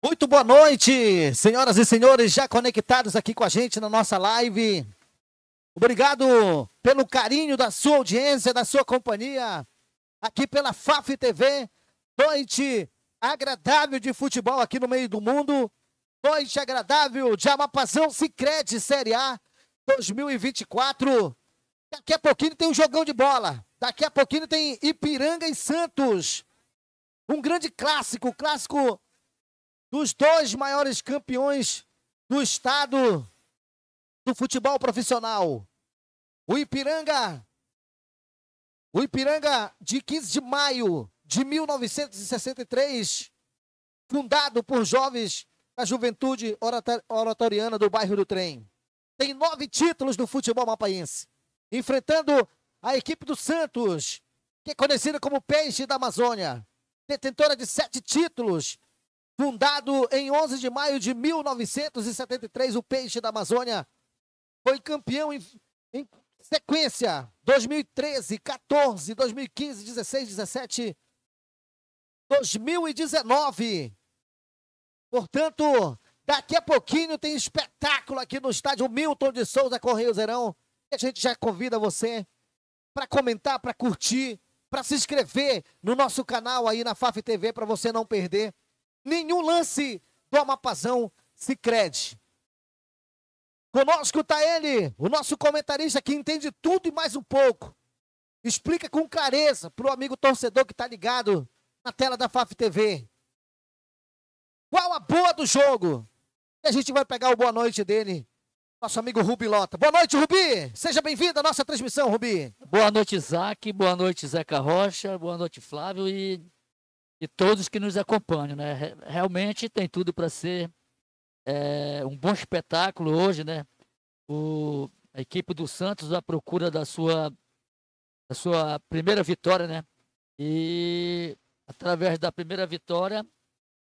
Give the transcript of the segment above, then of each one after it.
Muito boa noite, senhoras e senhores, já conectados aqui com a gente na nossa live. Obrigado pelo carinho da sua audiência, da sua companhia, aqui pela FAF TV. Noite agradável de futebol aqui no meio do mundo. Noite agradável de Amapazão Sicredi Série A 2024. Daqui a pouquinho tem um jogão de bola. Daqui a pouquinho tem Ipiranga e Santos. Um grande clássico, clássico dos dois maiores campeões do estado do futebol profissional. O Ipiranga, o Ipiranga de 15 de maio de 1963, fundado por jovens da juventude oratoriana do bairro do Trem. Tem nove títulos do futebol mapaense, enfrentando a equipe do Santos, que é conhecida como Peixe da Amazônia, detentora de sete títulos Fundado em 11 de maio de 1973, o Peixe da Amazônia foi campeão em, em sequência 2013, 14, 2015, 16, 17, 2019. Portanto, daqui a pouquinho tem espetáculo aqui no estádio Milton de Souza Correio Zerão. E a gente já convida você para comentar, para curtir, para se inscrever no nosso canal aí na FAF TV para você não perder nenhum lance do Amapazão se crede. Conosco está ele, o nosso comentarista que entende tudo e mais um pouco. Explica com clareza para o amigo torcedor que está ligado na tela da FAF TV. Qual a boa do jogo? E a gente vai pegar o boa noite dele, nosso amigo Rubi Lota. Boa noite, Rubi! Seja bem-vindo à nossa transmissão, Rubi. Boa noite, Isaac. Boa noite, Zeca Rocha. Boa noite, Flávio. E e todos que nos acompanham. Né? Realmente tem tudo para ser é, um bom espetáculo hoje. Né? O, a equipe do Santos à procura da sua, da sua primeira vitória. Né? E através da primeira vitória,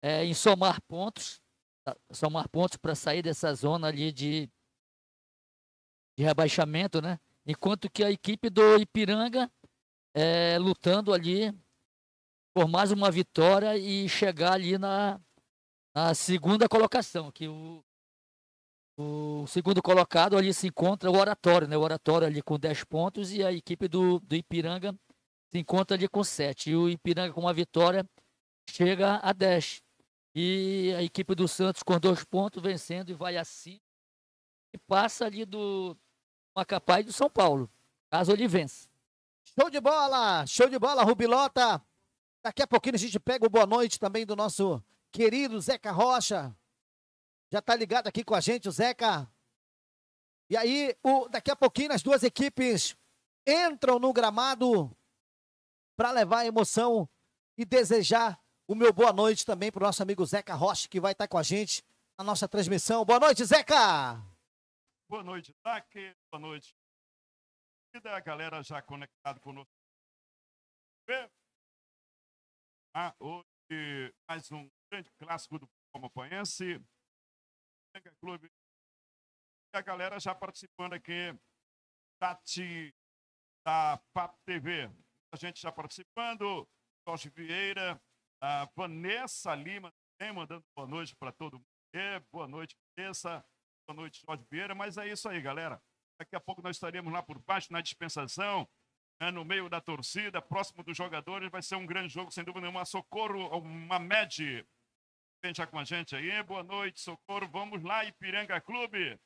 é, em somar pontos, tá? somar pontos para sair dessa zona ali de, de rebaixamento, né? Enquanto que a equipe do Ipiranga é, lutando ali por mais uma vitória e chegar ali na, na segunda colocação, que o, o segundo colocado ali se encontra o Oratório, né? O Oratório ali com 10 pontos e a equipe do, do Ipiranga se encontra ali com 7. E o Ipiranga com uma vitória chega a 10. E a equipe do Santos com dois pontos vencendo e vai a assim E passa ali do Macapá e do São Paulo, caso ele vença. Show de bola! Show de bola, Rubilota! Daqui a pouquinho a gente pega o boa noite também do nosso querido Zeca Rocha. Já está ligado aqui com a gente, o Zeca. E aí, o, daqui a pouquinho as duas equipes entram no gramado para levar a emoção e desejar o meu boa noite também para o nosso amigo Zeca Rocha, que vai estar tá com a gente na nossa transmissão. Boa noite, Zeca! Boa noite, Taque. Boa noite. E da galera já conectado conosco. Ah, hoje, mais um grande clássico do Palmapanhense. Clube. E a galera já participando aqui. Tati da Papo TV. A gente já participando. Jorge Vieira, a Vanessa Lima também mandando boa noite para todo mundo. E boa noite, Vanessa. Boa noite, Jorge Vieira. Mas é isso aí, galera. Daqui a pouco nós estaremos lá por baixo na dispensação né, no meio da torcida, próximo dos jogadores. Vai ser um grande jogo, sem dúvida nenhuma. Socorro, uma média. Quem já com a gente aí? Boa noite, Socorro. Vamos lá, Ipiranga Clube.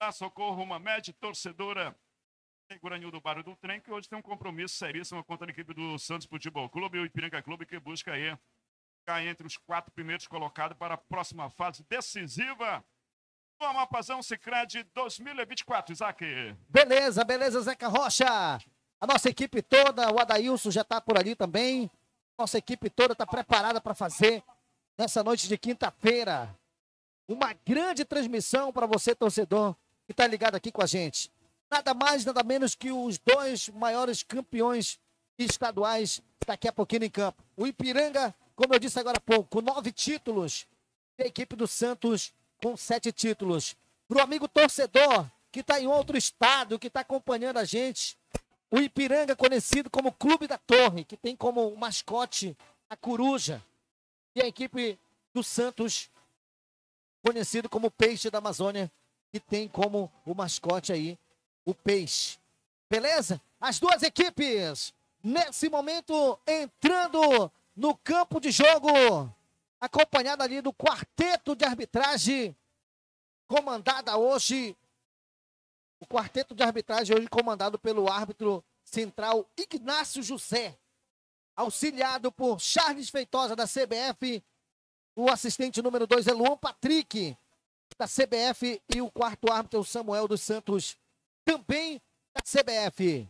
Tá, Socorro, uma média torcedora. Guaranil do Barro do Trem, que hoje tem um compromisso seríssimo contra a equipe do Santos Futebol Clube e o Ipiranga Clube, que busca aí ficar entre os quatro primeiros colocados para a próxima fase decisiva do Amapazão Sicredi 2024, Isaac. Beleza, beleza, Zeca Rocha. A nossa equipe toda, o Adailson já está por ali também. Nossa equipe toda está preparada para fazer nessa noite de quinta-feira uma grande transmissão para você, torcedor, que está ligado aqui com a gente. Nada mais, nada menos que os dois maiores campeões estaduais daqui a pouquinho em campo. O Ipiranga, como eu disse agora há pouco, com nove títulos. E a equipe do Santos com sete títulos. Para o amigo torcedor que está em outro estado, que está acompanhando a gente, o Ipiranga, é conhecido como Clube da Torre, que tem como mascote a coruja. E a equipe do Santos, conhecido como Peixe da Amazônia, que tem como o mascote aí o peixe. Beleza? As duas equipes, nesse momento, entrando no campo de jogo, acompanhada ali do quarteto de arbitragem, comandada hoje o quarteto de arbitragem hoje comandado pelo árbitro central Ignácio José, auxiliado por Charles Feitosa da CBF, o assistente número 2 é Luan Patrick da CBF e o quarto árbitro é o Samuel dos Santos, também da CBF.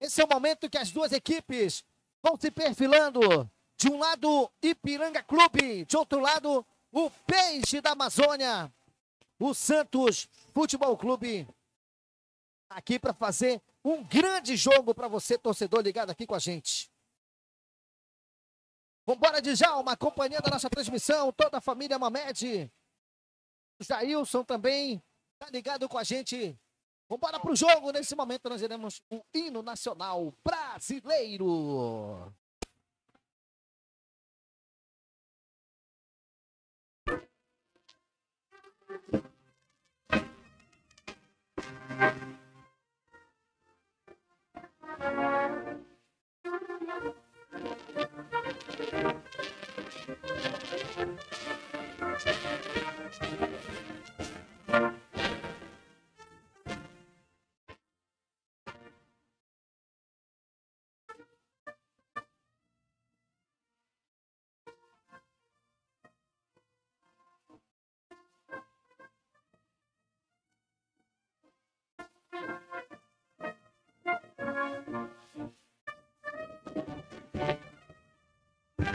Esse é o momento que as duas equipes vão se perfilando. De um lado, Ipiranga Clube. De outro lado, o Peixe da Amazônia. O Santos Futebol Clube aqui para fazer um grande jogo para você, torcedor ligado aqui com a gente. Vambora, de Djalma, companhia da nossa transmissão, toda a família Mamed. Jailson também tá ligado com a gente. Vambora pro jogo, nesse momento nós iremos o hino nacional brasileiro.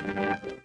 Thank you.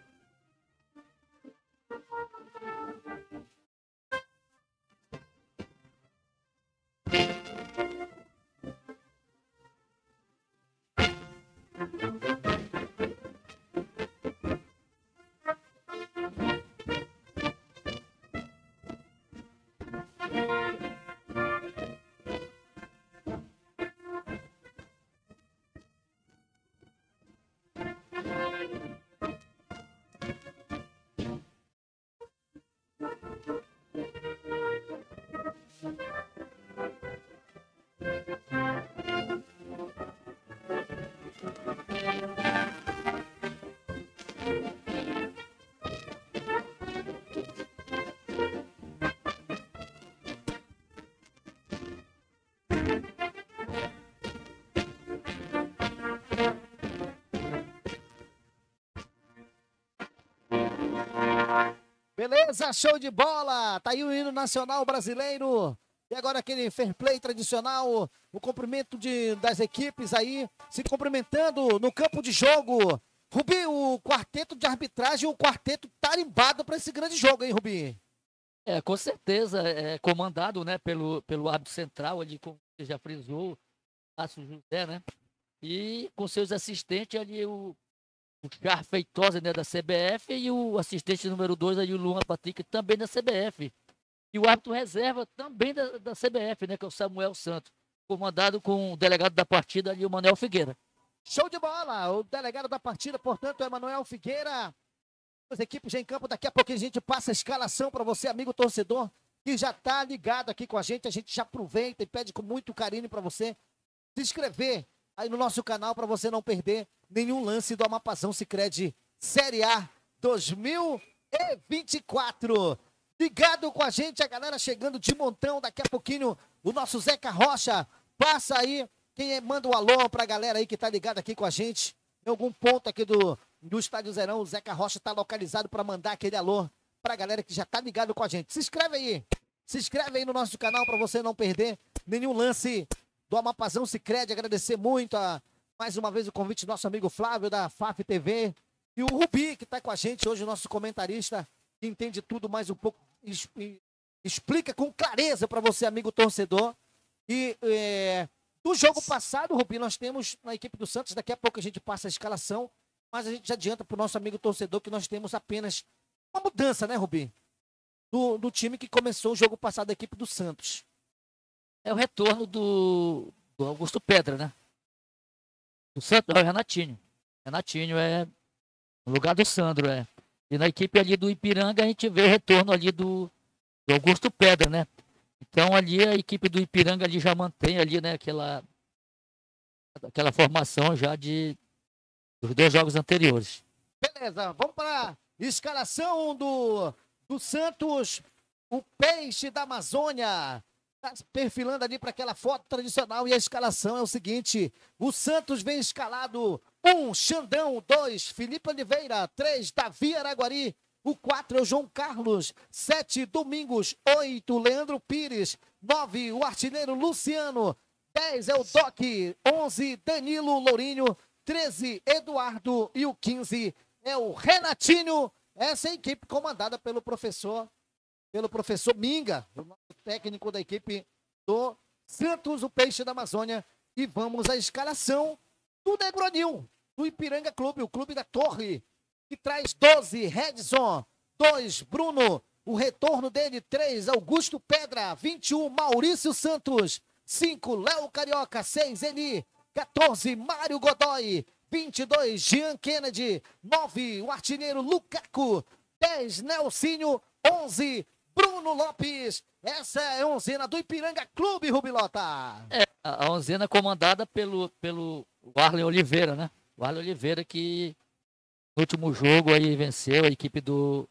Beleza, show de bola! Tá aí o hino nacional brasileiro. E agora aquele fair play tradicional, o cumprimento de, das equipes aí, se cumprimentando no campo de jogo. Rubi, o quarteto de arbitragem, o quarteto tarimbado para esse grande jogo, hein, Rubi? É, com certeza, é comandado, né, pelo, pelo árbitro central ali, como você já frisou, Márcio José, né? E com seus assistentes ali, o o Char Feitosa né, da CBF e o assistente número 2 aí, o Luan Patrick, também da CBF. E o árbitro reserva também da, da CBF, né, que é o Samuel Santos, comandado com o delegado da partida ali, o Manuel Figueira. Show de bola! O delegado da partida, portanto, é Manuel Figueira. As equipes já em campo, daqui a pouco a gente passa a escalação para você, amigo torcedor, que já está ligado aqui com a gente. A gente já aproveita e pede com muito carinho para você se inscrever aí no nosso canal para você não perder nenhum lance do Amapazão Sicredi Série A 2024. Ligado com a gente, a galera chegando de montão. Daqui a pouquinho, o nosso Zeca Rocha passa aí. Quem é, manda o um alô para a galera aí que tá ligada aqui com a gente. Em algum ponto aqui do, do Estádio Zerão, o Zeca Rocha tá localizado para mandar aquele alô para a galera que já tá ligado com a gente. Se inscreve aí. Se inscreve aí no nosso canal para você não perder nenhum lance do Amapazão Sicredi Agradecer muito a, mais uma vez o convite do nosso amigo Flávio da FAF TV e o Rubi, que está com a gente hoje, nosso comentarista, que entende tudo mais um pouco, explica com clareza para você, amigo torcedor. E é, do jogo passado, Rubi, nós temos na equipe do Santos, daqui a pouco a gente passa a escalação, mas a gente já adianta para o nosso amigo torcedor que nós temos apenas uma mudança, né, Rubi? Do, do time que começou o jogo passado da equipe do Santos é o retorno do, do Augusto Pedra, né? O Sandro é o Renatinho. Renatinho é no lugar do Sandro, é. E na equipe ali do Ipiranga a gente vê o retorno ali do, do Augusto Pedra, né? Então ali a equipe do Ipiranga ali já mantém ali, né, aquela aquela formação já de dos dois jogos anteriores. Beleza, vamos para escalação do do Santos, o peixe da Amazônia. Tá perfilando ali para aquela foto tradicional e a escalação é o seguinte: o Santos vem escalado. Um, Xandão. Dois, Felipe Oliveira. Três, Davi Araguari. O quatro é o João Carlos. Sete, Domingos. Oito, Leandro Pires. Nove, o artilheiro Luciano. Dez é o Doc. Onze, Danilo Lourinho. Treze, Eduardo. E o quinze é o Renatinho. Essa é a equipe comandada pelo professor pelo professor Minga, o nosso técnico da equipe do Santos, o Peixe da Amazônia. E vamos à escalação do Negronil, do Ipiranga Clube, o clube da Torre, que traz 12, Redson, 2, Bruno, o retorno dele, 3, Augusto Pedra, 21, Maurício Santos, 5, Léo Carioca, 6, Eli, 14, Mário Godoy, 22, Jean Kennedy, 9, o artilheiro Lukaku, 10, Nelsinho, 11, Bruno Lopes. Essa é a onzena do Ipiranga Clube Rubilota. É, a onzena comandada pelo, pelo Arlen Oliveira, né? O Arlen Oliveira que no último jogo aí venceu, a equipe do,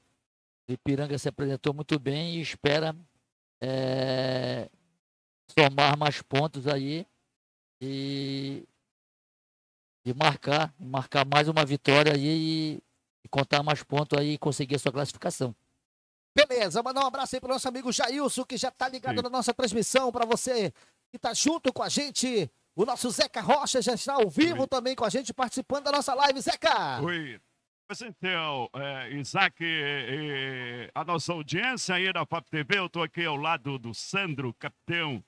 do Ipiranga se apresentou muito bem e espera é, somar mais pontos aí e, e marcar, marcar mais uma vitória aí e, e contar mais pontos aí e conseguir a sua classificação. Beleza, mandar um abraço aí pro nosso amigo Jailson, que já tá ligado Sim. na nossa transmissão, para você que tá junto com a gente. O nosso Zeca Rocha já está ao vivo Oi. também com a gente, participando da nossa live, Zeca! Oi. Pois então, é, Isaac, e, é, e, é, a nossa audiência aí da FAP TV, eu estou aqui ao lado do Sandro, capitão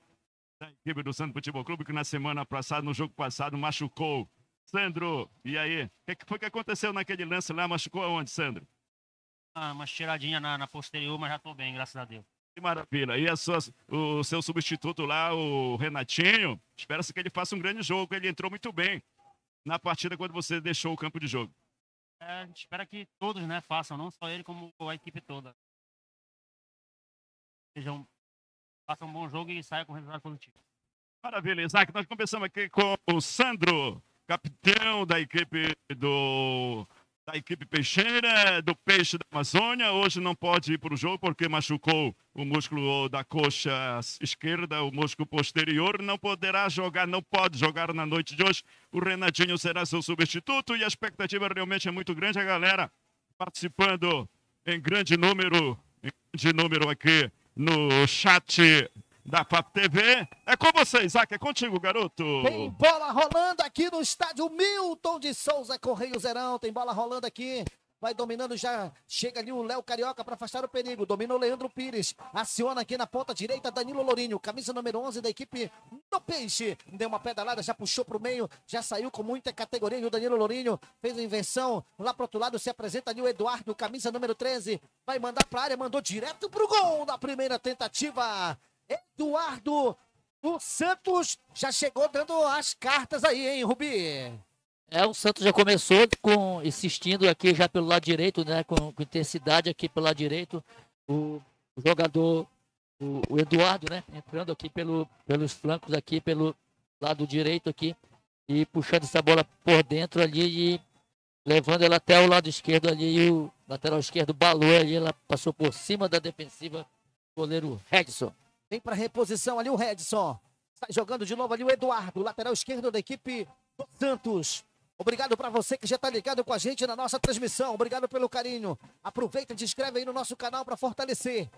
da equipe do Sandro Futebol Clube, que na semana passada, no jogo passado, machucou. Sandro, e aí? O que, que foi que aconteceu naquele lance lá? Machucou aonde, Sandro? uma cheiradinha na, na posterior, mas já tô bem, graças a Deus. Que maravilha. E suas, o seu substituto lá, o Renatinho, espera-se que ele faça um grande jogo. Ele entrou muito bem na partida quando você deixou o campo de jogo. É, a gente espera que todos né, façam, não só ele, como a equipe toda. Sejam, façam um bom jogo e saiam com resultado positivo. Maravilha, Isaac. Nós começamos aqui com o Sandro, capitão da equipe do da equipe peixeira, do peixe da Amazônia. Hoje não pode ir para o jogo porque machucou o músculo da coxa esquerda, o músculo posterior. Não poderá jogar, não pode jogar na noite de hoje. O Renatinho será seu substituto e a expectativa realmente é muito grande. A galera participando em grande número, em grande número aqui no chat da FAP TV. É com você, Isaac, é contigo, garoto. Tem bola rolando aqui no estádio Milton de Souza, Correio Zerão. Tem bola rolando aqui. Vai dominando já. Chega ali o Léo Carioca para afastar o perigo. Dominou o Leandro Pires. Aciona aqui na ponta direita Danilo Lourinho. Camisa número 11 da equipe do Peixe. Deu uma pedalada, já puxou para o meio. Já saiu com muita categoria. E o Danilo Lourinho fez a invenção. Lá pro outro lado se apresenta ali o Eduardo. Camisa número 13. Vai mandar para área. Mandou direto pro gol na primeira tentativa. Eduardo o Santos já chegou dando as cartas aí, hein, Rubi? É, o Santos já começou com insistindo aqui já pelo lado direito, né? Com, com intensidade aqui pelo lado direito. O, o jogador, o, o, Eduardo, né? Entrando aqui pelo, pelos flancos aqui, pelo lado direito aqui. E puxando essa bola por dentro ali e levando ela até o lado esquerdo ali. E o lateral esquerdo balou ali, ela passou por cima da defensiva. Goleiro Redson. Vem para reposição ali o Redson. Está jogando de novo ali o Eduardo, lateral esquerdo da equipe do Santos. Obrigado para você que já está ligado com a gente na nossa transmissão. Obrigado pelo carinho. Aproveita, se inscreve aí no nosso canal para fortalecer.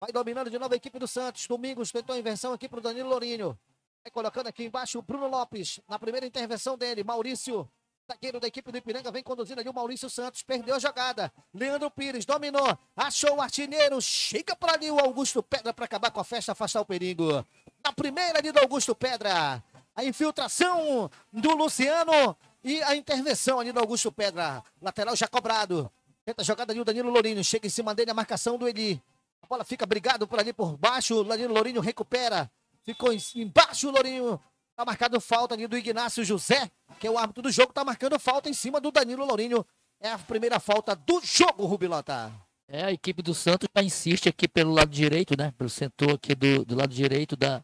Vai dominando de novo a equipe do Santos. Domingos tentou a inversão aqui para o Danilo Lourinho. Vai colocando aqui embaixo o Bruno Lopes. Na primeira intervenção dele, Maurício Zagueiro da equipe do Ipiranga vem conduzindo ali o Maurício Santos, perdeu a jogada. Leandro Pires dominou, achou o artilheiro, chega para ali o Augusto Pedra para acabar com a festa, afastar o perigo. Na primeira ali do Augusto Pedra, a infiltração do Luciano e a intervenção ali do Augusto Pedra. Lateral já cobrado. Tenta a jogada ali o Danilo Lourinho, chega em cima dele a marcação do Eli. A bola fica brigado por ali por baixo, o Danilo Lourinho recupera. Ficou embaixo o Lourinho, Tá marcado falta ali do Ignacio José, que é o árbitro do jogo, tá marcando falta em cima do Danilo Lourinho. É a primeira falta do jogo, Rubilota. É, a equipe do Santos já insiste aqui pelo lado direito, né? Pelo setor aqui do, do lado direito da,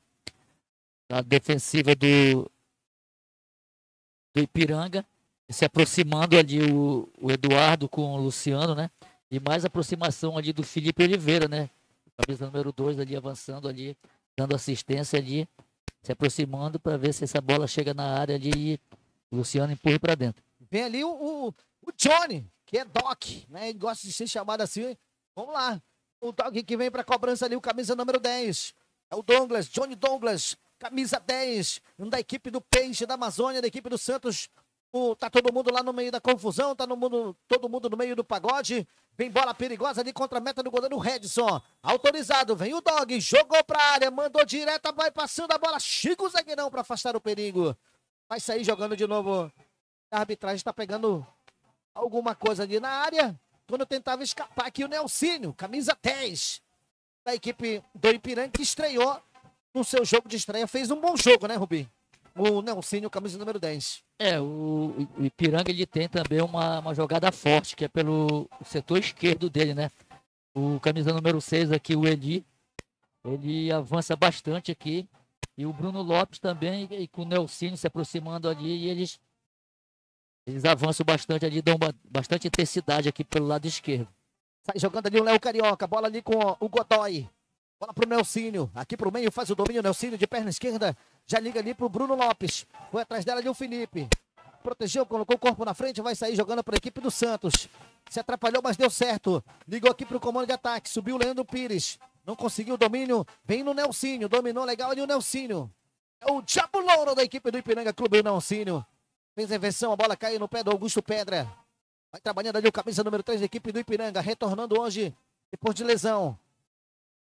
da defensiva do, do Ipiranga. Se aproximando ali o, o Eduardo com o Luciano, né? E mais aproximação ali do Felipe Oliveira, né? Camisa número 2 ali avançando ali, dando assistência ali se aproximando para ver se essa bola chega na área ali e o Luciano empurra para dentro. Vem ali o, o, o, Johnny, que é Doc, né? Ele gosta de ser chamado assim. Vamos lá. O Doc que vem para cobrança ali, o camisa número 10. É o Douglas, Johnny Douglas, camisa 10, da equipe do Peixe da Amazônia, da equipe do Santos tá todo mundo lá no meio da confusão, tá no mundo, todo mundo no meio do pagode. Vem bola perigosa ali contra a meta do goleiro Redson. Autorizado, vem o Dog, jogou pra área, mandou direta, vai passando a bola. Chico Zagueirão pra afastar o perigo. Vai sair jogando de novo. A arbitragem tá pegando alguma coisa ali na área. Quando tentava escapar aqui o Nelsinho, camisa 10 da equipe do Ipiranga, que estreou no seu jogo de estreia. Fez um bom jogo, né, Rubinho? o Nelsinho, camisa número 10. É, o, Ipiranga ele tem também uma, uma jogada forte, que é pelo setor esquerdo dele, né? O camisa número 6 aqui, o Eli, ele avança bastante aqui. E o Bruno Lopes também, e com o Nelsinho se aproximando ali, e eles, eles avançam bastante ali, dão bastante intensidade aqui pelo lado esquerdo. Sai jogando ali o Léo Carioca, bola ali com o Godoy. Bola pro Nelsinho. Aqui pro meio, faz o domínio. Nelsinho de perna esquerda. Já liga ali pro Bruno Lopes. Foi atrás dela ali o Felipe. Protegeu, colocou o corpo na frente. Vai sair jogando para a equipe do Santos. Se atrapalhou, mas deu certo. Ligou aqui pro comando de ataque. Subiu o Leandro Pires. Não conseguiu o domínio. Vem no Nelsinho. Dominou legal ali o Nelsinho. É o Diabo Louro da equipe do Ipiranga Clube, o Nelsinho. Fez a inversão, a bola caiu no pé do Augusto Pedra. Vai trabalhando ali o camisa número 3 da equipe do Ipiranga. Retornando hoje, depois de lesão.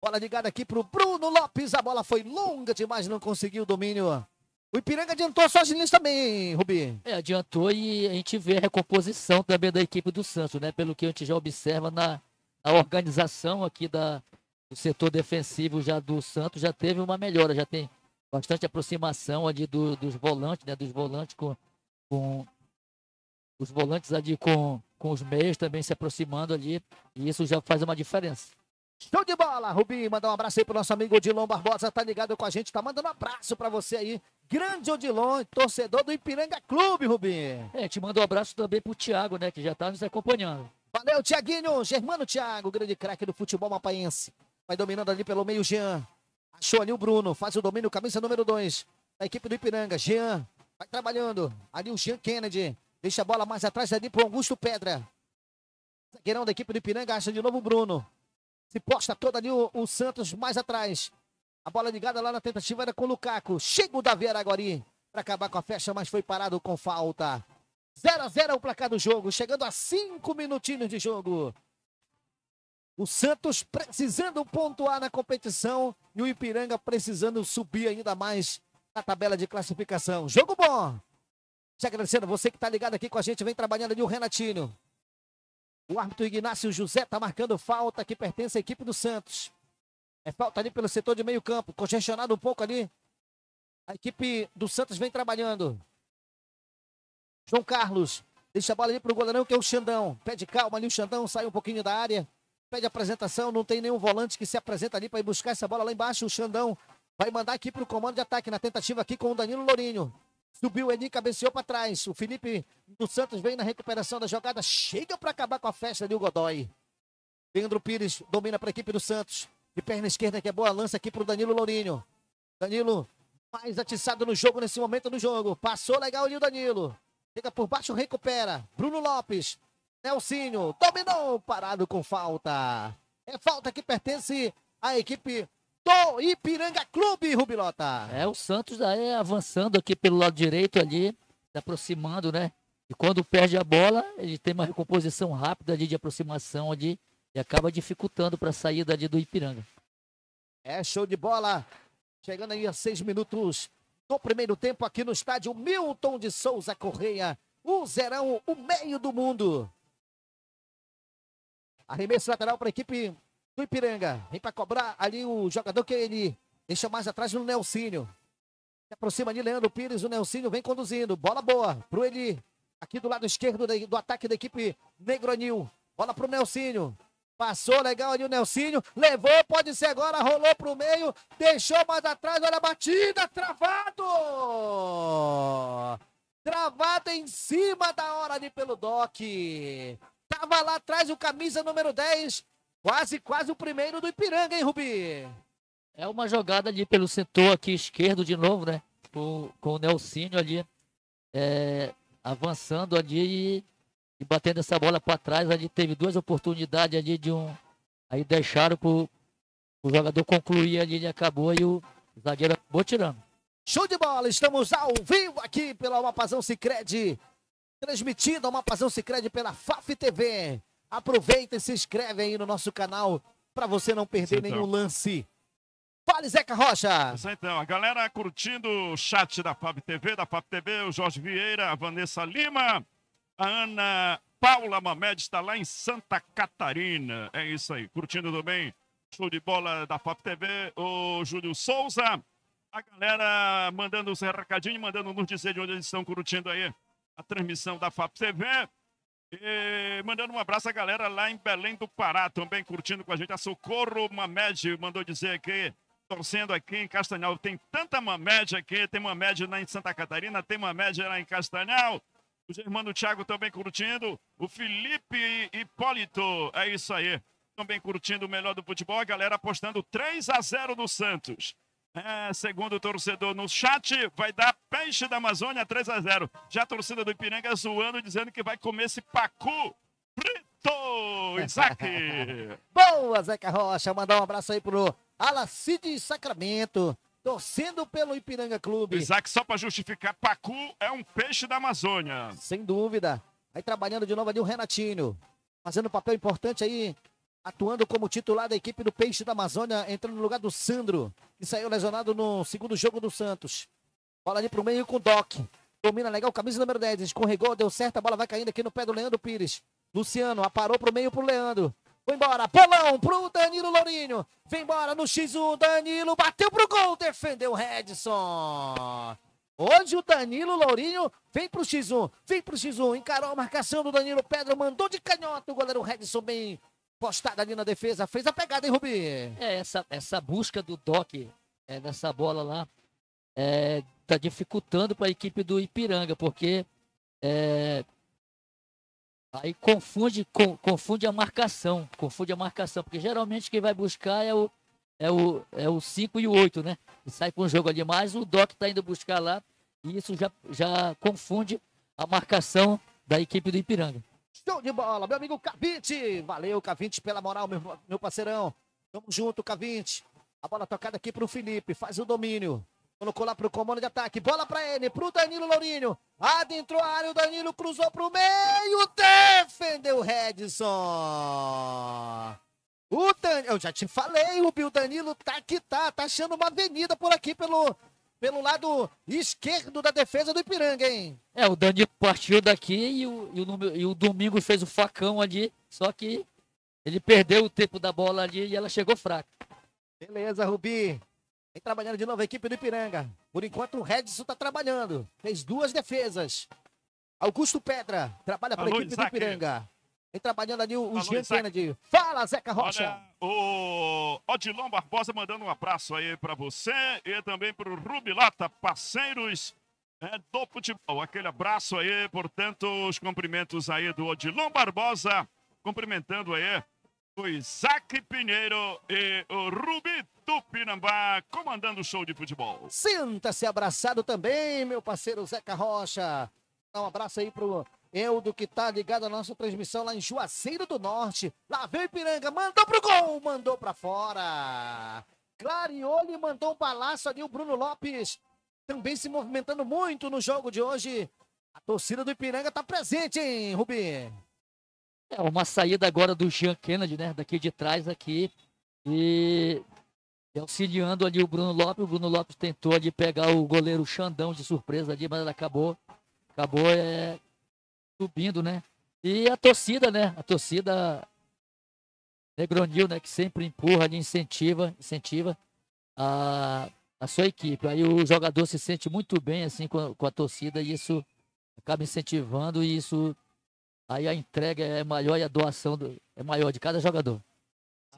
Bola ligada aqui pro Bruno Lopes. A bola foi longa demais, não conseguiu o domínio. O Ipiranga adiantou só as também, hein, Rubi? É, adiantou e a gente vê a recomposição também da equipe do Santos, né? Pelo que a gente já observa na, na organização aqui da, do setor defensivo já do Santos, já teve uma melhora, já tem bastante aproximação ali do, dos volantes, né? Dos volantes com, com os volantes ali com, com os meios também se aproximando ali. E isso já faz uma diferença. Show de bola, Rubinho. Mandar um abraço aí pro nosso amigo Odilon Barbosa, tá ligado com a gente, tá mandando um abraço para você aí. Grande Odilon, torcedor do Ipiranga Clube, Rubinho. É, te manda um abraço também pro Thiago, né, que já tá nos acompanhando. Valeu, Tiaguinho. Germano Thiago, grande craque do futebol mapaense. Vai dominando ali pelo meio, Jean. Achou ali o Bruno, faz o domínio, camisa número 2 da equipe do Ipiranga. Jean, vai trabalhando. Ali o Jean Kennedy, deixa a bola mais atrás ali pro Augusto Pedra. Zagueirão da equipe do Ipiranga, acha de novo o Bruno. Se posta toda ali o, o, Santos mais atrás. A bola ligada lá na tentativa era com o Lukaku. Chega o Davi Araguari para acabar com a festa, mas foi parado com falta. 0 a 0 é o placar do jogo, chegando a cinco minutinhos de jogo. O Santos precisando pontuar na competição e o Ipiranga precisando subir ainda mais na tabela de classificação. Jogo bom! Te agradecendo, você que está ligado aqui com a gente, vem trabalhando ali o Renatinho. O árbitro Ignácio José está marcando falta que pertence à equipe do Santos. É falta ali pelo setor de meio campo, congestionado um pouco ali. A equipe do Santos vem trabalhando. João Carlos deixa a bola ali para o goleirão que é o Xandão. Pede calma ali, o Xandão sai um pouquinho da área. Pede apresentação, não tem nenhum volante que se apresenta ali para ir buscar essa bola lá embaixo. O Xandão vai mandar aqui para o comando de ataque na tentativa aqui com o Danilo Lourinho. Subiu Eni, cabeceou para trás. O Felipe do Santos vem na recuperação da jogada. Chega para acabar com a festa o Godoy. Leandro Pires domina para a equipe do Santos. De perna esquerda, que é boa lança aqui para o Danilo Lourinho. Danilo mais atiçado no jogo nesse momento do jogo. Passou legal ali o Danilo. Chega por baixo, recupera. Bruno Lopes. Nelsinho dominou, parado com falta. É falta que pertence à equipe do Ipiranga Clube, Rubilota. É, o Santos daí avançando aqui pelo lado direito ali, se aproximando, né? E quando perde a bola, ele tem uma recomposição rápida ali de aproximação ali e acaba dificultando para a saída ali do Ipiranga. É show de bola. Chegando aí a seis minutos do primeiro tempo aqui no estádio Milton de Souza Correia. O Zerão, o meio do mundo. Arremesso lateral para a equipe do Ipiranga. Vem para cobrar ali o jogador que ele deixa mais atrás no Nelsinho. Se aproxima ali Leandro Pires, o Nelsinho vem conduzindo. Bola boa pro Eli. Aqui do lado esquerdo do ataque da equipe Negronil. Bola pro Nelsinho. Passou legal ali o Nelsinho. Levou, pode ser agora. Rolou pro meio. Deixou mais atrás. Olha a batida. Travado! Travado em cima da hora ali pelo Doc. Tava lá atrás o camisa número 10. Quase, quase o primeiro do Ipiranga, hein, Rubi? É uma jogada ali pelo setor aqui esquerdo de novo, né? Com, com o Nelsinho ali é, avançando ali e, e, batendo essa bola para trás. Ali teve duas oportunidades ali de um. Aí deixaram pro, o jogador concluir ali, ele acabou e o zagueiro acabou tirando. Show de bola! Estamos ao vivo aqui pela Mapazão Sicredi transmitindo a Mapazão Sicredi pela FAF TV. Aproveita e se inscreve aí no nosso canal para você não perder então. nenhum lance. Fale, Zeca Rocha. Então, a galera curtindo o chat da FAB TV, da FAB TV, o Jorge Vieira, a Vanessa Lima, a Ana Paula Mamed está lá em Santa Catarina. É isso aí, curtindo também. Show de bola da FAP TV, o Júlio Souza. A galera mandando os recadinhos, mandando nos dizer de onde eles estão curtindo aí a transmissão da FAP TV. E mandando um abraço à galera lá em Belém do Pará, também curtindo com a gente. A Socorro Mamed mandou dizer que torcendo aqui em Castanhal. Tem tanta Mamed aqui, tem Mamed lá em Santa Catarina, tem Mamed lá em Castanhal. o irmão do Thiago também curtindo. O Felipe Hipólito, é isso aí. Também curtindo o melhor do futebol. A galera apostando 3 a 0 no Santos. É, segundo o torcedor no chat, vai dar peixe da Amazônia 3 a 0 Já a torcida do Ipiranga zoando, dizendo que vai comer esse pacu frito, Isaac. Boa, Zeca Rocha. Mandar um abraço aí pro Alacide Sacramento, torcendo pelo Ipiranga Clube. Isaac, só para justificar, pacu é um peixe da Amazônia. Sem dúvida. Aí trabalhando de novo ali o Renatinho, fazendo um papel importante aí atuando como titular da equipe do Peixe da Amazônia, entrando no lugar do Sandro, que saiu lesionado no segundo jogo do Santos. Bola ali pro meio com o Doc. Domina legal, camisa número 10, escorregou, deu certo, a bola vai caindo aqui no pé do Leandro Pires. Luciano aparou pro meio pro Leandro. Foi embora, bolão pro Danilo Lourinho. Vem embora no X1, Danilo bateu pro gol, defendeu o Redson. Hoje o Danilo Lourinho vem pro X1, vem pro X1, encarou a marcação do Danilo Pedro, mandou de canhota o goleiro Redson bem Postada ali na defesa, fez a pegada, hein, Rubi? É, essa, essa busca do Doc é, nessa bola lá é, tá dificultando para a equipe do Ipiranga, porque é, aí confunde, com, confunde a marcação, confunde a marcação, porque geralmente quem vai buscar é o é o é o 5 e o 8, né? E sai com um jogo ali, mas o Doc tá indo buscar lá e isso já já confunde a marcação da equipe do Ipiranga. Show de bola, meu amigo Cavinte. Valeu, Cavinte, pela moral, meu, meu parceirão. Tamo junto, Cavinte. A bola tocada aqui pro Felipe, faz o domínio. Colocou lá pro comando de ataque. Bola pra ele, pro Danilo Lourinho. Adentrou a área, o Danilo cruzou pro meio. Defendeu o Redson. O Dan... Eu já te falei, o Bill Danilo tá que tá, tá achando uma avenida por aqui pelo pelo lado esquerdo da defesa do Ipiranga, hein? É, o Danilo partiu daqui e o, e o, e o Domingo fez o facão ali, só que ele perdeu o tempo da bola ali e ela chegou fraca. Beleza, Rubi. Vem trabalhando de novo a equipe do Ipiranga. Por enquanto, o Redson está trabalhando. Fez duas defesas. Augusto Pedra trabalha para a equipe do Ipiranga. Vem trabalhando ali o Jean Kennedy. Fala, Zeca Rocha. Olha, o Odilon Barbosa mandando um abraço aí para você e também para o Rubilata, parceiros é, do futebol. Aquele abraço aí, portanto, os cumprimentos aí do Odilon Barbosa, cumprimentando aí o Isaac Pinheiro e o Rubi Tupinambá, comandando o show de futebol. Sinta-se abraçado também, meu parceiro Zeca Rocha. Dá um abraço aí pro é do que tá ligado à nossa transmissão lá em Juazeiro do Norte. Lá vem Piranga, mandou pro gol, mandou para fora. Clarioli mandou um balaço ali, o Bruno Lopes também se movimentando muito no jogo de hoje. A torcida do Ipiranga tá presente, hein, Rubim? É uma saída agora do Jean Kennedy, né, daqui de trás aqui e auxiliando ali o Bruno Lopes. O Bruno Lopes tentou ali pegar o goleiro Xandão de surpresa ali, mas acabou acabou é, subindo, né? E a torcida, né? A torcida Negronil, né? Que sempre empurra, incentiva, incentiva a, a sua equipe. Aí o jogador se sente muito bem, assim, com a, com a torcida e isso acaba incentivando e isso... Aí a entrega é maior e a doação do, é maior de cada jogador.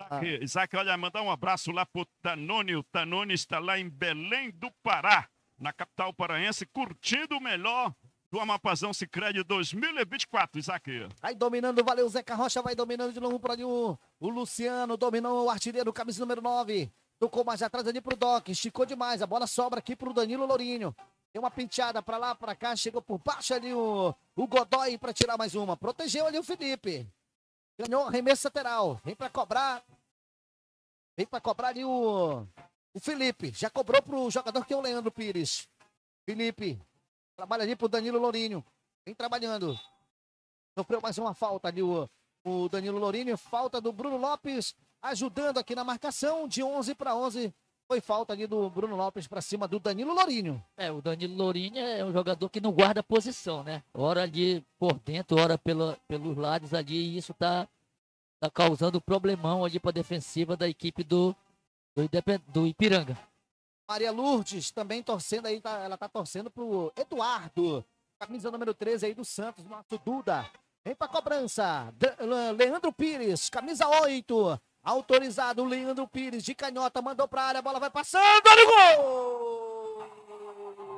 Isaac, Isaac, olha, mandar um abraço lá pro Tanone. O Tanone está lá em Belém do Pará, na capital paraense, curtindo o melhor do Amapazão Sicredi 2024, Isaac. Aí dominando, valeu Zeca Rocha, vai dominando de novo para ali o, o Luciano, dominou o artilheiro, camisa número 9. Tocou mais atrás ali pro Doc, esticou demais, a bola sobra aqui pro Danilo Lourinho. Tem uma penteada para lá, para cá, chegou por baixo ali o, o Godoy para tirar mais uma. Protegeu ali o Felipe. Ganhou arremesso lateral. Vem para cobrar. Vem para cobrar ali o, o Felipe. Já cobrou pro jogador que é o Leandro Pires. Felipe Trabalha ali pro Danilo Lourinho. Vem trabalhando. Sofreu mais uma falta ali o, o Danilo Lourinho. Falta do Bruno Lopes ajudando aqui na marcação de 11 para 11. Foi falta ali do Bruno Lopes para cima do Danilo Lourinho. É, o Danilo Lourinho é um jogador que não guarda posição, né? Ora ali por dentro, ora pelos lados ali. E isso tá, tá causando problemão ali para defensiva da equipe do, do, do Ipiranga. Maria Lourdes também torcendo aí, tá, ela tá torcendo pro Eduardo, camisa número 13 aí do Santos, nosso Duda. Vem pra cobrança, Leandro Pires, camisa 8, autorizado Leandro Pires, de canhota, mandou pra área, a bola vai passando, olha o gol!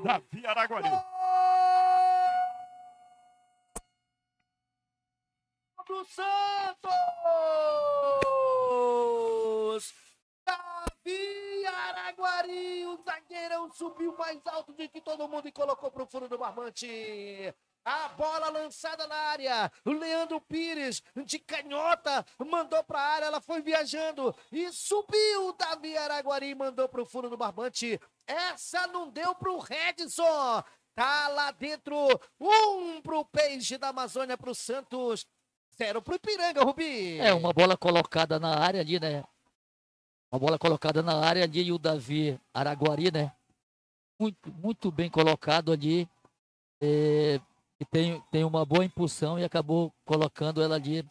Davi Araguari. Do Santos! Davi! Araguari, o zagueirão subiu mais alto do que todo mundo e colocou para o furo do barbante. A bola lançada na área. O Leandro Pires, de canhota, mandou para a área. Ela foi viajando e subiu. Davi Araguari mandou para o fundo do barbante. Essa não deu para o Redson. Tá lá dentro. Um para o Peixe da Amazônia, para o Santos. Zero para o Ipiranga, Rubi. É, uma bola colocada na área ali, né? Uma bola colocada na área ali e o Davi Araguari, né? Muito, muito bem colocado ali. É, e tem, tem uma boa impulsão e acabou colocando ela ali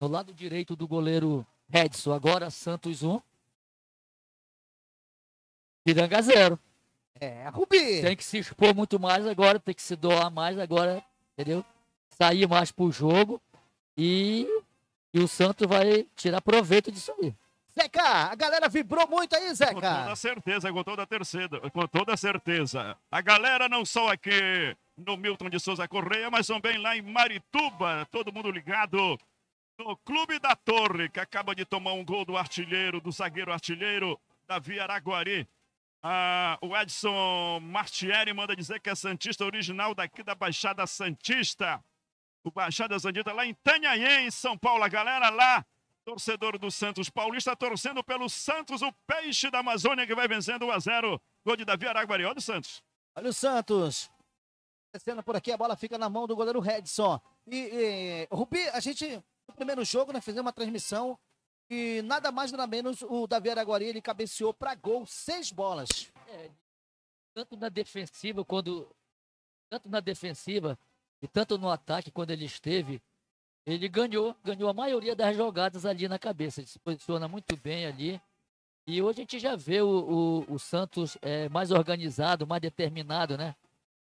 no lado direito do goleiro Edson. Agora Santos 1. Piranga 0. É, Rubi. Tem que se expor muito mais agora, tem que se doar mais agora, entendeu? Sair mais pro jogo e, e o Santos vai tirar proveito disso aí. Zeca, a galera vibrou muito aí, Zeca. Com toda certeza, com toda terceira, com toda certeza. A galera não só aqui no Milton de Souza Correia, mas também lá em Marituba, todo mundo ligado no Clube da Torre, que acaba de tomar um gol do artilheiro, do zagueiro artilheiro Davi Araguari. Ah, o Edson Martieri manda dizer que é Santista original daqui da Baixada Santista. O Baixada Santista lá em Tanhaém, em São Paulo. A galera lá Torcedor do Santos Paulista torcendo pelo Santos, o peixe da Amazônia que vai vencendo 1 a 0. Gol de Davi Araguari. Olha o Santos. Olha o Santos. Descendo por aqui, a bola fica na mão do goleiro Redson. E, e Rubi, a gente, no primeiro jogo, nós né, fizemos uma transmissão e nada mais nada menos o Davi Araguari ele cabeceou para gol seis bolas. É, tanto na defensiva quando tanto na defensiva e tanto no ataque quando ele esteve ele ganhou, ganhou a maioria das jogadas ali na cabeça. Ele se posiciona muito bem ali. E hoje a gente já vê o, o, o Santos é, mais organizado, mais determinado, né?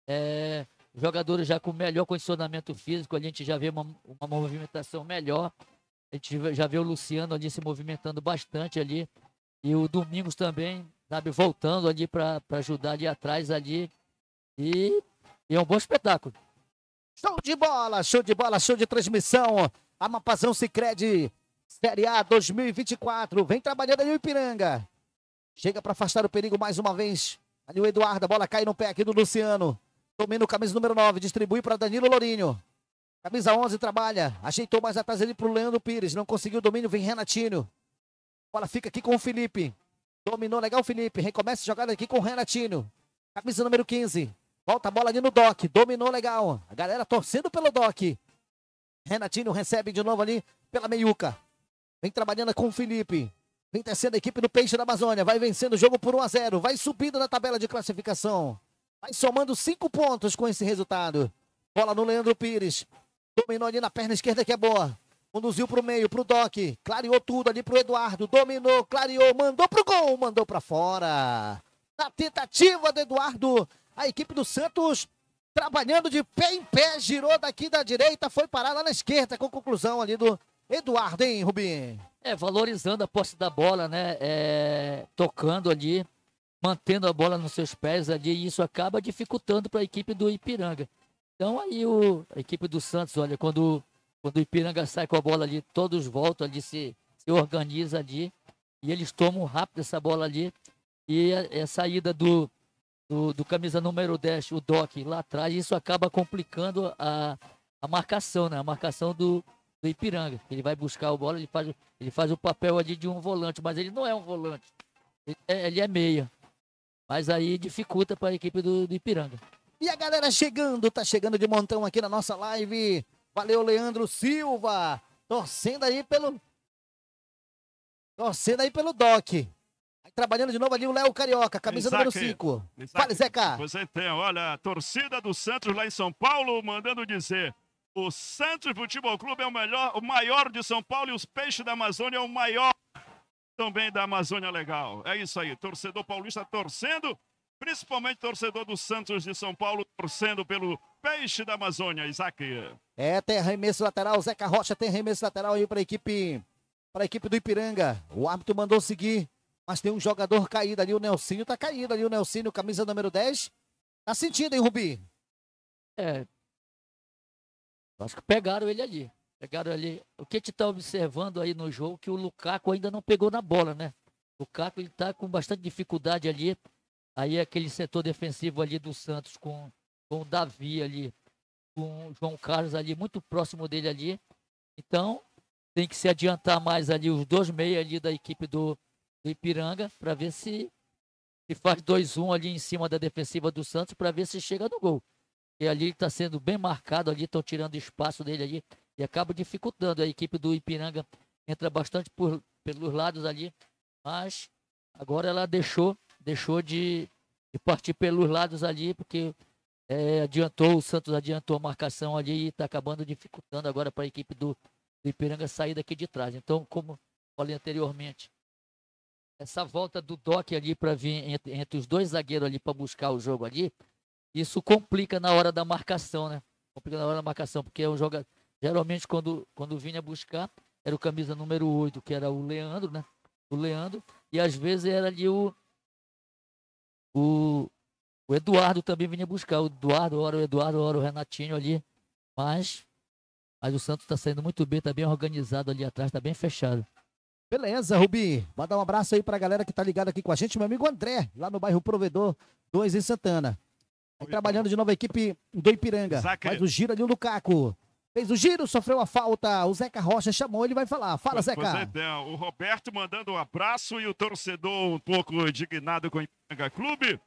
É, jogadores já com melhor condicionamento físico, ali a gente já vê uma, uma movimentação melhor. A gente já vê o Luciano ali se movimentando bastante ali. E o Domingos também, sabe, voltando ali para ajudar ali atrás ali. E, e é um bom espetáculo. Show de bola, show de bola, show de transmissão. Amapazão Cicred Série A 2024. Vem trabalhando ali o Ipiranga. Chega para afastar o perigo mais uma vez. Ali o Eduardo, a bola cai no pé aqui do Luciano. Domina o camisa número 9, distribui para Danilo Lourinho. Camisa 11 trabalha, ajeitou mais atrás ali para o Leandro Pires, não conseguiu o domínio, vem Renatinho. Bola fica aqui com o Felipe. Dominou legal o Felipe, recomeça a jogada aqui com o Renatinho. Camisa número 15. Volta a bola ali no Doc. Dominou legal. A galera torcendo pelo Doc. Renatinho recebe de novo ali pela meiuca. Vem trabalhando com o Felipe. Vem descendo a equipe do Peixe da Amazônia. Vai vencendo o jogo por 1 a 0. Vai subindo na tabela de classificação. Vai somando cinco pontos com esse resultado. Bola no Leandro Pires. Dominou ali na perna esquerda que é boa. Conduziu para o meio, para o Doc. Clareou tudo ali para o Eduardo. Dominou, clareou, mandou para o gol. Mandou para fora. Na tentativa do Eduardo a equipe do Santos trabalhando de pé em pé, girou daqui da direita, foi parar lá na esquerda, com conclusão ali do Eduardo, hein, Rubim? É, valorizando a posse da bola, né? É, tocando ali, mantendo a bola nos seus pés ali, e isso acaba dificultando para a equipe do Ipiranga. Então aí o, a equipe do Santos, olha, quando, quando o Ipiranga sai com a bola ali, todos voltam ali, se, se organiza ali, e eles tomam rápido essa bola ali, e a, a saída do, do, do camisa número 10, o Doc, lá atrás, isso acaba complicando a, a marcação, né? A marcação do, do Ipiranga. Ele vai buscar o bola, ele faz, ele faz o papel ali de um volante, mas ele não é um volante. Ele é, ele é meia. Mas aí dificulta para a equipe do, do Ipiranga. E a galera chegando, tá chegando de montão aqui na nossa live. Valeu, Leandro Silva. Torcendo aí pelo. Torcendo aí pelo Doc trabalhando de novo ali o Léo Carioca, camisa Isaac, número 5. Fale, Zeca. Você tem, olha, a torcida do Santos lá em São Paulo mandando dizer. O Santos Futebol Clube é o melhor, o maior de São Paulo e os peixes da Amazônia é o maior também da Amazônia Legal. É isso aí, torcedor paulista torcendo, principalmente torcedor do Santos de São Paulo torcendo pelo peixe da Amazônia, Isaac. É, tem arremesso lateral, Zeca Rocha tem arremesso lateral aí para a equipe para a equipe do Ipiranga. O árbitro mandou seguir. Mas tem um jogador caído ali, o Nelsinho tá caído ali, o Nelsinho, camisa número 10. Tá sentindo, hein, Rubi? É. Acho que pegaram ele ali. Pegaram ali. O que a gente tá observando aí no jogo que o Lukaku ainda não pegou na bola, né? O Lukaku ele tá com bastante dificuldade ali. Aí é aquele setor defensivo ali do Santos com, com o Davi ali, com o João Carlos ali, muito próximo dele ali. Então, tem que se adiantar mais ali, os dois meios ali da equipe do, do Ipiranga para ver se, se faz 2-1 um ali em cima da defensiva do Santos para ver se chega no gol. E ali está sendo bem marcado, ali estão tirando espaço dele ali e acaba dificultando. A equipe do Ipiranga entra bastante por, pelos lados ali, mas agora ela deixou, deixou de, de partir pelos lados ali, porque é, adiantou, o Santos adiantou a marcação ali e está acabando dificultando agora para a equipe do, do Ipiranga sair daqui de trás. Então, como falei anteriormente, essa volta do Doc ali para vir entre, entre, os dois zagueiros ali para buscar o jogo ali, isso complica na hora da marcação, né? Complica na hora da marcação, porque é um jogador. Geralmente, quando, quando vinha buscar, era o camisa número 8, que era o Leandro, né? O Leandro, e às vezes era ali o. O, o Eduardo também vinha buscar. O Eduardo, ora o Eduardo, ora o Renatinho ali. Mas, mas o Santos está saindo muito bem, está bem organizado ali atrás, está bem fechado. Beleza, Rubi. dar um abraço aí pra galera que tá ligada aqui com a gente, meu amigo André, lá no bairro Provedor 2 em Santana. Tá Oi, trabalhando de nova equipe do Ipiranga. Zaca. Faz o giro ali o Caco. Fez o giro, sofreu a falta. O Zeca Rocha chamou, ele vai falar. Fala, pois, Zeca. Pois é, o Roberto mandando um abraço e o torcedor um pouco indignado com o Ipiranga Clube.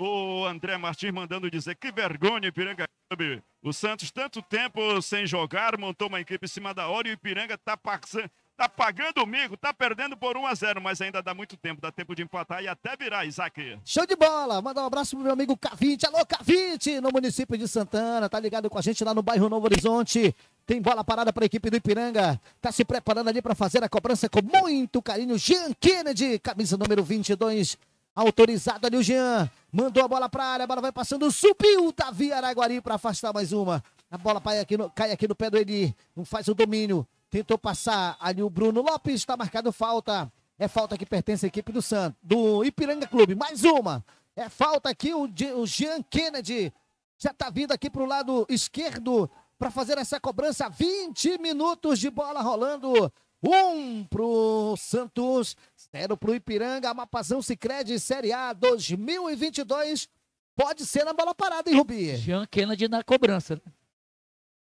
O André Martins mandando dizer que vergonha, Ipiranga Clube. O Santos, tanto tempo sem jogar, montou uma equipe em cima da hora e o Ipiranga tá passando Tá pagando o mico, tá perdendo por 1 a 0, mas ainda dá muito tempo, dá tempo de empatar e até virar, Isaac. Show de bola! manda um abraço pro meu amigo Cavite. Alô, Cavite, no município de Santana, tá ligado com a gente lá no bairro Novo Horizonte. Tem bola parada para a equipe do Ipiranga. Tá se preparando ali para fazer a cobrança com muito carinho. Jean Kennedy, camisa número 22. Autorizado ali o Jean. Mandou a bola para a área, a bola vai passando. Subiu Davi Araguari para afastar mais uma. A bola cai aqui no, cai aqui no pé do Eli. Não faz o domínio. Tentou passar ali o Bruno Lopes, está marcado falta. É falta que pertence à equipe do Santos, do Ipiranga Clube. Mais uma. É falta aqui o, o Jean Kennedy. Já está vindo aqui para o lado esquerdo para fazer essa cobrança. 20 minutos de bola rolando. Um para o Santos, zero para o Ipiranga. Mapazão Sicredi Série A 2022. Pode ser na bola parada, hein, Rubi? Jean Kennedy na cobrança. Né?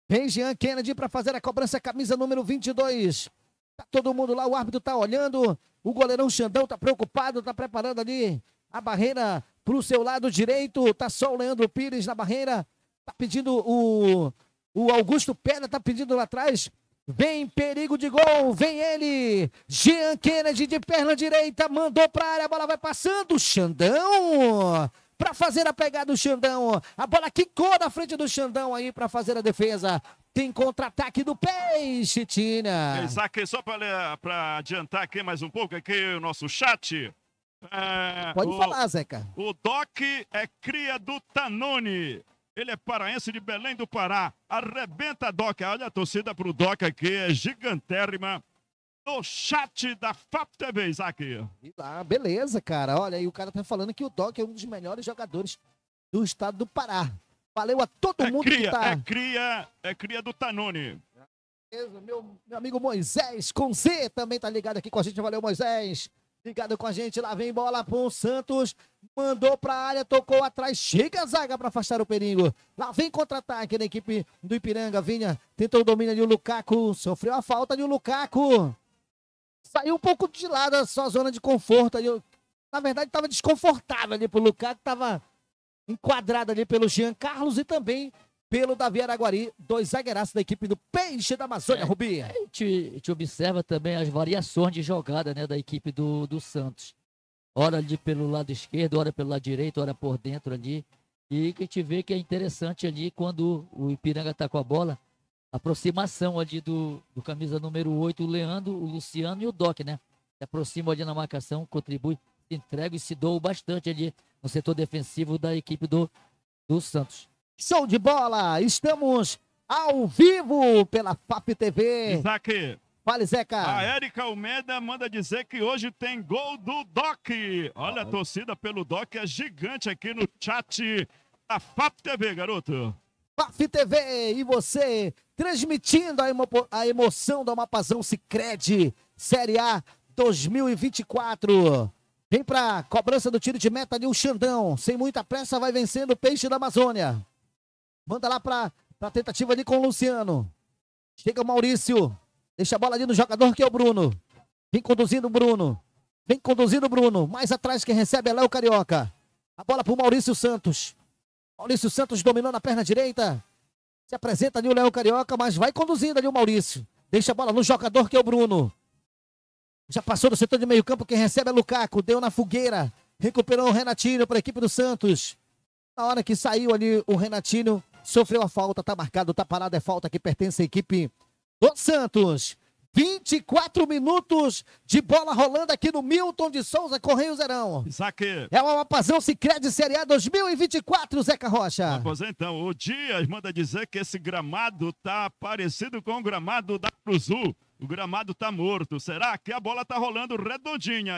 Vem Jean Kennedy para fazer a cobrança, camisa número 22. Tá todo mundo lá, o árbitro tá olhando. O goleirão Xandão tá preocupado, tá preparando ali a barreira pro seu lado direito. Tá só o Leandro Pires na barreira. Tá pedindo o, o Augusto Pedra, tá pedindo lá atrás. Vem perigo de gol, vem ele. Jean Kennedy de perna direita, mandou pra área, a bola vai passando. Xandão para fazer a pegada do Xandão. A bola quicou na frente do Xandão aí para fazer a defesa. Tem contra-ataque do Peixe, Tina. só para adiantar aqui mais um pouco, aqui o nosso chat. É, Pode o, falar, Zeca. O Doc é cria do Tanone. Ele é paraense de Belém do Pará. Arrebenta, Doc. Olha a torcida pro Doc aqui, é gigantérrima no chat da FAP TV, Isaac. Ah, beleza, cara. Olha, aí, o cara tá falando que o Doc é um dos melhores jogadores do estado do Pará. Valeu a todo é mundo cria, que tá. É cria, é cria do Tanone. Beleza, meu, meu amigo Moisés com Z também tá ligado aqui com a gente. Valeu, Moisés. Ligado com a gente, lá vem bola para o Santos. Mandou para área, tocou atrás. Chega a zaga para afastar o perigo. Lá vem contra-ataque da equipe do Ipiranga. Vinha, tentou o domínio de o Lukaku. Sofreu a falta de o Lukaku saiu um pouco de lado da sua zona de conforto. Eu, na verdade, estava desconfortável ali pro lucas estava enquadrado ali pelo Jean Carlos e também pelo Davi Araguari, dois zagueiraços da equipe do Peixe da Amazônia, é, Rubinho. A gente, a gente, observa também as variações de jogada né, da equipe do, do Santos. Ora ali pelo lado esquerdo, ora pelo lado direito, ora por dentro ali. E que a gente vê que é interessante ali quando o Ipiranga está com a bola, aproximação ali do, do camisa número 8, o Leandro, o Luciano e o Doc, né? Se aproxima ali na marcação, contribui, se entrega e se doa bastante ali no setor defensivo da equipe do, do Santos. Show de bola! Estamos ao vivo pela FAP TV. Isaac. Fale, Zeca. A Érica Almeida manda dizer que hoje tem gol do Doc. Olha, a torcida pelo Doc é gigante aqui no chat da FAP TV, garoto. Paf TV e você transmitindo a, emo a emoção da Amapazão Sicredi Série A 2024. Vem pra cobrança do tiro de meta de um Xandão. Sem muita pressa vai vencendo o peixe da Amazônia. Manda lá pra, pra tentativa ali com o Luciano. Chega o Maurício. Deixa a bola ali no jogador que é o Bruno. Vem conduzindo o Bruno. Vem conduzindo o Bruno. Mais atrás quem recebe é Léo Carioca. A bola pro Maurício Santos. Maurício Santos dominou na perna direita. Se apresenta ali o Léo Carioca, mas vai conduzindo ali o Maurício. Deixa a bola no jogador que é o Bruno. Já passou do setor de meio campo, quem recebe é Lukaku. Deu na fogueira. Recuperou o Renatinho para a equipe do Santos. Na hora que saiu ali o Renatinho, sofreu a falta. Está marcado, Está parado, é falta que pertence à equipe do Santos. 24 minutos de bola rolando aqui no Milton de Souza, Correio Zerão. Saque. É uma apazão Sicredi Série A 2024, Zeca Rocha. Ah, pois é, então, o Dias manda dizer que esse gramado tá parecido com o gramado da Cruzul. O gramado tá morto. Será que a bola tá rolando redondinha?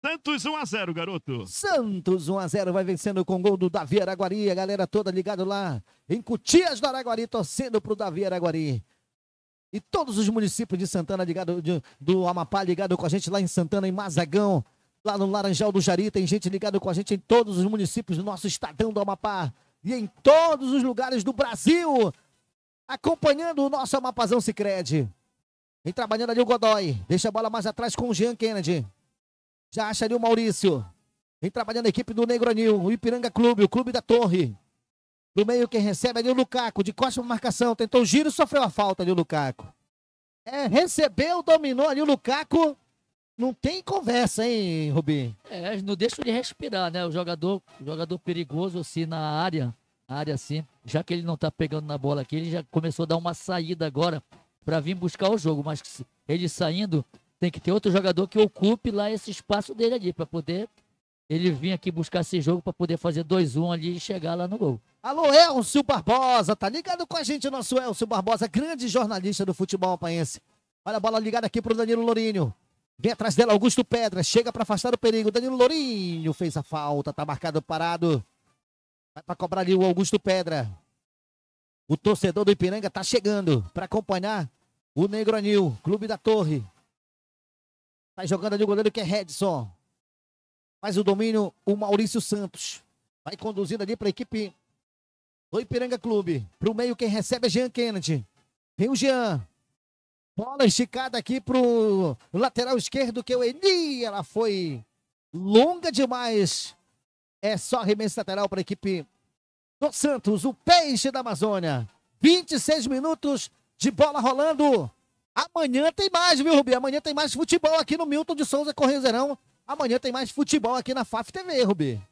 Santos 1x0, garoto. Santos 1x0 vai vencendo com o gol do Davi Araguari. A galera toda ligado lá em Cutias do Araguari, torcendo pro Davi Araguari e todos os municípios de Santana ligado de, do Amapá ligado com a gente lá em Santana em Mazagão, lá no Laranjal do Jari, tem gente ligado com a gente em todos os municípios do nosso estadão do Amapá e em todos os lugares do Brasil, acompanhando o nosso Amapazão Sicredi. Vem trabalhando ali o Godoy, deixa a bola mais atrás com o Jean Kennedy. Já acha ali o Maurício. Vem trabalhando a equipe do Negronil, o Ipiranga Clube, o Clube da Torre. Do meio que recebe ali o Lukaku, de costa para marcação, tentou o giro, sofreu a falta ali o Lukaku. É, recebeu, dominou ali o Lukaku. Não tem conversa, hein, Rubinho? É, não deixa ele respirar, né? O jogador, jogador perigoso assim na área, área assim, já que ele não tá pegando na bola aqui, ele já começou a dar uma saída agora para vir buscar o jogo, mas ele saindo, tem que ter outro jogador que ocupe lá esse espaço dele ali para poder ele vir aqui buscar esse jogo para poder fazer 2-1 um ali e chegar lá no gol. Alô, Elcio Barbosa, tá ligado com a gente, nosso Elcio Barbosa, grande jornalista do futebol apanhense. Olha a bola ligada aqui pro Danilo Lourinho. Vem atrás dela, Augusto Pedra, chega para afastar o perigo. Danilo Lourinho fez a falta, tá marcado parado. Vai para cobrar ali o Augusto Pedra. O torcedor do Ipiranga tá chegando para acompanhar o Negro Anil, Clube da Torre. Tá jogando ali o goleiro que é Redson. Faz o domínio o Maurício Santos. Vai conduzindo ali para a equipe do Ipiranga Clube. Pro meio quem recebe é Jean Kennedy. Vem o Jean. Bola esticada aqui pro lateral esquerdo que é o Eni. Ela foi longa demais. É só arremesso lateral para a equipe do Santos, o peixe da Amazônia. 26 minutos de bola rolando. Amanhã tem mais, viu, Rubi? Amanhã tem mais futebol aqui no Milton de Souza Correzeirão. Amanhã tem mais futebol aqui na FAF TV, Rubi.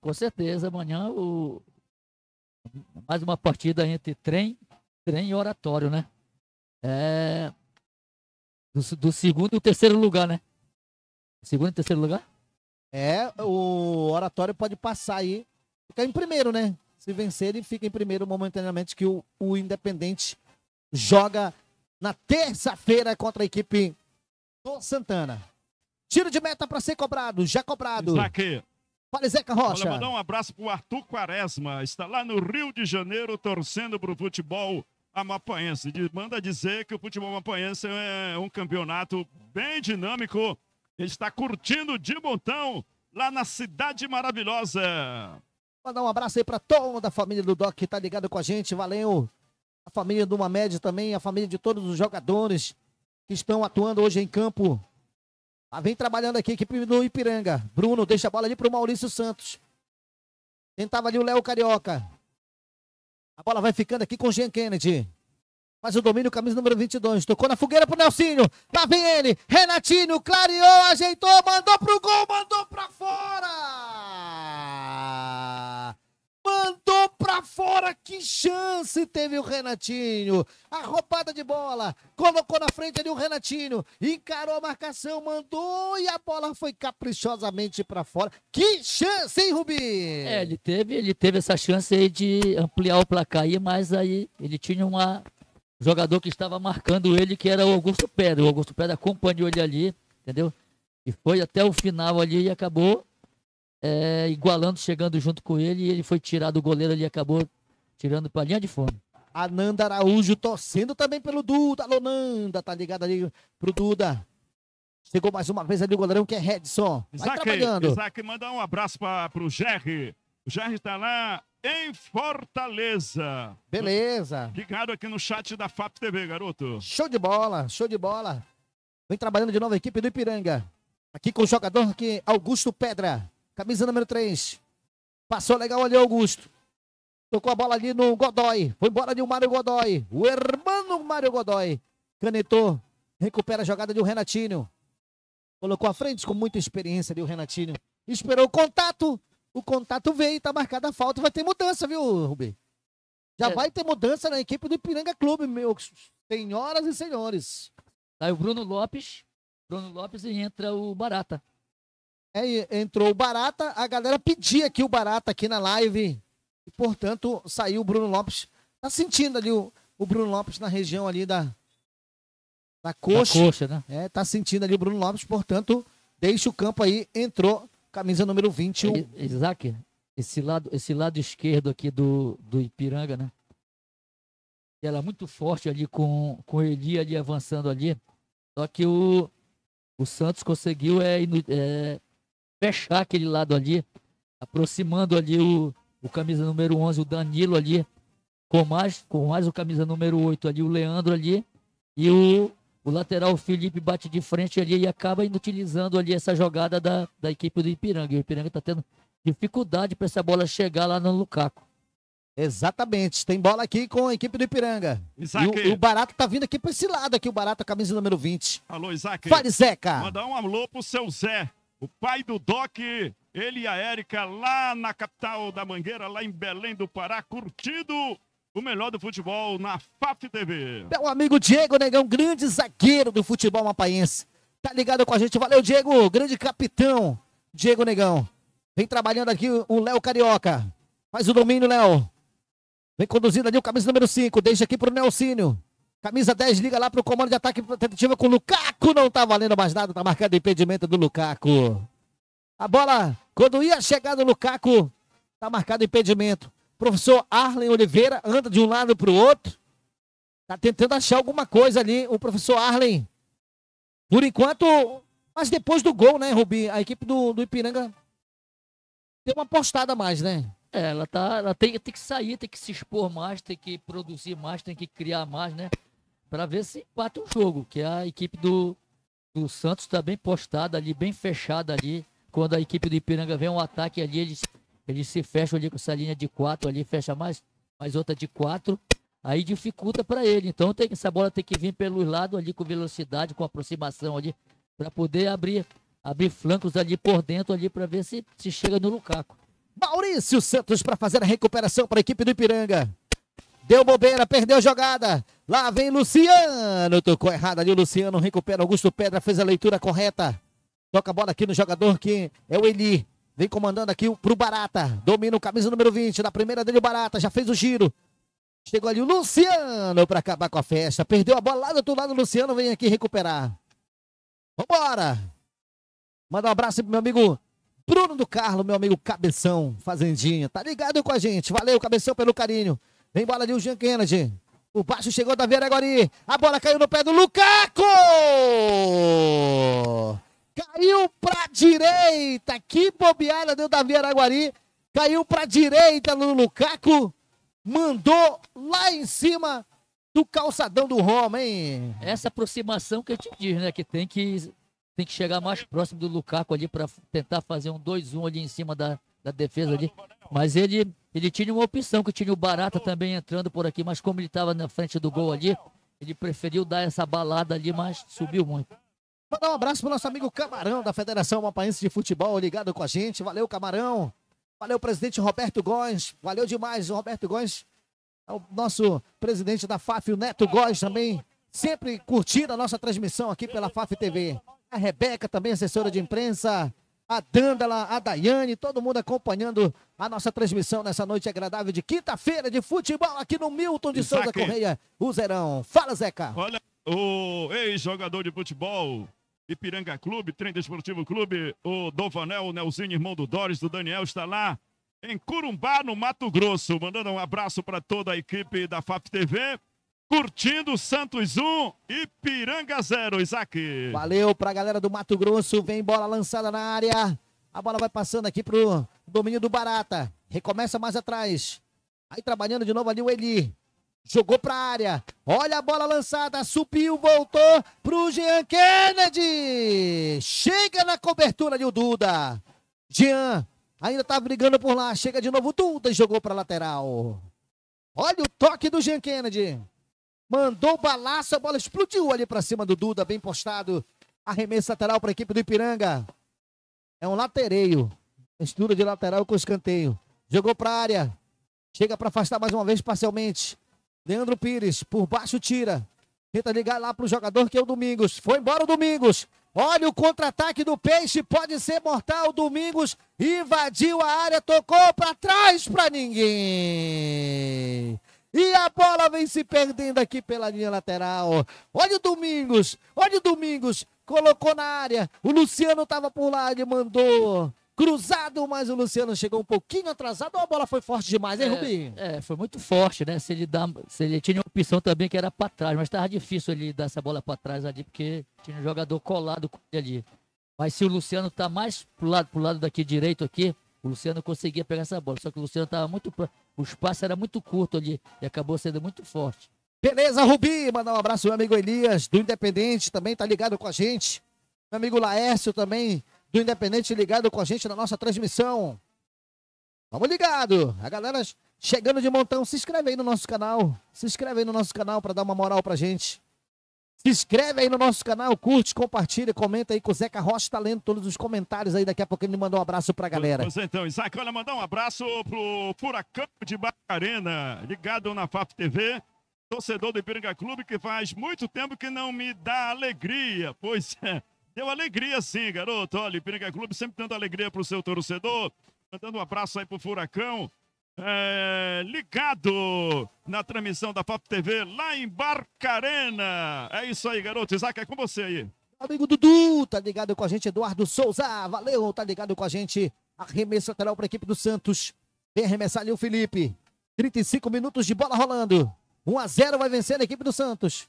Com certeza, amanhã o, mais uma partida entre trem, trem e oratório, né? É, do, do segundo e o terceiro lugar, né? Segundo e terceiro lugar? É, o oratório pode passar aí, ficar em primeiro, né? Se vencer, ele fica em primeiro momentaneamente, que o, o Independente joga na terça-feira contra a equipe do Santana. Tiro de meta para ser cobrado, já cobrado. Isaac. Fale, Zeca Rocha. Olha, mandar um abraço pro Arthur Quaresma. Está lá no Rio de Janeiro torcendo pro futebol amapaense. Manda dizer que o futebol amapaense é um campeonato bem dinâmico. Ele está curtindo de montão lá na cidade maravilhosa. Mandar um abraço aí para toda a família do Doc que tá ligado com a gente. Valeu. A família do Mamed também, a família de todos os jogadores que estão atuando hoje em campo ah, vem trabalhando aqui, equipe do Ipiranga. Bruno deixa a bola ali para o Maurício Santos. Tentava ali o Léo Carioca. A bola vai ficando aqui com o Jean Kennedy. Faz o domínio, camisa número 22. Tocou na fogueira pro Nelsinho. Lá vem ele. Renatinho clareou, ajeitou, mandou pro gol, mandou pra fora mandou pra fora. Que chance teve o Renatinho. A roubada de bola, colocou na frente ali o Renatinho, encarou a marcação, mandou e a bola foi caprichosamente pra fora. Que chance, hein, Rubi? É, ele teve, ele teve essa chance aí de ampliar o placar aí, mas aí ele tinha uma jogador que estava marcando ele, que era o Augusto Pedro. O Augusto Pedro acompanhou ele ali, entendeu? E foi até o final ali e acabou é, igualando, chegando junto com ele, e ele foi tirado, o goleiro ali acabou tirando para linha de fundo. Ananda Araújo torcendo também pelo Duda. Alô, Nanda, tá ligado ali pro Duda. Chegou mais uma vez ali o goleirão que é Redson. Vai Isaac, trabalhando. Isaac, manda um abraço para pro Jerry. O Jerry tá lá em Fortaleza. Beleza. Ligado aqui no chat da FAP TV, garoto. Show de bola, show de bola. Vem trabalhando de novo a equipe do Ipiranga. Aqui com o jogador que é Augusto Pedra. Camisa número 3. Passou legal ali, Augusto. Tocou a bola ali no Godoy. Foi embora de um Mário Godoy. O hermano Mário Godoy. Canetou. Recupera a jogada de o Renatinho. Colocou à frente com muita experiência ali o Renatinho. Esperou o contato. O contato veio, tá marcada a falta. Vai ter mudança, viu, Rubem? Já é. vai ter mudança na equipe do Ipiranga Clube, meus senhoras e senhores. aí o Bruno Lopes. Bruno Lopes e entra o Barata. É, entrou o Barata, a galera pedia aqui o Barata aqui na live. E, portanto, saiu o Bruno Lopes. Tá sentindo ali o, o Bruno Lopes na região ali da, da coxa. Da coxa né? É, tá sentindo ali o Bruno Lopes, portanto, deixa o campo aí, entrou, camisa número 21. É, é, Isaac, esse lado, esse lado esquerdo aqui do, do Ipiranga, né? Ela é muito forte ali com, com o Eli ali avançando ali. Só que o, o Santos conseguiu é, é fechar aquele lado ali, aproximando ali o, o camisa número 11, o Danilo ali, com mais, com mais o camisa número 8 ali, o Leandro ali, e o, o lateral Felipe bate de frente ali e acaba inutilizando ali essa jogada da, da equipe do Ipiranga. E o Ipiranga está tendo dificuldade para essa bola chegar lá no Lukaku. Exatamente, tem bola aqui com a equipe do Ipiranga. E o, o Barata tá vindo aqui para esse lado aqui, o Barata, camisa número 20. Alô, Isaac. Fale, Zeca. Mandar um alô pro seu Zé o pai do Doc, ele e a Érica, lá na capital da Mangueira, lá em Belém do Pará, curtindo o melhor do futebol na FAP TV. Meu amigo Diego Negão, grande zagueiro do futebol mapaense. Tá ligado com a gente. Valeu, Diego, grande capitão. Diego Negão. Vem trabalhando aqui o Léo Carioca. Faz o domínio, Léo. Vem conduzindo ali o camisa número 5. Deixa aqui pro Nelcínio. Camisa 10 liga lá pro comando de ataque tentativa com o Lukaku. Não tá valendo mais nada, tá marcado impedimento do Lukaku. A bola, quando ia chegar no Lukaku, tá marcado impedimento. Professor Arlen Oliveira anda de um lado pro outro. Tá tentando achar alguma coisa ali, o professor Arlen. Por enquanto, mas depois do gol, né, Rubi? A equipe do, do Ipiranga tem uma postada mais, né? É, ela, tá, ela tem, tem que sair, tem que se expor mais, tem que produzir mais, tem que criar mais, né? para ver se empata um jogo, que a equipe do, do Santos está bem postada ali, bem fechada ali. Quando a equipe do Ipiranga vem um ataque ali, eles, eles se fecham ali com essa linha de quatro ali, fecha mais, mais outra de quatro. Aí dificulta para ele. Então tem, essa bola tem que vir pelo lado ali com velocidade, com aproximação ali, para poder abrir abrir flancos ali por dentro ali para ver se, se chega no Lukaku. Maurício Santos para fazer a recuperação para a equipe do Ipiranga. Deu bobeira, perdeu jogada. Lá vem Luciano. Tocou errado ali o Luciano. Recupera Augusto Pedra. Fez a leitura correta. Toca a bola aqui no jogador que é o Eli. Vem comandando aqui pro Barata. Domina o camisa número 20. Na primeira dele o Barata. Já fez o giro. Chegou ali o Luciano para acabar com a festa. Perdeu a bola lá do outro lado. O Luciano vem aqui recuperar. Vambora! Manda um abraço pro meu amigo Bruno do Carlo, meu amigo Cabeção Fazendinha. Tá ligado com a gente. Valeu, Cabeção, pelo carinho. Vem bola de Jean Kennedy. O baixo chegou da Vera agora. A bola caiu no pé do Lukaku! Caiu pra direita. Que bobeada deu Davi Araguari. Caiu pra direita no Lukaku. Mandou lá em cima do calçadão do Roma, hein? Essa aproximação que eu te diz, né? Que tem que, tem que chegar mais próximo do Lukaku ali para tentar fazer um 2-1 ali em cima da, da defesa ali. Mas ele ele tinha uma opção, que tinha o Barata também entrando por aqui, mas como ele estava na frente do gol ali, ele preferiu dar essa balada ali, mas subiu muito. Mandar um abraço para o nosso amigo Camarão, da Federação Mapaense de Futebol, ligado com a gente. Valeu, Camarão. Valeu, presidente Roberto Góes. Valeu demais, Roberto Góes. É o nosso presidente da FAF, o Neto Góes, também sempre curtindo a nossa transmissão aqui pela FAF TV. A Rebeca também, assessora de imprensa a Danda,la a Daiane, todo mundo acompanhando a nossa transmissão nessa noite agradável de quinta-feira de futebol aqui no Milton de Souza Correia, o Zerão. Fala, Zeca. Olha, o ex-jogador de futebol, Ipiranga Clube, Trem Desportivo Clube, o Dovanel, o Nelzinho, irmão do Doris, do Daniel, está lá em Curumbá, no Mato Grosso. Mandando um abraço para toda a equipe da FAP TV. Curtindo Santos 1, Ipiranga 0, Isaac. Valeu pra galera do Mato Grosso. Vem bola lançada na área. A bola vai passando aqui pro domínio do Barata. Recomeça mais atrás. Aí trabalhando de novo ali o Eli. Jogou pra área. Olha a bola lançada. Subiu, voltou pro Jean Kennedy. Chega na cobertura de o Duda. Jean ainda tá brigando por lá. Chega de novo. o Duda e jogou pra lateral. Olha o toque do Jean Kennedy mandou balaço, a bola explodiu ali para cima do Duda, bem postado. Arremesso lateral para a equipe do Ipiranga. É um latereio. Mistura de lateral com escanteio. Jogou para a área. Chega para afastar mais uma vez parcialmente. Leandro Pires, por baixo tira. Tenta ligar lá para o jogador que é o Domingos. Foi embora o Domingos. Olha o contra-ataque do Peixe, pode ser mortal. Domingos invadiu a área, tocou para trás para ninguém. E a bola vem se perdendo aqui pela linha lateral. Olha o Domingos, olha o Domingos, colocou na área. O Luciano estava por lá, ele mandou cruzado, mas o Luciano chegou um pouquinho atrasado. A bola foi forte demais, hein, é, Rubinho? É, foi muito forte, né? Se ele, dá, se ele tinha uma opção também que era para trás, mas estava difícil ele dar essa bola para trás ali, porque tinha um jogador colado com ele ali. Mas se o Luciano está mais pro lado, pro lado daqui direito aqui, o Luciano conseguia pegar essa bola. Só que o Luciano estava muito o espaço era muito curto ali e acabou sendo muito forte. Beleza, Rubi, mandar um abraço meu amigo Elias, do Independente, também tá ligado com a gente. Meu amigo Laércio também, do Independente, ligado com a gente na nossa transmissão. Vamos ligado! A galera chegando de montão, se inscreve aí no nosso canal. Se inscreve aí no nosso canal para dar uma moral pra gente. Se inscreve aí no nosso canal, curte, compartilha, comenta aí com o Zeca Rocha Talento, tá todos os comentários aí. Daqui a pouco ele mandou um abraço pra galera. Pois então, Isaac, olha, mandar um abraço pro Furacão de Barcarena, ligado na FAP TV, torcedor do Ipiranga Clube, que faz muito tempo que não me dá alegria. Pois é, deu alegria sim, garoto. Olha, Ipiranga Clube sempre dando alegria pro seu torcedor. Mandando um abraço aí pro Furacão é, ligado na transmissão da Pop TV lá em Barcarena. É isso aí, garoto. Isaac, é com você aí. Amigo Dudu, tá ligado com a gente, Eduardo Souza, valeu, tá ligado com a gente. Arremesso lateral para a equipe do Santos. Vem arremessar ali o Felipe. 35 minutos de bola rolando. 1 a 0 vai vencendo a equipe do Santos.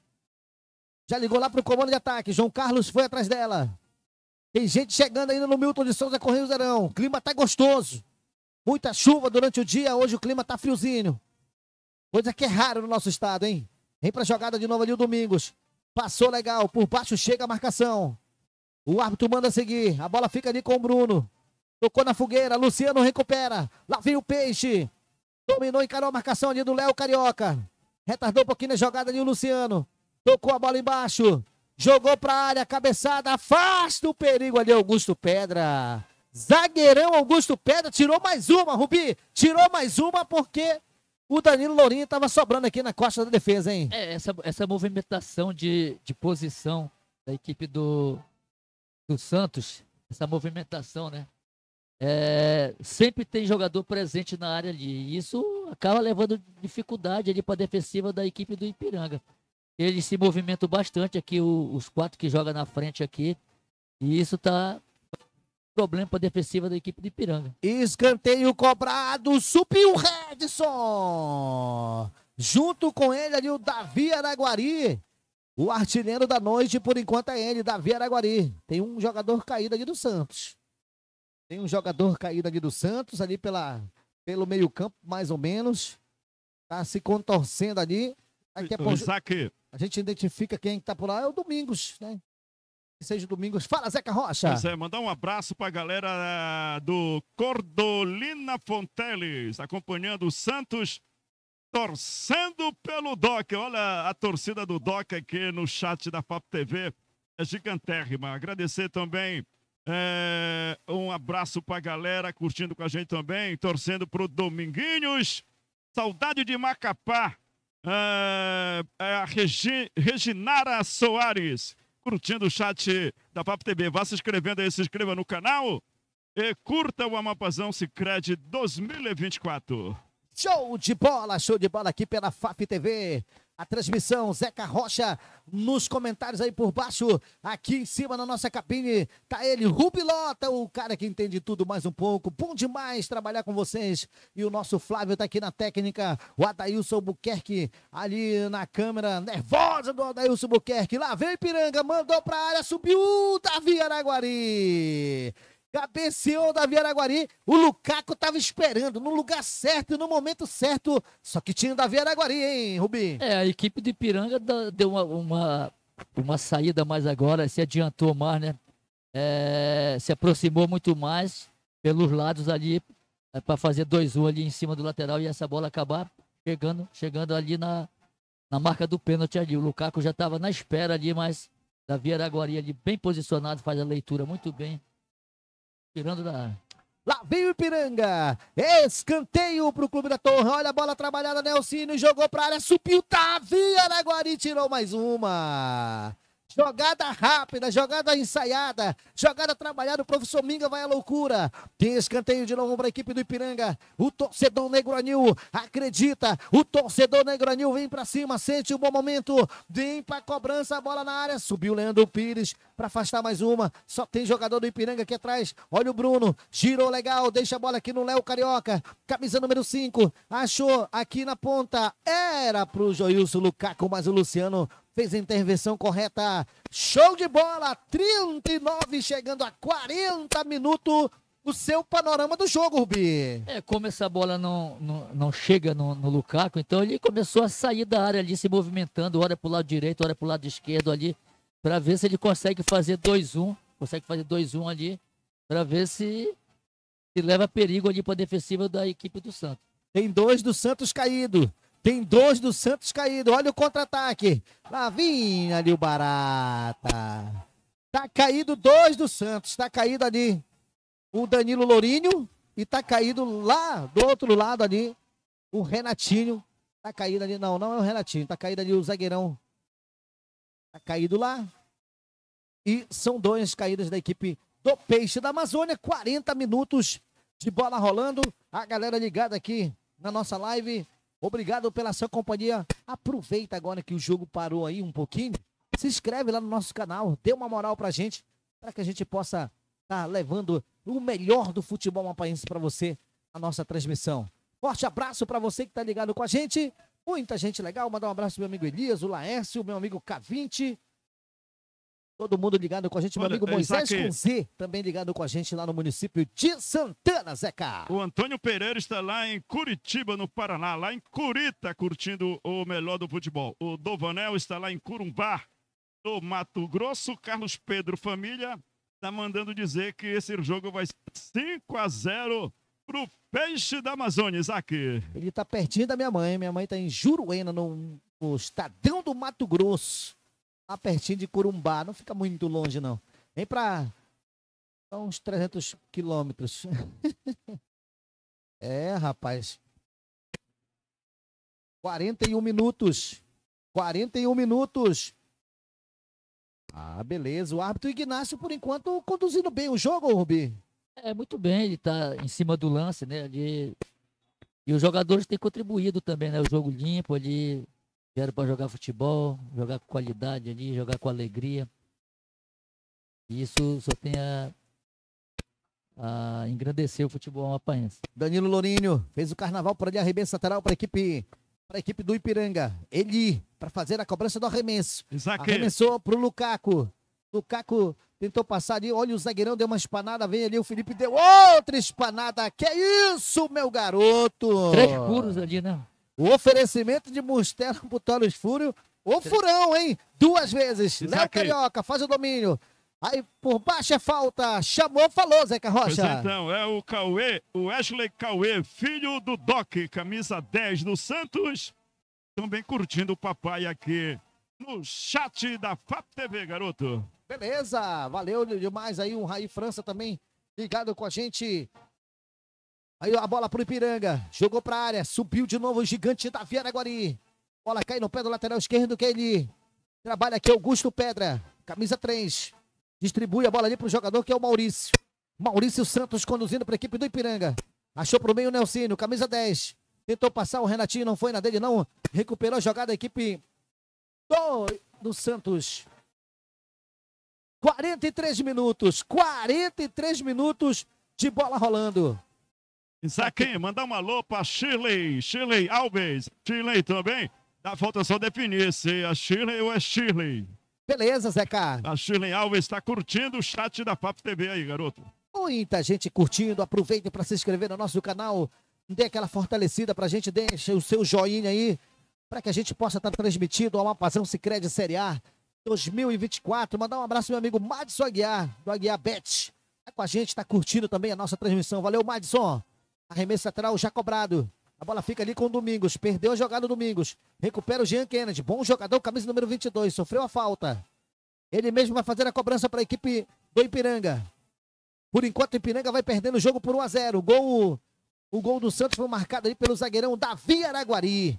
Já ligou lá para o comando de ataque. João Carlos foi atrás dela. Tem gente chegando ainda no Milton de Souza Correio Zerão. clima tá gostoso. Muita chuva durante o dia, hoje o clima tá friozinho. Coisa que é raro no nosso estado, hein? Vem pra jogada de novo ali o Domingos. Passou legal, por baixo chega a marcação. O árbitro manda seguir, a bola fica ali com o Bruno. Tocou na fogueira, Luciano recupera. Lá vem o Peixe. Dominou, encarou a marcação ali do Léo Carioca. Retardou um pouquinho a jogada ali o Luciano. Tocou a bola embaixo. Jogou pra área, cabeçada, afasta o perigo ali, Augusto Pedra. Zagueirão Augusto Pedra tirou mais uma, Rubi. Tirou mais uma porque o Danilo Lourinho estava sobrando aqui na costa da defesa, hein? É, essa, essa movimentação de, de posição da equipe do, do Santos, essa movimentação, né? É, sempre tem jogador presente na área ali. E isso acaba levando dificuldade ali para a defensiva da equipe do Ipiranga. Eles se movimentam bastante aqui, o, os quatro que jogam na frente aqui. E isso está problema defensiva da equipe de Piranga. Escanteio cobrado, subiu o Redson. Junto com ele ali o Davi Araguari. O artilheiro da noite, por enquanto, é ele, Davi Araguari. Tem um jogador caído ali do Santos. Tem um jogador caído ali do Santos, ali pela, pelo meio-campo, mais ou menos. Tá se contorcendo ali. A gente identifica quem é está por lá, é o Domingos, né? seja domingos. Fala, Zeca Rocha. Pois é, mandar um abraço para a galera ah, do Cordolina Fonteles, acompanhando o Santos, torcendo pelo DOC. Olha a torcida do DOC aqui no chat da FAP TV, é gigantérrima. Agradecer também, é, um abraço para a galera curtindo com a gente também, torcendo pro Dominguinhos. Saudade de Macapá. É, é a Regi, Reginara Soares curtindo o chat da Papo TV. Vá se inscrevendo aí, se inscreva no canal e curta o Amapazão Sicredi 2024. Show de bola, show de bola aqui pela FAP TV a transmissão. Zeca Rocha nos comentários aí por baixo. Aqui em cima na nossa cabine tá ele, Rubilota, o cara que entende tudo mais um pouco. Bom demais trabalhar com vocês. E o nosso Flávio tá aqui na técnica. O Adailson Buquerque ali na câmera, nervosa do Adailson Buquerque. Lá vem Piranga, mandou pra área, subiu Davi Araguari. Cabeceou Davi Araguari. O Lukaku estava esperando no lugar certo, e no momento certo. Só que tinha o Davi Araguari, hein, Rubim? É, a equipe de Piranga deu uma, uma, uma saída mais agora, se adiantou mais, né? É, se aproximou muito mais pelos lados ali é, para fazer 2-1 ali em cima do lateral e essa bola acabar chegando, chegando ali na, na marca do pênalti ali. O Lukaku já estava na espera ali, mas Davi Araguari ali bem posicionado, faz a leitura muito bem Tirando da. Lá vem o Ipiranga. Escanteio para o Clube da Torre. Olha a bola trabalhada, Nelsinho. Jogou para a área. Subiu, Tavia tá, na Guari. Tirou mais uma. Jogada rápida, jogada ensaiada, jogada trabalhada. O professor Minga vai à loucura. Tem escanteio de novo para a equipe do Ipiranga. O torcedor Negronil acredita. O torcedor Negronil vem para cima, sente um bom momento. Vem para cobrança, a bola na área. Subiu Leandro Pires para afastar mais uma. Só tem jogador do Ipiranga aqui atrás. Olha o Bruno. Girou legal. Deixa a bola aqui no Léo Carioca. Camisa número 5. Achou aqui na ponta. Era para o Joilson Lucaco, mas o Luciano fez a intervenção correta. Show de bola! 39 chegando a 40 minutos. O seu panorama do jogo, Rubi. É, como essa bola não, não, não chega no, no Lukaku, então ele começou a sair da área ali, se movimentando, olha para o lado direito, olha para o lado esquerdo ali, para ver se ele consegue fazer 2-1. Um, consegue fazer 2-1 um ali, para ver se, se leva perigo ali para a defensiva da equipe do Santos. Tem dois do Santos caído. Tem dois do Santos caído. Olha o contra-ataque. Lá vinha ali o Barata. Tá caído dois do Santos. Tá caído ali o Danilo Lourinho. E tá caído lá do outro lado ali o Renatinho. Tá caído ali. Não, não é o Renatinho. Tá caído ali o zagueirão. Tá caído lá. E são dois caídos da equipe do Peixe da Amazônia. 40 minutos de bola rolando. A galera ligada aqui na nossa live. Obrigado pela sua companhia. Aproveita agora que o jogo parou aí um pouquinho. Se inscreve lá no nosso canal, dê uma moral pra gente, para que a gente possa estar tá levando o melhor do futebol mapaense para você a nossa transmissão. Forte abraço para você que tá ligado com a gente. Muita gente legal. Mandar um abraço pro meu amigo Elias, o Laércio, meu amigo K20, Todo mundo ligado com a gente, meu amigo é, Moisés com Z, também ligado com a gente lá no município de Santana, Zeca. O Antônio Pereira está lá em Curitiba, no Paraná, lá em Curita, curtindo o melhor do futebol. O Dovanel está lá em Curumbá, do Mato Grosso. Carlos Pedro Família está mandando dizer que esse jogo vai ser 5 a 0 pro Peixe da Amazônia, Isaac. Ele está pertinho da minha mãe, minha mãe está em Juruena, no, no Estadão do Mato Grosso lá pertinho de Curumbá, Não fica muito longe, não. vem para uns 300 quilômetros. é, rapaz. 41 minutos. 41 minutos. Ah, beleza. O árbitro Ignacio, por enquanto, conduzindo bem o jogo, Rubi. É, muito bem. Ele está em cima do lance, né? De... E os jogadores têm contribuído também, né? O jogo limpo, ali Vieram para jogar futebol, jogar com qualidade ali, jogar com alegria. E isso só tem a, a engrandecer o futebol amapaense. Danilo Lourinho fez o carnaval por ali, arremesso lateral para a equipe, a equipe do Ipiranga. Ele, para fazer a cobrança do arremesso. Isaac. Arremessou para o Lukaku. Lukaku tentou passar ali, olha o zagueirão, deu uma espanada, vem ali o Felipe, deu outra espanada. Que é isso, meu garoto! Três furos ali, né? O oferecimento de Mustela Butórios Fúrio. O furão, hein? Duas vezes. Léo Carioca, faz o domínio. Aí por baixo é falta. Chamou, falou, Zeca Rocha. Pois então, é o Cauê, o Wesley Cauê, filho do Doc, camisa 10 do Santos. Também curtindo o papai aqui no chat da FAP TV, garoto. Beleza, valeu demais aí. Um Raí França também ligado com a gente Aí a bola pro Ipiranga. Jogou pra área. Subiu de novo o gigante da Vieira Guari. Bola cai no pé do lateral esquerdo, ele Trabalha aqui Augusto Pedra. Camisa 3. Distribui a bola ali pro jogador que é o Maurício. Maurício Santos conduzindo para a equipe do Ipiranga. Achou pro meio o Nelsinho. Camisa 10. Tentou passar o Renatinho. Não foi na dele, não. Recuperou a jogada a equipe do, do Santos. 43 minutos. 43 minutos de bola rolando. Zequim, mandar uma alô pra Shirley, Shirley Alves, Shirley também. Dá falta só definir se é a Shirley ou é Shirley. Beleza, Zeca. A Shirley Alves está curtindo o chat da Papo TV aí, garoto. Muita gente curtindo. Aproveite para se inscrever no nosso canal. Dê aquela fortalecida para gente. Deixe o seu joinha aí para que a gente possa estar tá transmitindo ao Mapazão secreta Série A 2024. Mandar um abraço meu amigo Madison Aguiar, do Aguiar Bet. Tá com a gente, está curtindo também a nossa transmissão. Valeu, Madison. Arremesso lateral já cobrado. A bola fica ali com o Domingos. Perdeu a jogada Domingos. Recupera o Jean Kennedy. Bom jogador, camisa número 22. Sofreu a falta. Ele mesmo vai fazer a cobrança para a equipe do Ipiranga. Por enquanto, o Ipiranga vai perdendo o jogo por 1 a 0. Gol, o gol do Santos foi marcado ali pelo zagueirão Davi Araguari.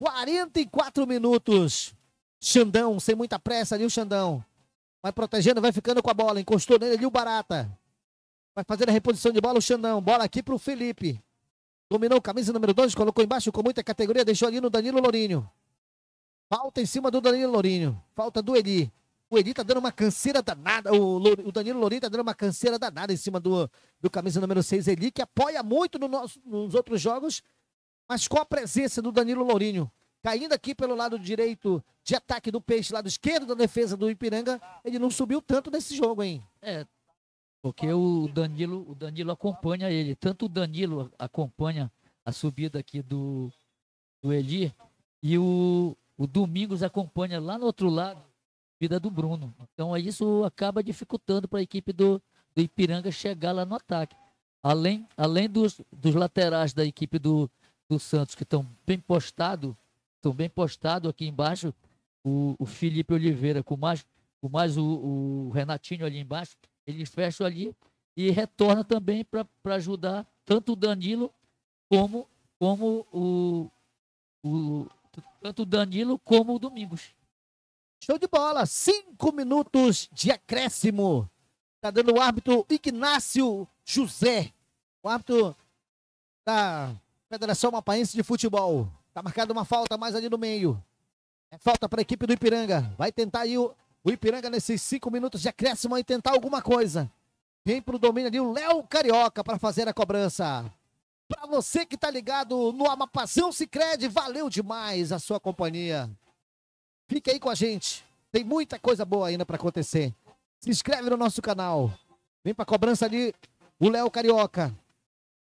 44 minutos. Xandão, sem muita pressa ali o Xandão. Vai protegendo, vai ficando com a bola. Encostou nele ali o Barata. Vai fazer a reposição de bola o Xandão. Bola aqui para o Felipe. Dominou camisa número 2, colocou embaixo com muita categoria, deixou ali no Danilo Lourinho. Falta em cima do Danilo Lourinho. Falta do Eli. O Eli tá dando uma canseira danada. O, o Danilo Lourinho tá dando uma canseira danada em cima do, do camisa número 6 Eli, que apoia muito no nosso, nos outros jogos, mas com a presença do Danilo Lourinho. Caindo aqui pelo lado direito de ataque do Peixe, lado esquerdo da defesa do Ipiranga, ele não subiu tanto nesse jogo, hein? É, porque o Danilo, o Danilo acompanha ele. Tanto o Danilo acompanha a subida aqui do, do Eli e o, o Domingos acompanha lá no outro lado a vida do Bruno. Então isso acaba dificultando para a equipe do, do Ipiranga chegar lá no ataque. Além, além dos, dos laterais da equipe do, do Santos, que estão bem postados, estão bem postados aqui embaixo, o, o Felipe Oliveira com mais, com mais o, o Renatinho ali embaixo, ele fecha ali e retorna também para ajudar tanto o Danilo como, como o, o tanto o Danilo como o Domingos. Show de bola! Cinco minutos de acréscimo. Tá dando o árbitro Ignácio José, o árbitro da Federação Mapaense de Futebol. Tá marcada uma falta mais ali no meio. É falta para a equipe do Ipiranga. Vai tentar aí o o Ipiranga, nesses cinco minutos de acréscimo, vai tentar alguma coisa. Vem pro domínio ali o Léo Carioca para fazer a cobrança. Para você que tá ligado no Amapazão Sicredi, valeu demais a sua companhia. Fica aí com a gente. Tem muita coisa boa ainda para acontecer. Se inscreve no nosso canal. Vem pra cobrança ali o Léo Carioca.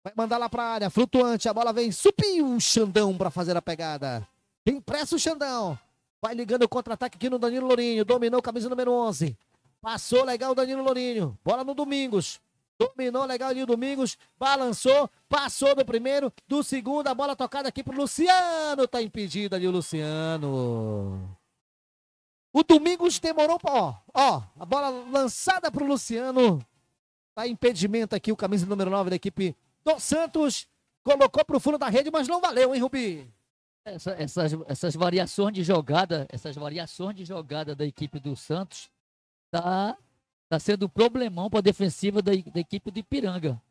Vai mandar lá pra área, flutuante, a bola vem, supiu o Xandão pra fazer a pegada. Tem pressa o Xandão. Vai ligando o contra-ataque aqui no Danilo Lourinho. Dominou camisa número 11. Passou legal o Danilo Lourinho. Bola no Domingos. Dominou legal ali o Domingos. Balançou. Passou do primeiro. Do segundo. A bola tocada aqui pro Luciano. Tá impedida ali o Luciano. O Domingos demorou. Ó, ó. A bola lançada pro Luciano. Tá impedimento aqui o camisa número 9 da equipe do Santos. Colocou pro fundo da rede, mas não valeu, hein, Rubi? Essa, essas, essas variações de jogada, essas variações de jogada da equipe do Santos tá, tá sendo um problemão para a defensiva da, da equipe do Ipiranga.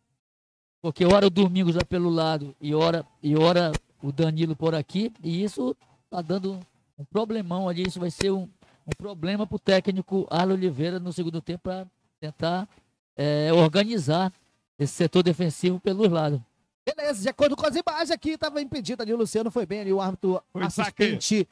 Porque ora o Domingos lá pelo lado e ora, e ora o Danilo por aqui, e isso tá dando um problemão ali, isso vai ser um, um problema para o técnico Arlo Oliveira no segundo tempo para tentar é, organizar esse setor defensivo pelos lados. Beleza, de acordo com as imagens aqui, estava impedida ali. O Luciano foi bem ali, o árbitro foi assistente.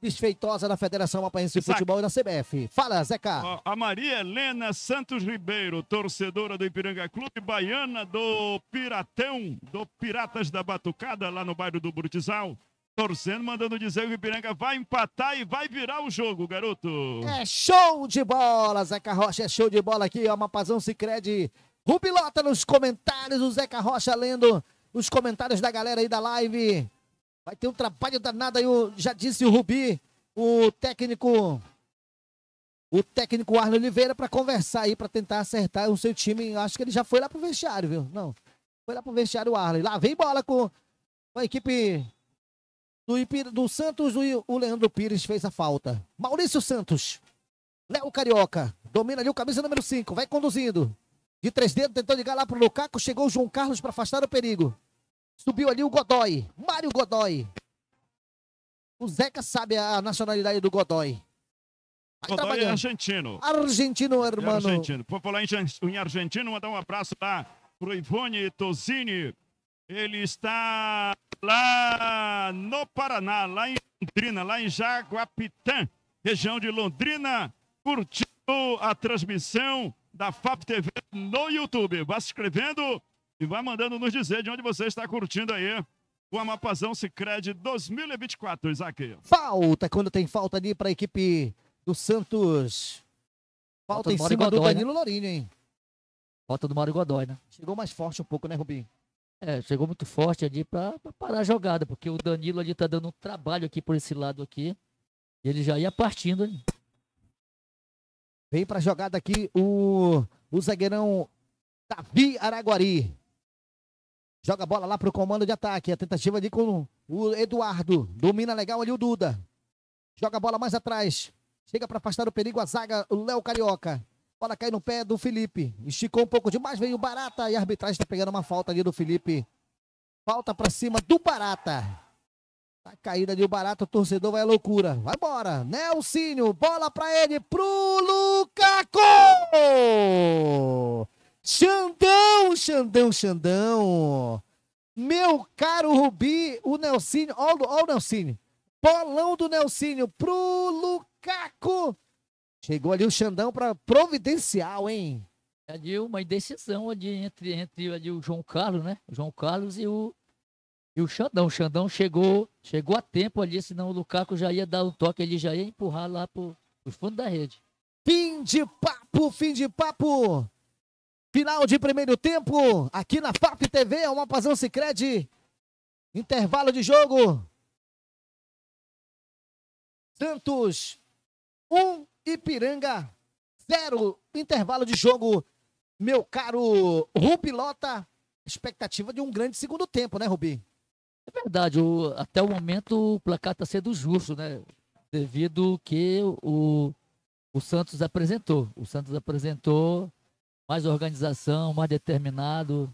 Desfeitosa da Federação Apaense de Futebol e da CBF. Fala, Zeca. A Maria Helena Santos Ribeiro, torcedora do Ipiranga Clube, baiana do Piratão, do Piratas da Batucada, lá no bairro do Brutizal, Torcendo, mandando dizer que o Ipiranga vai empatar e vai virar o jogo, garoto. É show de bola, Zeca Rocha, é show de bola aqui, ó, Mapazão Sicredi Rubilota nos comentários, o Zeca Rocha lendo os comentários da galera aí da live. Vai ter um trabalho danado aí, já disse o Rubi, o técnico o técnico Arno Oliveira para conversar aí, para tentar acertar o seu time. Acho que ele já foi lá pro vestiário, viu? Não, foi lá pro vestiário o Arno. Lá vem bola com, com a equipe do, do Santos, o, o Leandro Pires fez a falta. Maurício Santos, Léo Carioca, domina ali o camisa número 5, vai conduzindo. De três dedos, tentou ligar lá pro Lukaku. Chegou o João Carlos para afastar o perigo. Subiu ali o Godoy. Mário Godoy. O Zeca sabe a nacionalidade do Godoy. Tá Godoy é argentino. Argentino, irmão. É argentino. Vou falar em argentino, mandar um abraço lá pro Ivone Tosini. Ele está lá no Paraná, lá em Londrina, lá em Jaguapitã, região de Londrina, curtindo a transmissão da FAP TV no YouTube. vai se inscrevendo e vai mandando nos dizer de onde você está curtindo aí o Amapazão Sicredi 2024, Isaac. Falta quando tem falta ali para a equipe do Santos. Falta, falta em do cima Godoy, do né? Danilo né? hein? Falta do Mário Godoy, né? Chegou mais forte um pouco, né, Rubinho? É, chegou muito forte ali para parar a jogada, porque o Danilo ali tá dando um trabalho aqui por esse lado aqui. ele já ia partindo hein? Vem para a jogada aqui o, o zagueirão Davi Araguari. Joga a bola lá para o comando de ataque. A tentativa ali com o Eduardo. Domina legal ali o Duda. Joga a bola mais atrás. Chega para afastar o perigo a zaga, o Léo Carioca. Bola cai no pé do Felipe. Esticou um pouco demais, veio Barata e a arbitragem está pegando uma falta ali do Felipe. Falta para cima do Barata. Tá caída ali o barato, o torcedor vai à loucura. Vai embora. Nelsinho, bola pra ele, pro Lukaku! Xandão, Xandão, Xandão. Meu caro Rubi, o Nelsinho, olha o Nelsinho. Bolão do Nelsinho pro Lukaku. Chegou ali o Xandão para providencial, hein? Ali é uma indecisão ali entre, entre ali o João Carlos, né? O João Carlos e o, e o Xandão, o Xandão chegou, chegou a tempo ali, senão o Lukaku já ia dar um toque, ele já ia empurrar lá pro, pro fundo da rede. Fim de papo, fim de papo. Final de primeiro tempo, aqui na FAP TV, é uma Pazão Sicredi. Intervalo de jogo. Santos 1, um, Ipiranga 0. Intervalo de jogo, meu caro Rubilota. Expectativa de um grande segundo tempo, né, Rubi? É verdade, o, até o momento o placar está sendo justo, né? Devido que o, o Santos apresentou. O Santos apresentou mais organização, mais determinado,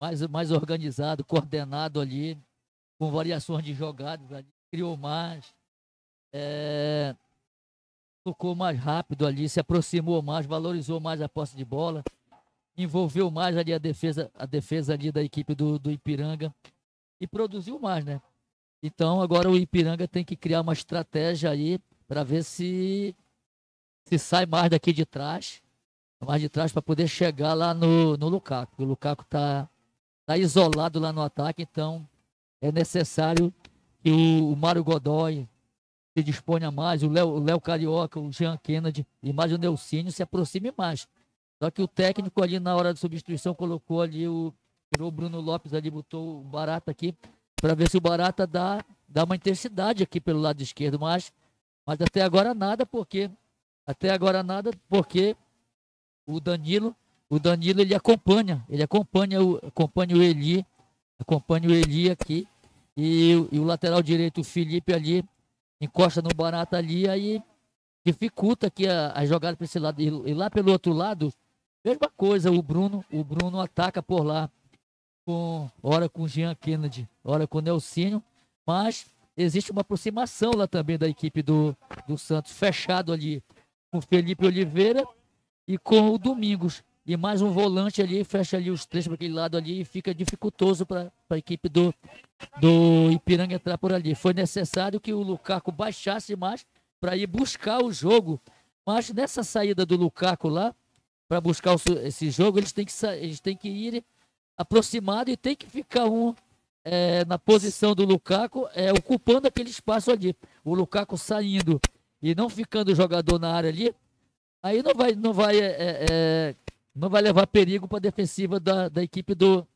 mais, mais organizado, coordenado ali, com variações de jogadas ali, criou mais, é, tocou mais rápido ali, se aproximou mais, valorizou mais a posse de bola, envolveu mais ali a defesa, a defesa ali da equipe do, do Ipiranga e produziu mais, né? Então agora o Ipiranga tem que criar uma estratégia aí para ver se se sai mais daqui de trás, mais de trás para poder chegar lá no, no Lukaku. O Lukaku tá, tá isolado lá no ataque, então é necessário que o, o Mário Godoy se disponha mais, o Léo, o Léo Carioca, o Jean Kennedy e mais o Nelsinho se aproxime mais. Só que o técnico ali na hora de substituição colocou ali o Tirou o Bruno Lopes ali, botou o Barata aqui, para ver se o Barata dá, dá uma intensidade aqui pelo lado esquerdo, mas, mas até agora nada, porque até agora nada, porque o Danilo, o Danilo ele acompanha, ele acompanha o, acompanha o Eli, acompanha o Eli aqui, e, e o lateral direito, o Felipe ali, encosta no Barata ali, aí dificulta aqui a, a jogada para esse lado. E, e lá pelo outro lado, mesma coisa, o Bruno, o Bruno ataca por lá com, ora com Jean Kennedy, ora com Nelsinho, mas existe uma aproximação lá também da equipe do, do Santos, fechado ali com Felipe Oliveira e com o Domingos. E mais um volante ali, fecha ali os três para aquele lado ali e fica dificultoso para a equipe do, do Ipiranga entrar por ali. Foi necessário que o Lukaku baixasse mais para ir buscar o jogo. Mas nessa saída do Lukaku lá, para buscar o, esse jogo, eles têm, que, eles têm que ir aproximado e tem que ficar um é, na posição do Lukaku, é, ocupando aquele espaço ali. O Lukaku saindo e não ficando o jogador na área ali, aí não vai, não vai, é, é, é não vai levar perigo para a defensiva da, da equipe do,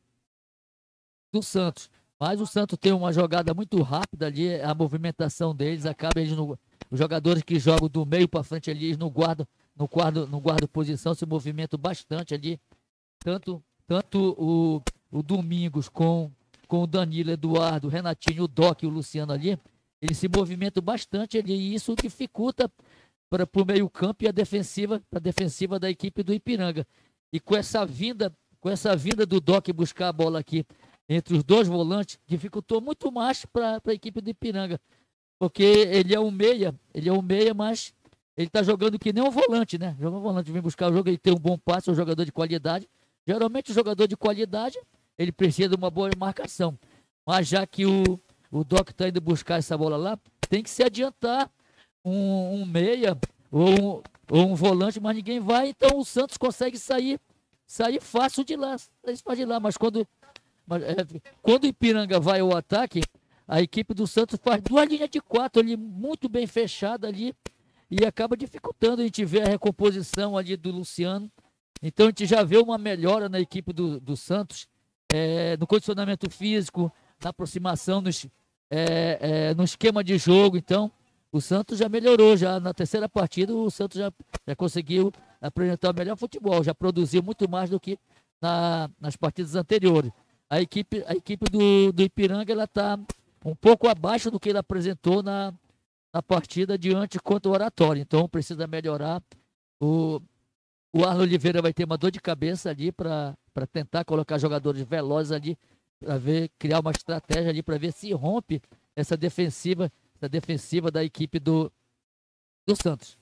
do Santos. Mas o Santos tem uma jogada muito rápida ali, a movimentação deles acaba eles no, os jogadores que jogam do meio para frente ali, eles não guardam, no quadro não guardam posição, se movimentam bastante ali, tanto tanto o, o Domingos com, com o Danilo, Eduardo, o Renatinho, o Doc e o Luciano ali, eles se movimentam bastante ali e isso dificulta para o meio-campo e a defensiva, a defensiva da equipe do Ipiranga. E com essa vinda, com essa vinda do Doc buscar a bola aqui entre os dois volantes, dificultou muito mais para a equipe do Ipiranga. Porque ele é um meia, ele é um meia, mas ele está jogando que nem um volante, né? Joga um volante, vem buscar o jogo, ele tem um bom passe, é um jogador de qualidade. Geralmente o jogador de qualidade, ele precisa de uma boa marcação. Mas já que o, o Doc está indo buscar essa bola lá, tem que se adiantar um, um meia ou um, ou um volante, mas ninguém vai. Então o Santos consegue sair, sair fácil de lá. Fácil de lá mas quando, mas, é, quando o Ipiranga vai ao ataque, a equipe do Santos faz duas linhas de quatro ali, muito bem fechada ali, e acaba dificultando. A gente vê a recomposição ali do Luciano então a gente já vê uma melhora na equipe do, do Santos, é, no condicionamento físico, na aproximação, nos, é, é, no esquema de jogo. Então o Santos já melhorou, já na terceira partida o Santos já, já conseguiu apresentar o melhor futebol, já produziu muito mais do que na, nas partidas anteriores. A equipe, a equipe do, do Ipiranga ela está um pouco abaixo do que ele apresentou na, na partida diante contra o Oratório. Então precisa melhorar o, o Arno Oliveira vai ter uma dor de cabeça ali para tentar colocar jogadores velozes ali, para ver, criar uma estratégia ali para ver se rompe essa defensiva, essa defensiva da equipe do, do Santos.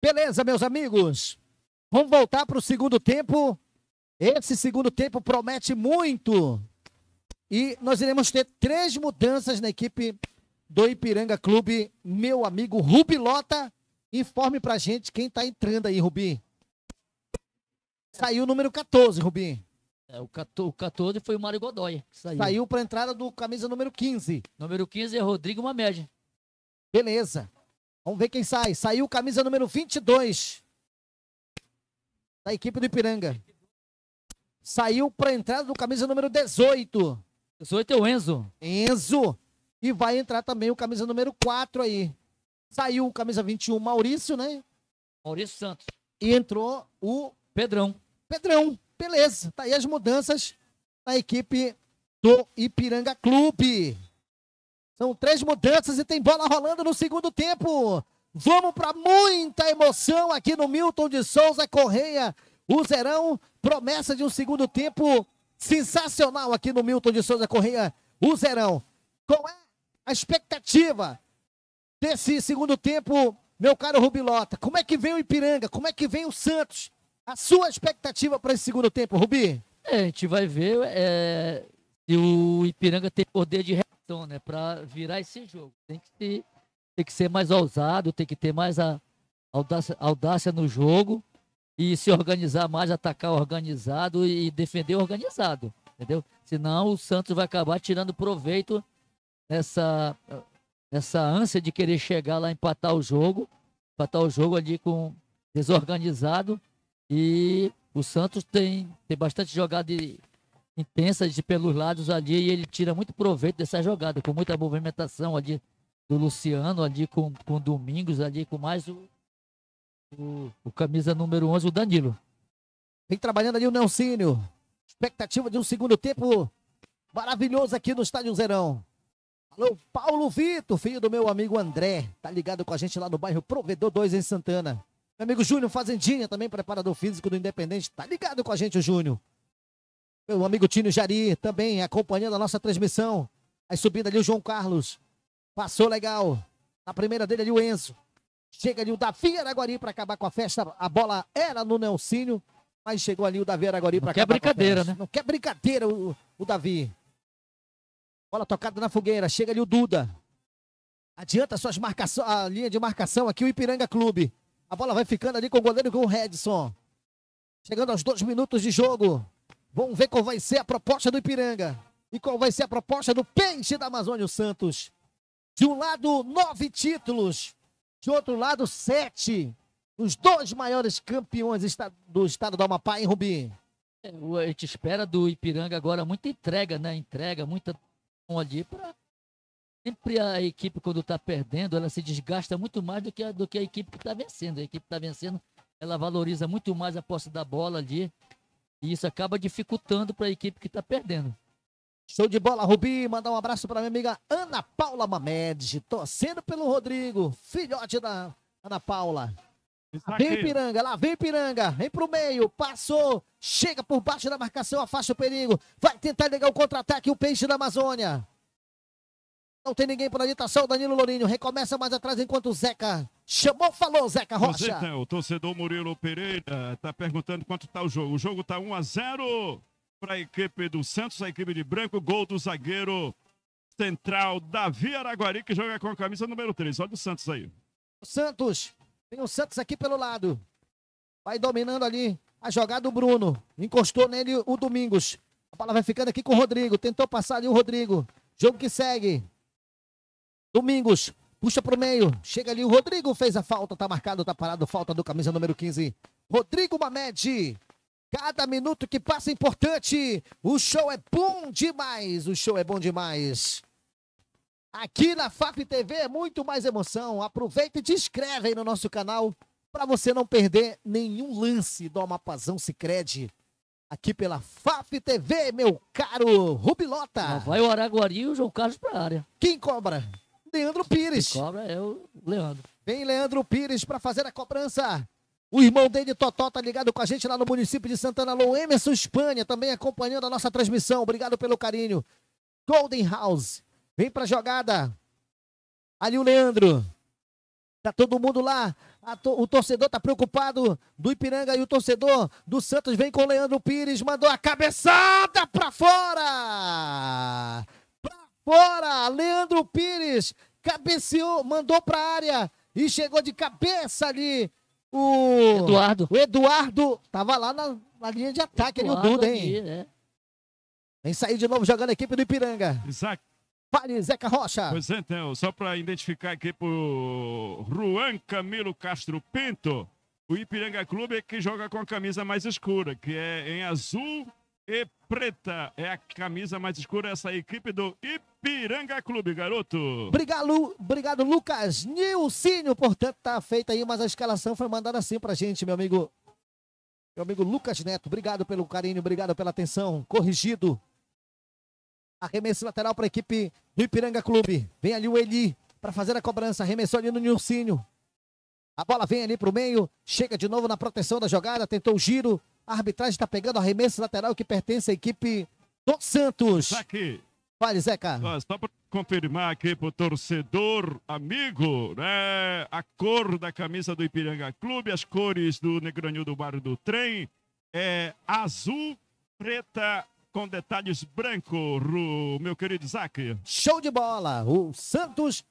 Beleza, meus amigos? Vamos voltar para o segundo tempo. Esse segundo tempo promete muito. E nós iremos ter três mudanças na equipe do Ipiranga Clube. Meu amigo Rubi Lota, informe para gente quem está entrando aí, Rubi. Saiu o número 14, Rubi. É, o 14 foi o Mário Godoy. Saiu, saiu para a entrada do camisa número 15. Número 15 é Rodrigo Mamed. Beleza. Vamos ver quem sai. Saiu camisa número 22 da equipe do Ipiranga. Saiu para a entrada do camisa número 18. 18 é o Enzo. Enzo. E vai entrar também o camisa número 4 aí. Saiu o camisa 21, Maurício, né? Maurício Santos. E entrou o Pedrão. Pedrão. Beleza. Tá aí as mudanças na equipe do Ipiranga Clube. São três mudanças e tem bola rolando no segundo tempo. Vamos para muita emoção aqui no Milton de Souza Correia. O Zerão, promessa de um segundo tempo sensacional aqui no Milton de Souza Correia. O Zerão. Qual é a expectativa desse segundo tempo, meu caro Rubilota? Como é que vem o Ipiranga? Como é que vem o Santos? A sua expectativa para esse segundo tempo, Rubi? É, a gente vai ver é, se o Ipiranga tem poder de então, né? Para virar esse jogo. Tem que, ter, tem que ser mais ousado, tem que ter mais a audácia, audácia no jogo e se organizar mais, atacar organizado e defender organizado, entendeu? Senão o Santos vai acabar tirando proveito nessa, nessa ânsia de querer chegar lá empatar o jogo, empatar o jogo ali com desorganizado e o Santos tem, tem bastante jogada de intensas de pelos lados ali e ele tira muito proveito dessa jogada, com muita movimentação ali do Luciano, ali com, com Domingos, ali com mais o, o, o camisa número 11, o Danilo. Vem trabalhando ali o Nelcínio. Expectativa de um segundo tempo maravilhoso aqui no Estádio Zerão. Alô, Paulo Vitor, filho do meu amigo André. Tá ligado com a gente lá no bairro Provedor 2 em Santana. Meu amigo Júnior Fazendinha, também preparador físico do Independente. Tá ligado com a gente, o Júnior. Meu amigo Tino Jari também acompanhando a nossa transmissão. Aí subindo ali o João Carlos. Passou legal. Na primeira dele ali o Enzo. Chega ali o Davi Araguari para acabar com a festa. A bola era no Nelcínio, mas chegou ali o Davi Araguari para acabar. Não quer brincadeira, né? Não quer brincadeira o, o Davi. Bola tocada na fogueira. Chega ali o Duda. Adianta suas marcação, a linha de marcação aqui o Ipiranga Clube. A bola vai ficando ali com o goleiro com o Redson. Chegando aos dois minutos de jogo. Vamos ver qual vai ser a proposta do Ipiranga e qual vai ser a proposta do Peixe da Amazônia o Santos. De um lado, nove títulos. De outro lado, sete. Os dois maiores campeões do estado do Amapá, hein, Rubim? É, a gente espera do Ipiranga agora muita entrega, né? Entrega, muita ali para sempre a equipe quando está perdendo, ela se desgasta muito mais do que a, do que a equipe que está vencendo. A equipe que está vencendo, ela valoriza muito mais a posse da bola ali. E isso acaba dificultando para a equipe que está perdendo. Show de bola, Rubi. Mandar um abraço para minha amiga Ana Paula Mamed, torcendo pelo Rodrigo, filhote da Ana Paula. Vem Piranga, lá vem Piranga, vem pro meio, passou, chega por baixo da marcação, afasta o perigo, vai tentar ligar o contra-ataque, o peixe da Amazônia. Não tem ninguém por ali, tá só o Danilo Lourinho, recomeça mais atrás enquanto o Zeca Chamou, falou, Zeca Rocha. o torcedor Murilo Pereira está perguntando quanto está o jogo. O jogo está 1 a 0 para a equipe do Santos, a equipe de branco. Gol do zagueiro central Davi Araguari, que joga com a camisa número 3. Olha o Santos aí. O Santos. Tem o Santos aqui pelo lado. Vai dominando ali a jogada do Bruno. Encostou nele o Domingos. A bola vai ficando aqui com o Rodrigo. Tentou passar ali o Rodrigo. Jogo que segue. Domingos Puxa pro meio. Chega ali o Rodrigo. Fez a falta. Tá marcado, tá parado. Falta do camisa número 15. Rodrigo Mamed. Cada minuto que passa é importante. O show é bom demais. O show é bom demais. Aqui na FAP TV é muito mais emoção. Aproveita e te inscreve aí no nosso canal para você não perder nenhum lance do Amapazão Sicredi. Aqui pela FAP TV, meu caro Rubilota. vai o Araguari e o João Carlos para a área. Quem cobra? Leandro Pires. cobra é o Leandro. Vem Leandro Pires para fazer a cobrança. O irmão dele, Totó, tá ligado com a gente lá no município de Santana Alô. Emerson Espanha também acompanhando a nossa transmissão. Obrigado pelo carinho. Golden House. Vem pra jogada. Ali o Leandro. Tá todo mundo lá. To... o torcedor tá preocupado do Ipiranga e o torcedor do Santos vem com o Leandro Pires. Mandou a cabeçada pra fora fora. Leandro Pires cabeceou, mandou para a área e chegou de cabeça ali. O Eduardo. O Eduardo tava lá na, na linha de ataque ali, o Duda, hein? né? Vem sair de novo jogando a equipe do Ipiranga. Exato. Fale, Zeca Rocha. Pois é, então, só para identificar aqui pro Juan Camilo Castro Pinto, o Ipiranga Clube é que joga com a camisa mais escura, que é em azul e preta. É a camisa mais escura essa equipe do Ipiranga Clube, garoto. Obrigado, Lu, obrigado Lucas Nilcínio. Portanto, tá feita aí, mas a escalação foi mandada assim pra gente, meu amigo. Meu amigo Lucas Neto, obrigado pelo carinho, obrigado pela atenção. Corrigido. Arremesso lateral para a equipe do Ipiranga Clube. Vem ali o Eli para fazer a cobrança. Arremessou ali no Nilcínio. A bola vem ali para o meio. Chega de novo na proteção da jogada. Tentou o giro. A arbitragem está pegando arremesso lateral que pertence à equipe do Santos. Tá aqui. Vale, Zeca. Só para confirmar aqui para o torcedor amigo, né? A cor da camisa do Ipiranga Clube, as cores do Negranil do Bairro do Trem é azul, preta com detalhes branco, Ru, meu querido Isaac. Show de bola! O Santos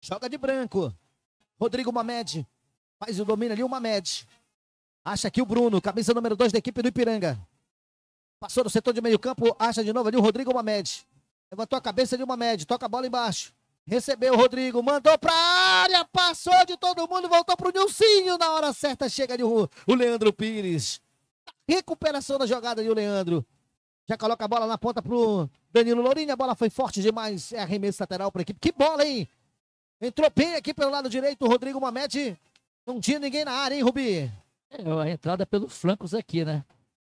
joga de branco. Rodrigo Mamed faz o domínio ali, o Mamed. Acha aqui o Bruno, camisa número 2 da equipe do Ipiranga. Passou no setor de meio campo, acha de novo ali o Rodrigo Mamed. Levantou a cabeça de Mamed, toca a bola embaixo. Recebeu o Rodrigo, mandou pra área, passou de todo mundo, voltou pro Nilcinho. Na hora certa chega ali o, o Leandro Pires. Recuperação da jogada de o Leandro. Já coloca a bola na ponta pro Danilo Lourinho. A bola foi forte demais. É arremesso lateral pra equipe. Que bola, hein? Entrou bem aqui pelo lado direito o Rodrigo Mamed. Não tinha ninguém na área, hein, Rubi? É a entrada é pelos flancos aqui, né?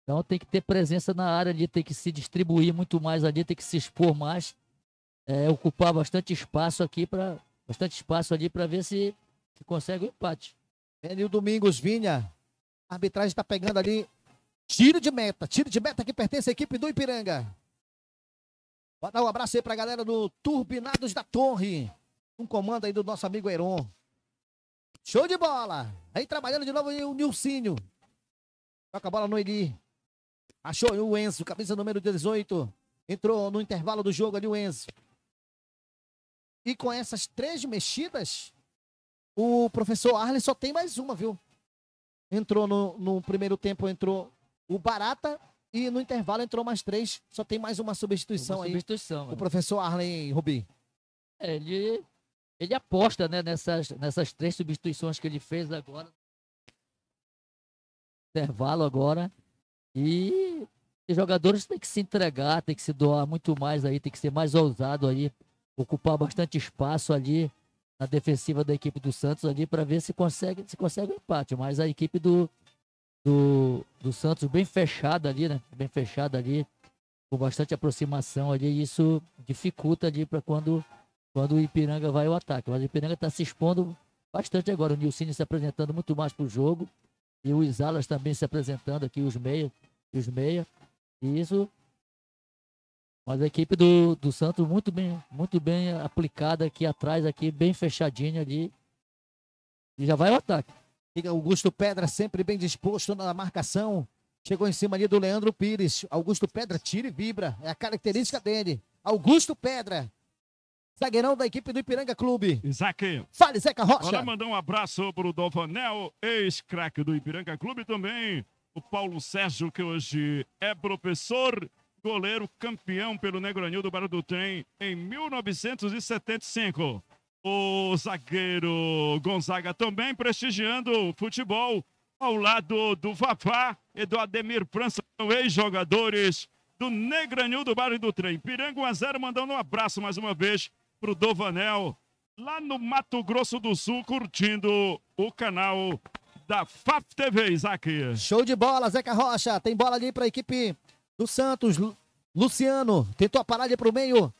Então tem que ter presença na área ali, tem que se distribuir muito mais ali, tem que se expor mais, é, ocupar bastante espaço aqui para bastante espaço ali para ver se, se consegue o um empate. o Domingos Vinha, a arbitragem está pegando ali tiro de meta, tiro de meta que pertence à equipe do Ipiranga. Vou dar um abraço aí para a galera do Turbinados da Torre, um comando aí do nosso amigo Heron. Show de bola. Aí trabalhando de novo o Nilcínio Toca a bola no Eli. Achou o Enzo, camisa número 18. Entrou no intervalo do jogo ali o Enzo. E com essas três mexidas, o professor Arlen só tem mais uma, viu? Entrou no, no primeiro tempo, entrou o Barata e no intervalo entrou mais três. Só tem mais uma substituição uma aí. Substituição. O é. professor Arlen Rubi. É, ele ele aposta né, nessas, nessas três substituições que ele fez agora. Intervalo agora. E os jogadores têm que se entregar, tem que se doar muito mais aí, tem que ser mais ousado aí, ocupar bastante espaço ali na defensiva da equipe do Santos ali para ver se consegue se consegue um empate. Mas a equipe do, do, do Santos bem fechada ali, né? Bem fechada ali, com bastante aproximação ali, e isso dificulta ali para quando quando o Ipiranga vai ao ataque. Mas o Ipiranga está se expondo bastante agora. O Nilcine se apresentando muito mais para o jogo. E o Isalas também se apresentando aqui, os meia. Os meia. E isso. Mas a equipe do, do Santos muito bem, muito bem aplicada aqui atrás, aqui, bem fechadinha ali. E já vai ao ataque. Augusto Pedra sempre bem disposto na marcação. Chegou em cima ali do Leandro Pires. Augusto Pedra tira e vibra. É a característica dele. Augusto Pedra zagueirão da equipe do Ipiranga Clube. Isaac. Fale, Zeca Rocha. Bora mandar um abraço pro Dovanel, ex-craque do Ipiranga Clube também. O Paulo Sérgio, que hoje é professor, goleiro campeão pelo Negronil do Barão do Trem em 1975. O zagueiro Gonzaga também prestigiando o futebol ao lado do Vavá e do Ademir França, ex-jogadores do Negranil do Barrio do Trem. Piranga 1 a 0, mandando um abraço mais uma vez pro Dovanel, lá no Mato Grosso do Sul, curtindo o canal da FAF TV, Isaac. Show de bola, Zeca Rocha. Tem bola ali para a equipe do Santos. Luciano tentou a parada para o meio.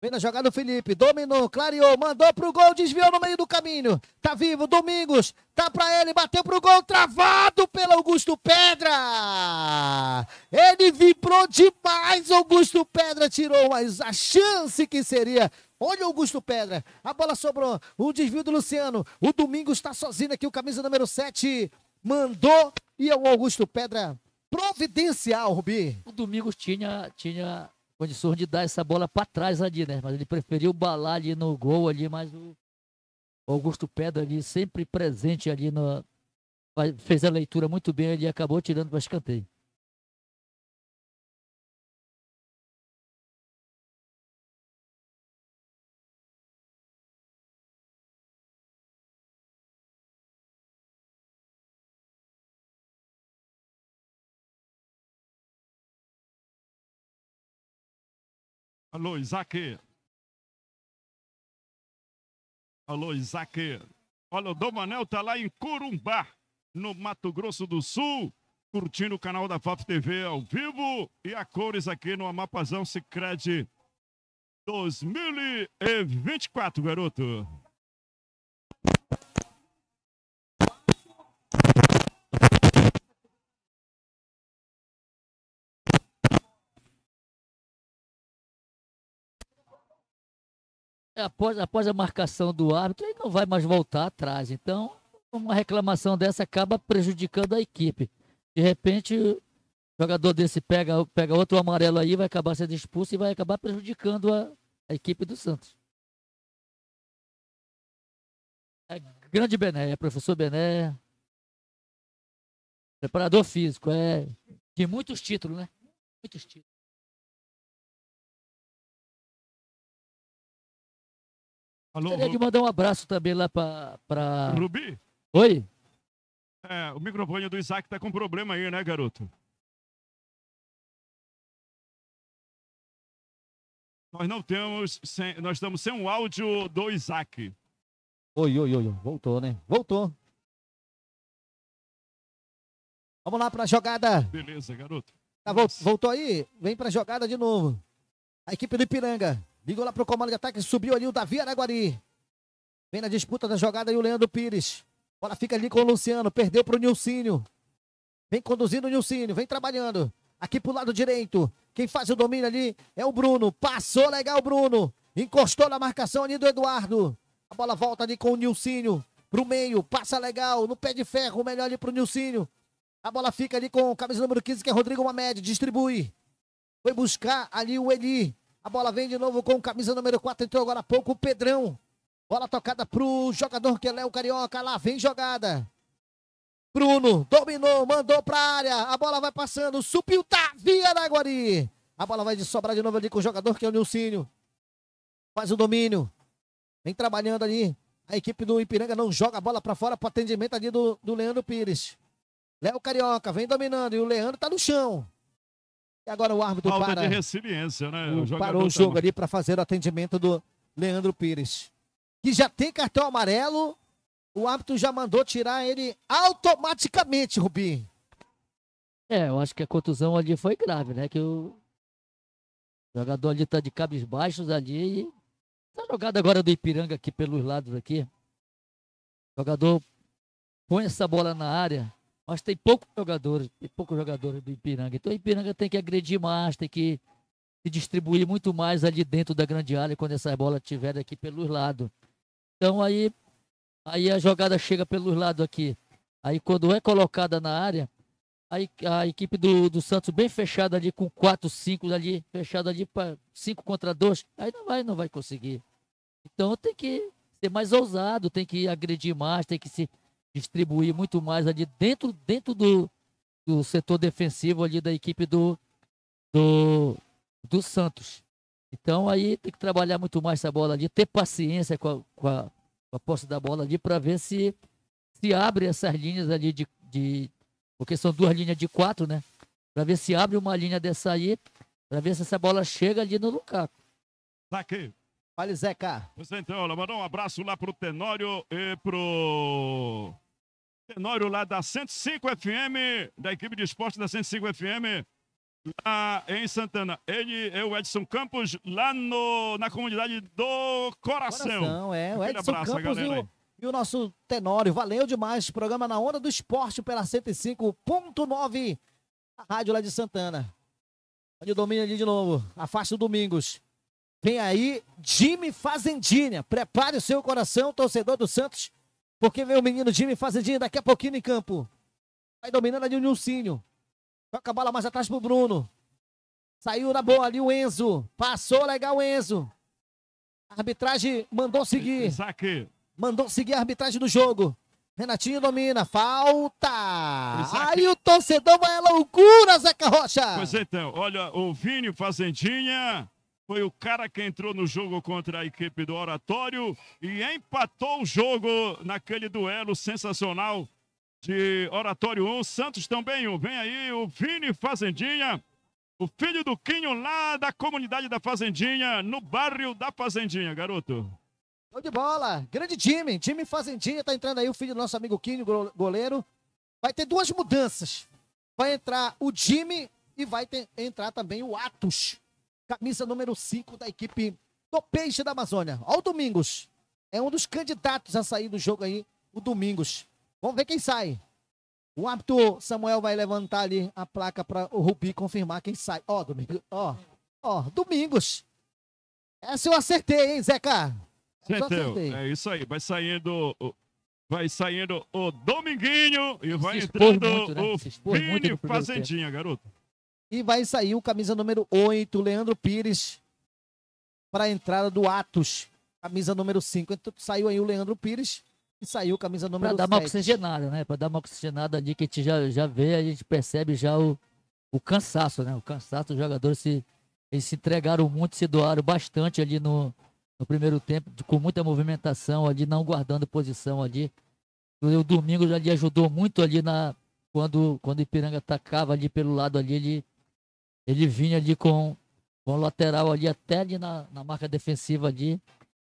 Vem na jogada o Felipe, dominou, clareou, mandou pro gol, desviou no meio do caminho. Tá vivo, Domingos, tá pra ele, bateu pro gol, travado pelo Augusto Pedra. Ele vibrou demais, Augusto Pedra tirou, mas a chance que seria Olha o Augusto Pedra. A bola sobrou. O desvio do Luciano. O Domingos está sozinho aqui. O camisa número 7 mandou. E é o Augusto Pedra providencial, Rubi. O Domingos tinha, tinha condições de dar essa bola para trás ali, né? Mas ele preferiu balar ali no gol ali, mas o Augusto Pedra ali sempre presente ali no fez a leitura muito bem, ele acabou tirando para escanteio. Alô, Isaac. Alô, Isaac. Olha, o Dom Manel tá lá em Corumbá, no Mato Grosso do Sul, curtindo o canal da FAP TV ao vivo e a cores aqui no Amapazão Secred 2024, garoto. após, após a marcação do árbitro, ele não vai mais voltar atrás. Então, uma reclamação dessa acaba prejudicando a equipe. De repente, o jogador desse pega, pega outro amarelo aí, vai acabar sendo expulso e vai acabar prejudicando a, a equipe do Santos. É grande Bené, é professor Bené, preparador físico, é de muitos títulos, né? Muitos títulos. Alô, Gostaria de mandar um abraço também lá para. Pra... Rubi? Oi? É, o microfone do Isaac tá com problema aí, né, garoto? Nós não temos. Sem, nós estamos sem um áudio do Isaac. Oi, oi, oi, voltou, né? Voltou. Vamos lá para a jogada. Beleza, garoto. Tá, voltou aí? Vem para a jogada de novo. A equipe do Ipiranga. Ligou lá pro comando de ataque, subiu ali o Davi Araguari. Vem na disputa da jogada aí o Leandro Pires. Bola fica ali com o Luciano, perdeu pro Nilcínio. Vem conduzindo o Nilcínio, vem trabalhando. Aqui pro lado direito, quem faz o domínio ali é o Bruno. Passou legal o Bruno. Encostou na marcação ali do Eduardo. A bola volta ali com o Nilcínio. Pro meio, passa legal, no pé de ferro, melhor ali pro Nilcínio. A bola fica ali com o camisa número 15, que é Rodrigo Mamed, distribui. Foi buscar ali o Eli. A bola vem de novo com camisa número 4. Entrou agora há pouco o Pedrão. Bola tocada pro jogador que é o Carioca. Lá vem jogada. Bruno dominou, mandou pra área. A bola vai passando. Subiu, tá. Via da Guari. A bola vai de sobrar de novo ali com o jogador que é o Nilcínio. Faz o domínio. Vem trabalhando ali. A equipe do Ipiranga não joga a bola para fora pro atendimento ali do, do Leandro Pires. Léo Carioca vem dominando e o Leandro tá no chão. E agora o árbitro Falta para. de resiliência, né? O, o parou o tá jogo ali para fazer o atendimento do Leandro Pires. Que já tem cartão amarelo. O árbitro já mandou tirar ele automaticamente, Rubim. É, eu acho que a contusão ali foi grave, né? Que o jogador ali tá de cabos baixos ali e tá jogada agora do Ipiranga aqui pelos lados aqui. O jogador põe essa bola na área mas tem poucos jogadores, tem poucos jogadores do Ipiranga. Então o Ipiranga tem que agredir mais, tem que se distribuir muito mais ali dentro da grande área quando essa bola estiver daqui pelos lados. Então aí, aí a jogada chega pelos lados aqui. Aí quando é colocada na área, aí a equipe do, do Santos bem fechada ali com 4, 5 ali, fechada ali para 5 contra 2, aí não vai, não vai conseguir. Então tem que ser mais ousado, tem que agredir mais, tem que se distribuir muito mais ali dentro, dentro do, do setor defensivo ali da equipe do, do, do Santos. Então aí tem que trabalhar muito mais essa bola ali, ter paciência com a, com a, com a posse da bola ali para ver se se abre essas linhas ali de, de porque são duas linhas de quatro, né? Para ver se abre uma linha dessa aí, para ver se essa bola chega ali no Lukaku. Tá aqui. Fale, Zeca. Você então, mandou um abraço lá pro Tenório e pro Tenório lá da 105 FM, da equipe de esporte da 105 FM, lá em Santana. Ele é o Edson Campos, lá no, na comunidade do Coração. Coração é, o Edson abraço, Campos e o, e o, nosso Tenório. Valeu demais, programa na Onda do Esporte pela 105.9, a rádio lá de Santana. Onde domina ali de novo, afasta o Domingos. Vem aí, Jimmy Fazendinha. Prepare o seu coração, torcedor do Santos porque vem o menino Jimmy Fazendinha daqui a pouquinho em campo. Vai dominando ali o Nilcinho. Toca a bola mais atrás pro Bruno. Saiu na boa ali o Enzo. Passou legal o Enzo. A arbitragem mandou seguir. Mandou seguir a arbitragem do jogo. Renatinho domina. Falta! Aí o torcedor vai à loucura, Zeca Rocha! Pois então, olha, o Vini Fazendinha foi o cara que entrou no jogo contra a equipe do Oratório e empatou o jogo naquele duelo sensacional de Oratório 1, Santos também Vem aí o Vini Fazendinha, o filho do Quinho lá da comunidade da Fazendinha, no bairro da Fazendinha, garoto. Show de bola, grande time, time Fazendinha, tá entrando aí o filho do nosso amigo Quinho, goleiro. Vai ter duas mudanças, vai entrar o Jimmy e vai ter, entrar também o Atos camisa número 5 da equipe do Peixe da Amazônia. O Domingos. É um dos candidatos a sair do jogo aí, o Domingos. Vamos ver quem sai. O árbitro Samuel vai levantar ali a placa para o Rubi confirmar quem sai. Ó, Domingos. Ó, ó, Domingos. Essa eu acertei, hein, Zeca? Acertei. É isso aí. Vai saindo. Vai saindo o Dominguinho e vai entrando muito, né? o Vini Fazendinha, tempo. garoto. E vai sair o camisa número 8, Leandro Pires, para a entrada do Atos, camisa número 5. Então saiu aí o Leandro Pires e saiu camisa número 7. Para dar uma oxigenada, né? Para dar uma oxigenada ali que a gente já, já vê, a gente percebe já o, o cansaço, né? O cansaço dos jogadores se, eles se entregaram muito, se doaram bastante ali no, no primeiro tempo, com muita movimentação ali, não guardando posição ali. O Domingos ali ajudou muito ali na quando quando o Ipiranga atacava ali pelo lado ali, ele ele vinha ali com, com o lateral ali até ali na, na marca defensiva ali.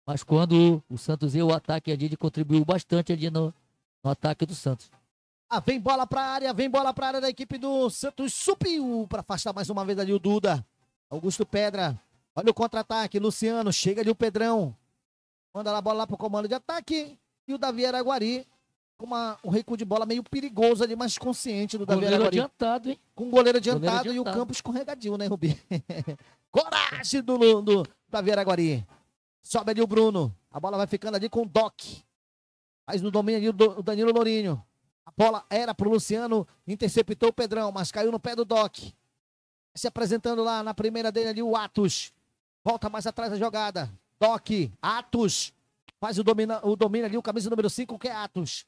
Mas quando o, Santos ia o ataque ali, ele contribuiu bastante ali no, no ataque do Santos. Ah, vem bola para a área, vem bola para a área da equipe do Santos. Supiu para afastar mais uma vez ali o Duda. Augusto Pedra. Olha o contra-ataque. Luciano, chega ali o Pedrão. Manda a bola lá pro comando de ataque. E o Davi Araguari uma, um recuo de bola meio perigoso ali, mas consciente do Davi Goleiro Araguari. adiantado, hein? Com o goleiro adiantado, goleiro adiantado e o campo escorregadio, né, Rubi? Coragem do, do Davi Araguari. Sobe ali o Bruno. A bola vai ficando ali com o Doc. Mas no domínio ali do, o Danilo Lourinho. A bola era pro Luciano, interceptou o Pedrão, mas caiu no pé do Doc. Se apresentando lá na primeira dele ali o Atos. Volta mais atrás da jogada. Doc, Atos. Faz o domínio, o domínio ali, o camisa número 5, que é Atos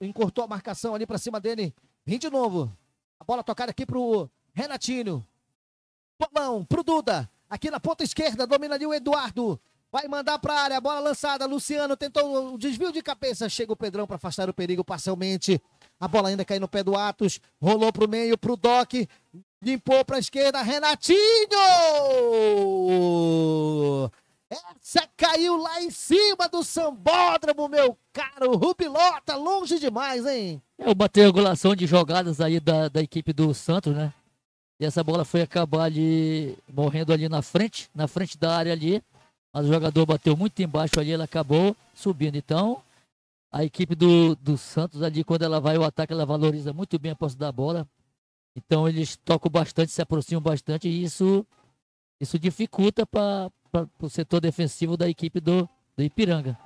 encortou a marcação ali para cima dele. Vem de novo. A bola tocada aqui pro Renatinho. Bolão pro Duda. Aqui na ponta esquerda, domina ali o Eduardo. Vai mandar para a área, bola lançada. Luciano tentou o desvio de cabeça. Chega o Pedrão para afastar o perigo parcialmente. A bola ainda cai no pé do Atos. Rolou para o meio, para o Doc. Limpou para a esquerda. Renatinho! Essa caiu lá em cima do sambódromo, meu caro. Rubilota, longe demais, hein? É uma triangulação de jogadas aí da, da equipe do Santos, né? E essa bola foi acabar ali, morrendo ali na frente, na frente da área ali. Mas o jogador bateu muito embaixo ali, ela acabou subindo. Então, a equipe do, do Santos ali, quando ela vai ao ataque, ela valoriza muito bem a posse da bola. Então, eles tocam bastante, se aproximam bastante. E isso isso dificulta para o setor defensivo da equipe do, do Ipiranga.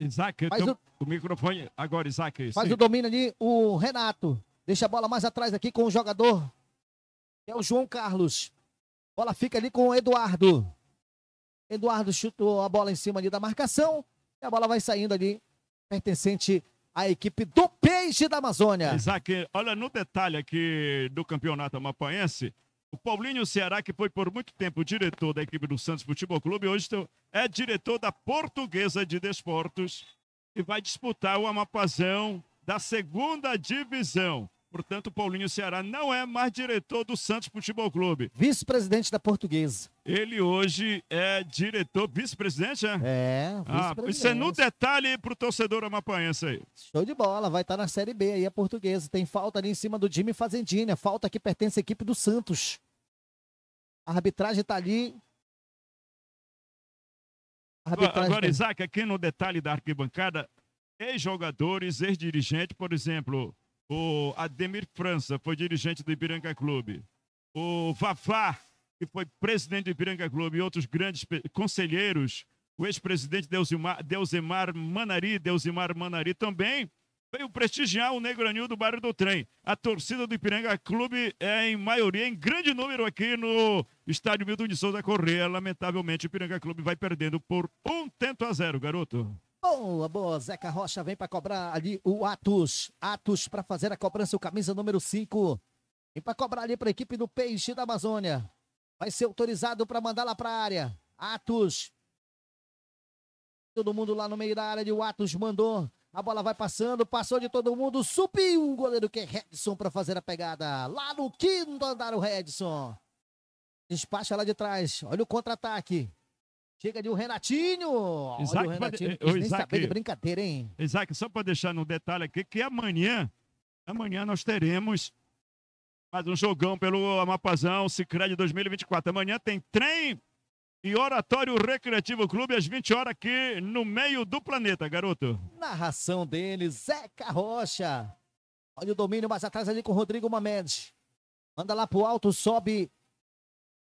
Isaac, mas o... o... microfone agora, Isaac. Faz o domínio ali, o Renato. Deixa a bola mais atrás aqui com o jogador, que é o João Carlos. Bola fica ali com o Eduardo. Eduardo chutou a bola em cima ali da marcação. E a bola vai saindo ali, pertencente à equipe do Peixe da Amazônia. Isaac, olha no detalhe aqui do campeonato amapaense. O Paulinho Ceará, que foi por muito tempo diretor da equipe do Santos Futebol Clube, hoje é diretor da Portuguesa de Desportos e vai disputar o Amapazão da segunda divisão. Portanto, Paulinho Ceará não é mais diretor do Santos Futebol Clube. Vice-presidente da Portuguesa. Ele hoje é diretor, vice-presidente, é? É, vice-presidente. Ah, isso é no detalhe pro torcedor amapaense aí. Show de bola, vai estar tá na Série B aí a Portuguesa. Tem falta ali em cima do Jimmy Fazendinha, falta que pertence à equipe do Santos. A arbitragem tá ali, Arbitragem. Agora, tá- Isaac, aqui no detalhe da arquibancada, ex-jogadores, ex-dirigentes, por exemplo, o Ademir França foi dirigente do Ipiranga Clube. O Vafá que foi presidente do Ipiranga Clube, e outros grandes conselheiros. O ex-presidente Deusimar, Deusimar Manari, Deusimar Manari também veio prestigiar o Negranil do bairro do Trem. A torcida do Ipiranga Clube é em maioria, em grande número aqui no estádio Milton de Souza Correia. Lamentavelmente, o Ipiranga Clube vai perdendo por um tento a zero, garoto. Boa, boa. Zeca Rocha vem para cobrar ali o Atos. Atos para fazer a cobrança, o camisa número 5. Vem para cobrar ali para a equipe do Peixe da Amazônia. Vai ser autorizado para mandar lá para a área. Atos. Todo mundo lá no meio da área de o Atos mandou. A bola vai passando, passou de todo mundo, subiu o goleiro que é Redson para fazer a pegada. Lá no quinto andar o Redson. Despacha lá de trás. Olha o contra-ataque. Chega de um Renatinho! Isaac, o Renatinho o Isaac, saber de brincadeira, hein? Isaac, só para deixar no detalhe aqui, que amanhã, amanhã nós teremos mais um jogão pelo Amapazão Cicred 2024. Amanhã tem trem e Oratório Recreativo Clube às 20 horas aqui no meio do planeta, garoto. Narração dele, Zeca Rocha. Olha o domínio mais atrás ali com o Rodrigo Mamed. Manda lá pro alto, sobe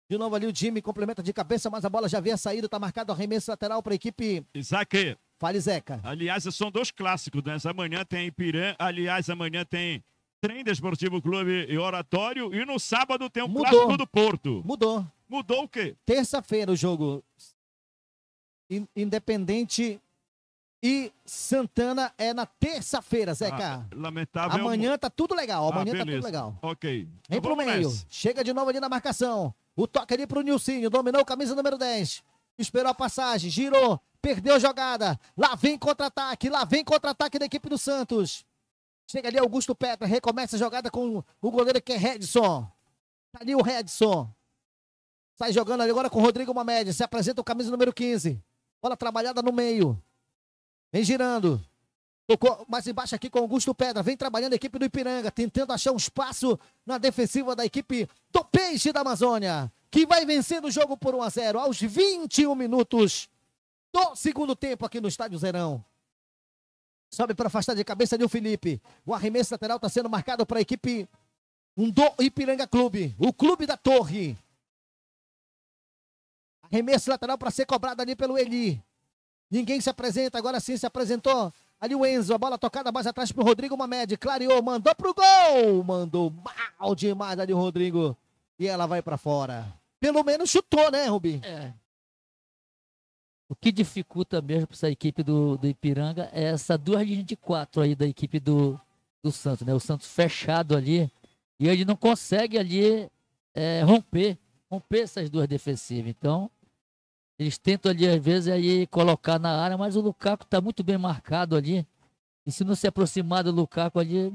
de novo ali o Jimmy complementa de cabeça, mas a bola já havia saído. Tá marcado o arremesso lateral para a equipe. Isaac. Fale, Zeca. Aliás, são dois clássicos, né? Amanhã tem Piran Aliás, amanhã tem Trem Desportivo Clube e Oratório. E no sábado tem o Mudou. clássico do Porto. Mudou. Mudou o quê? Terça-feira o jogo. Independente e Santana é na terça-feira, Zeca. Ah, lamentável. Amanhã tá tudo legal. Ah, amanhã ah, tá tudo legal. Ok. Vem então pro meio. Nessa. Chega de novo ali na marcação. O toque ali para o Nilcinho. Dominou camisa número 10. Esperou a passagem. Girou. Perdeu a jogada. Lá vem contra-ataque. Lá vem contra-ataque da equipe do Santos. Chega ali Augusto Petra. Recomeça a jogada com o goleiro que é Redson. Tá ali o Redson. Sai jogando ali agora com o Rodrigo Mamed. Se apresenta o camisa número 15. Bola trabalhada no meio. Vem girando. Tocou mais embaixo aqui com Augusto Pedra. Vem trabalhando a equipe do Ipiranga, tentando achar um espaço na defensiva da equipe do Peixe da Amazônia, que vai vencendo o jogo por 1 a 0 aos 21 minutos do segundo tempo aqui no Estádio Zerão. Sobe para afastar de cabeça de o Felipe. O arremesso lateral está sendo marcado para a equipe do Ipiranga Clube, o clube da Torre. Arremesso lateral para ser cobrado ali pelo Eli. Ninguém se apresenta, agora sim se apresentou. Ali o Enzo, a bola tocada mais atrás pro Rodrigo Mamed. Clareou, mandou pro gol. Mandou mal demais ali o Rodrigo. E ela vai para fora. Pelo menos chutou, né, Rubinho? É. O que dificulta mesmo para essa equipe do, do Ipiranga é essa duas linhas de quatro aí da equipe do, do Santos, né? O Santos fechado ali. E ele não consegue ali é, romper, romper essas duas defensivas. Então, eles tentam ali, às vezes, aí colocar na área, mas o Lukaku está muito bem marcado ali. E se não se aproximar do Lukaku ali,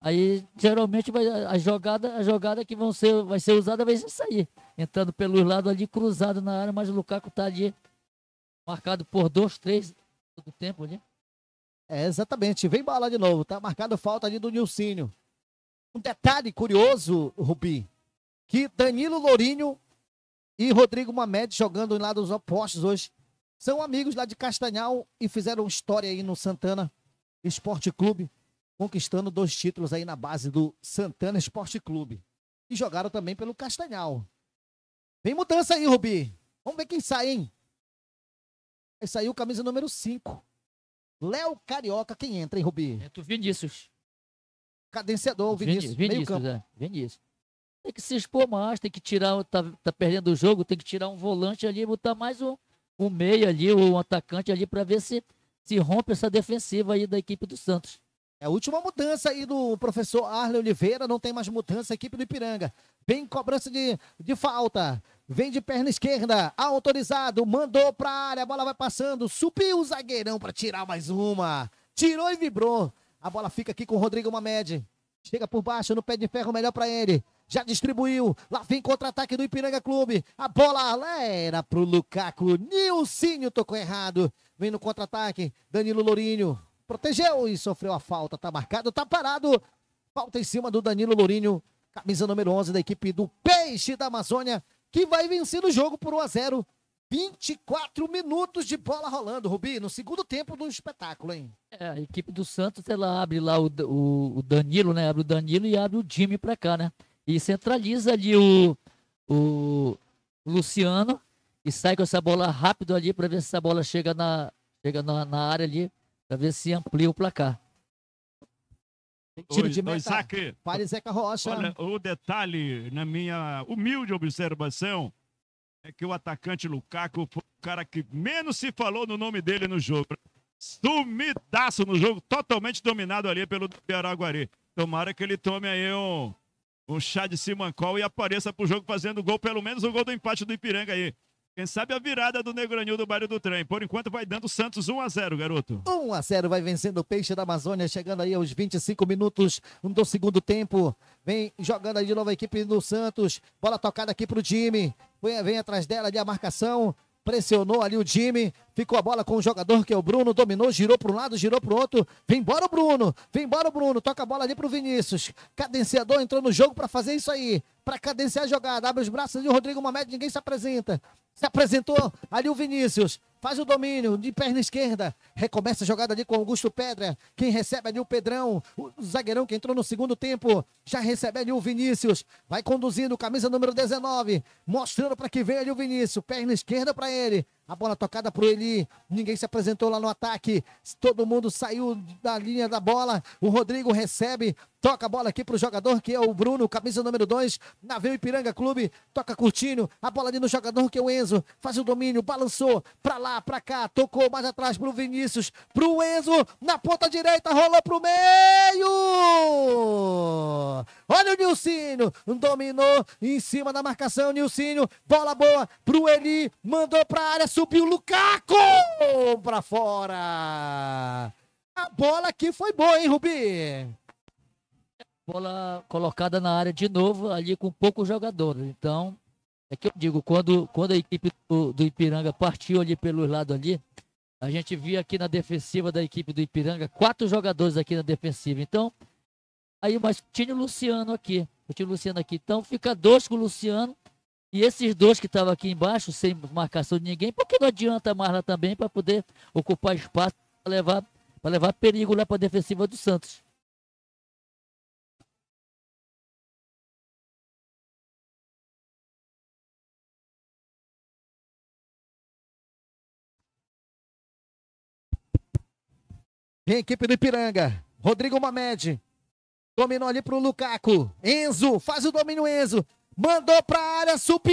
aí geralmente vai, a, jogada, a jogada que vão ser, vai ser usada vai ser sair. Entrando pelo lado ali, cruzado na área, mas o Lukaku está ali marcado por dois, três do tempo ali. É, exatamente. Vem bala de novo. Tá marcado falta ali do Nilcínio Um detalhe curioso, Rubi, que Danilo Lourinho e Rodrigo Mamed jogando lá dos opostos hoje. São amigos lá de Castanhal e fizeram história aí no Santana Esporte Clube, conquistando dois títulos aí na base do Santana Esporte Clube. E jogaram também pelo Castanhal. Vem mudança aí, Rubi. Vamos ver quem sai, hein? Aí saiu camisa número 5. Léo Carioca, quem entra, hein, Rubi? Entra é, o Vinícius. Cadenciador, o Vinícius. Vinícius, Vinícius, é. Vinícius. Tem que se expor mais, tem que tirar, tá, tá perdendo o jogo, tem que tirar um volante ali, botar mais um, um meio ali, um atacante ali, para ver se, se rompe essa defensiva aí da equipe do Santos. É a última mudança aí do professor Arley Oliveira, não tem mais mudança, equipe do Ipiranga. Vem cobrança de, de falta, vem de perna esquerda, autorizado, mandou pra área, a bola vai passando, subiu o zagueirão para tirar mais uma, tirou e vibrou. A bola fica aqui com o Rodrigo Mamed. Chega por baixo no pé de ferro, melhor para ele já distribuiu, lá vem contra-ataque do Ipiranga Clube, a bola era pro Lukaku, Nilcinho tocou errado, vem no contra-ataque, Danilo Lourinho protegeu e sofreu a falta, tá marcado, tá parado, falta em cima do Danilo Lourinho, camisa número 11 da equipe do Peixe da Amazônia, que vai vencer o jogo por 1 a 0 24 minutos de bola rolando, Rubi, no segundo tempo do espetáculo, hein? É, a equipe do Santos, ela abre lá o, o, o Danilo, né? Abre o Danilo e abre o Jimmy pra cá, né? e centraliza ali o, o Luciano e sai com essa bola rápido ali para ver se essa bola chega na, chega na, na área ali, para ver se amplia o placar. Tiro de meta. Dois saque. Pare Zeca Rocha. Olha, o detalhe, na minha humilde observação, é que o atacante Lukaku foi o cara que menos se falou no nome dele no jogo. Sumidaço no jogo, totalmente dominado ali pelo Araguari. Tomara que ele tome aí um, um chá de Simancol e apareça pro jogo fazendo gol, pelo menos o gol do empate do Ipiranga aí. Quem sabe a virada do Negranil do Bairro do Trem. Por enquanto vai dando Santos 1 a 0, garoto. 1 a 0 vai vencendo o Peixe da Amazônia, chegando aí aos 25 minutos do segundo tempo. Vem jogando aí de novo a equipe do Santos. Bola tocada aqui pro time. Vem, vem atrás dela ali a marcação pressionou ali o time, ficou a bola com o jogador que é o Bruno, dominou, girou para um lado, girou para o outro, vem embora o Bruno, vem embora o Bruno, toca a bola ali para o Vinícius, cadenciador entrou no jogo para fazer isso aí, para cadenciar a jogada, abre os braços ali o Rodrigo Mamed, ninguém se apresenta, se apresentou ali o Vinícius, faz o domínio de perna esquerda, recomeça a jogada ali com Augusto Pedra, quem recebe ali o Pedrão, o zagueirão que entrou no segundo tempo, já recebe ali o Vinícius, vai conduzindo, camisa número 19, mostrando para que vem ali o Vinícius, perna esquerda para ele, a bola tocada pro Eli. Ninguém se apresentou lá no ataque. Todo mundo saiu da linha da bola. O Rodrigo recebe. Toca a bola aqui pro jogador que é o Bruno, camisa número 2, navio Ipiranga Clube. Toca curtinho. A bola ali no jogador que é o Enzo. Faz o domínio, balançou pra lá, pra cá. Tocou mais atrás pro Vinícius, pro Enzo. Na ponta direita, rolou pro meio. Olha o Nilcinho. Dominou em cima da marcação, Nilcinho. Bola boa pro Eli. Mandou pra área subiu o Lukaku para fora. A bola aqui foi boa, hein, Rubi? Bola colocada na área de novo, ali com poucos jogadores. Então, é que eu digo, quando, quando a equipe do, do Ipiranga partiu ali pelo lado ali, a gente via aqui na defensiva da equipe do Ipiranga, quatro jogadores aqui na defensiva. Então, aí, mas tinha o Luciano aqui. Tinha o Luciano aqui. Então, fica dois com o Luciano e esses dois que estavam aqui embaixo, sem marcação de ninguém, por que não adianta mais lá também para poder ocupar espaço para levar, para levar perigo lá para a defensiva do Santos? Equipe do Ipiranga, Rodrigo Mamed, dominou ali para o Lukaku, Enzo, faz o domínio Enzo, Mandou a área, subiu!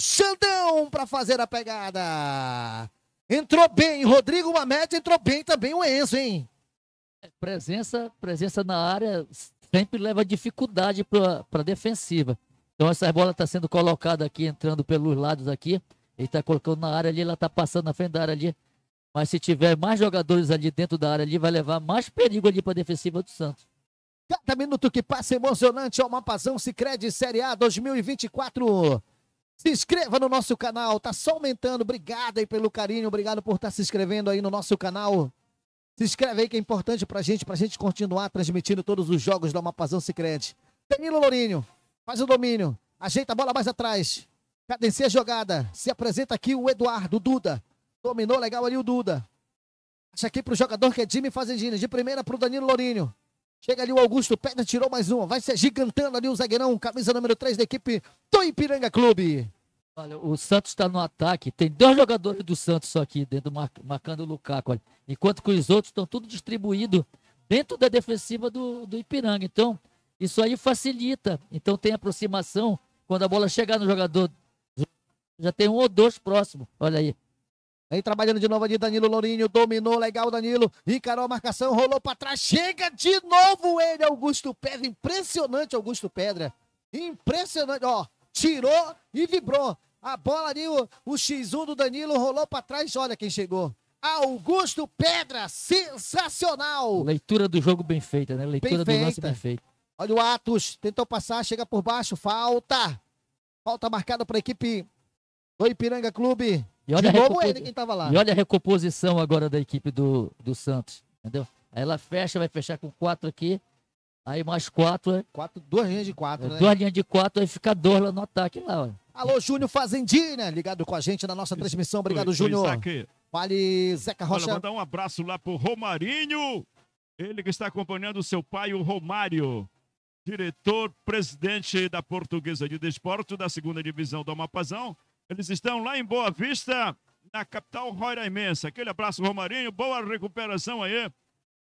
Xandão para fazer a pegada. Entrou bem, Rodrigo Mamete entrou bem também o Enzo, hein? Presença, presença na área sempre leva dificuldade para a defensiva. Então essa bola está sendo colocada aqui, entrando pelos lados aqui. Ele está colocando na área ali, ela está passando na frente da área ali. Mas se tiver mais jogadores ali dentro da área ali, vai levar mais perigo ali para a defensiva do Santos. Cada minuto que passa emocionante é o Mapazão Sicredi Série A 2024. Se inscreva no nosso canal, tá só aumentando. Obrigado aí pelo carinho, obrigado por estar tá se inscrevendo aí no nosso canal. Se inscreve aí que é importante pra gente, pra gente continuar transmitindo todos os jogos do Mapazão Secret. Danilo Lourinho, faz o domínio, ajeita a bola mais atrás, cadencia a jogada, se apresenta aqui o Eduardo, Duda. Dominou legal ali o Duda. Acha aqui pro jogador que é Jimmy Fazendini, de primeira pro Danilo Lourinho. Chega ali o Augusto Pedra, tirou mais uma. Vai se gigantando ali o zagueirão, camisa número 3 da equipe do Ipiranga Clube. Olha, o Santos está no ataque. Tem dois jogadores do Santos só aqui dentro, mar marcando o Lukaku. Olha. Enquanto que os outros estão tudo distribuído dentro da defensiva do, do Ipiranga. Então, isso aí facilita. Então, tem aproximação. Quando a bola chegar no jogador, já tem um ou dois próximo. Olha aí. Vem trabalhando de novo ali, Danilo Lourinho, dominou, legal Danilo. encarou a marcação, rolou para trás, chega de novo ele, Augusto Pedra. Impressionante, Augusto Pedra. Impressionante, ó, tirou e vibrou. A bola ali, o, o X1 do Danilo rolou para trás, olha quem chegou. Augusto Pedra, sensacional! Leitura do jogo bem feita, né? Leitura bem do lance bem feita. Olha o Atos, tentou passar, chega por baixo, falta. Falta marcada para a equipe do Ipiranga Clube. E olha de novo recompos... ele quem lá. E olha a recomposição agora da equipe do, do Santos, entendeu? Aí ela fecha, vai fechar com quatro aqui. Aí mais quatro. quatro duas linhas de quatro, é, né? Duas linhas de quatro, aí fica dois lá no ataque lá, Alô, Júnior Fazendina, ligado com a gente na nossa transmissão. Obrigado, Júnior. Vale Zeca Rocha. Olha, mandar um abraço lá pro Romarinho. Ele que está acompanhando o seu pai, o Romário diretor-presidente da Portuguesa de Desporto da segunda divisão do Amapazão eles estão lá em Boa Vista, na capital imensa. Aquele abraço, Romarinho. Boa recuperação aí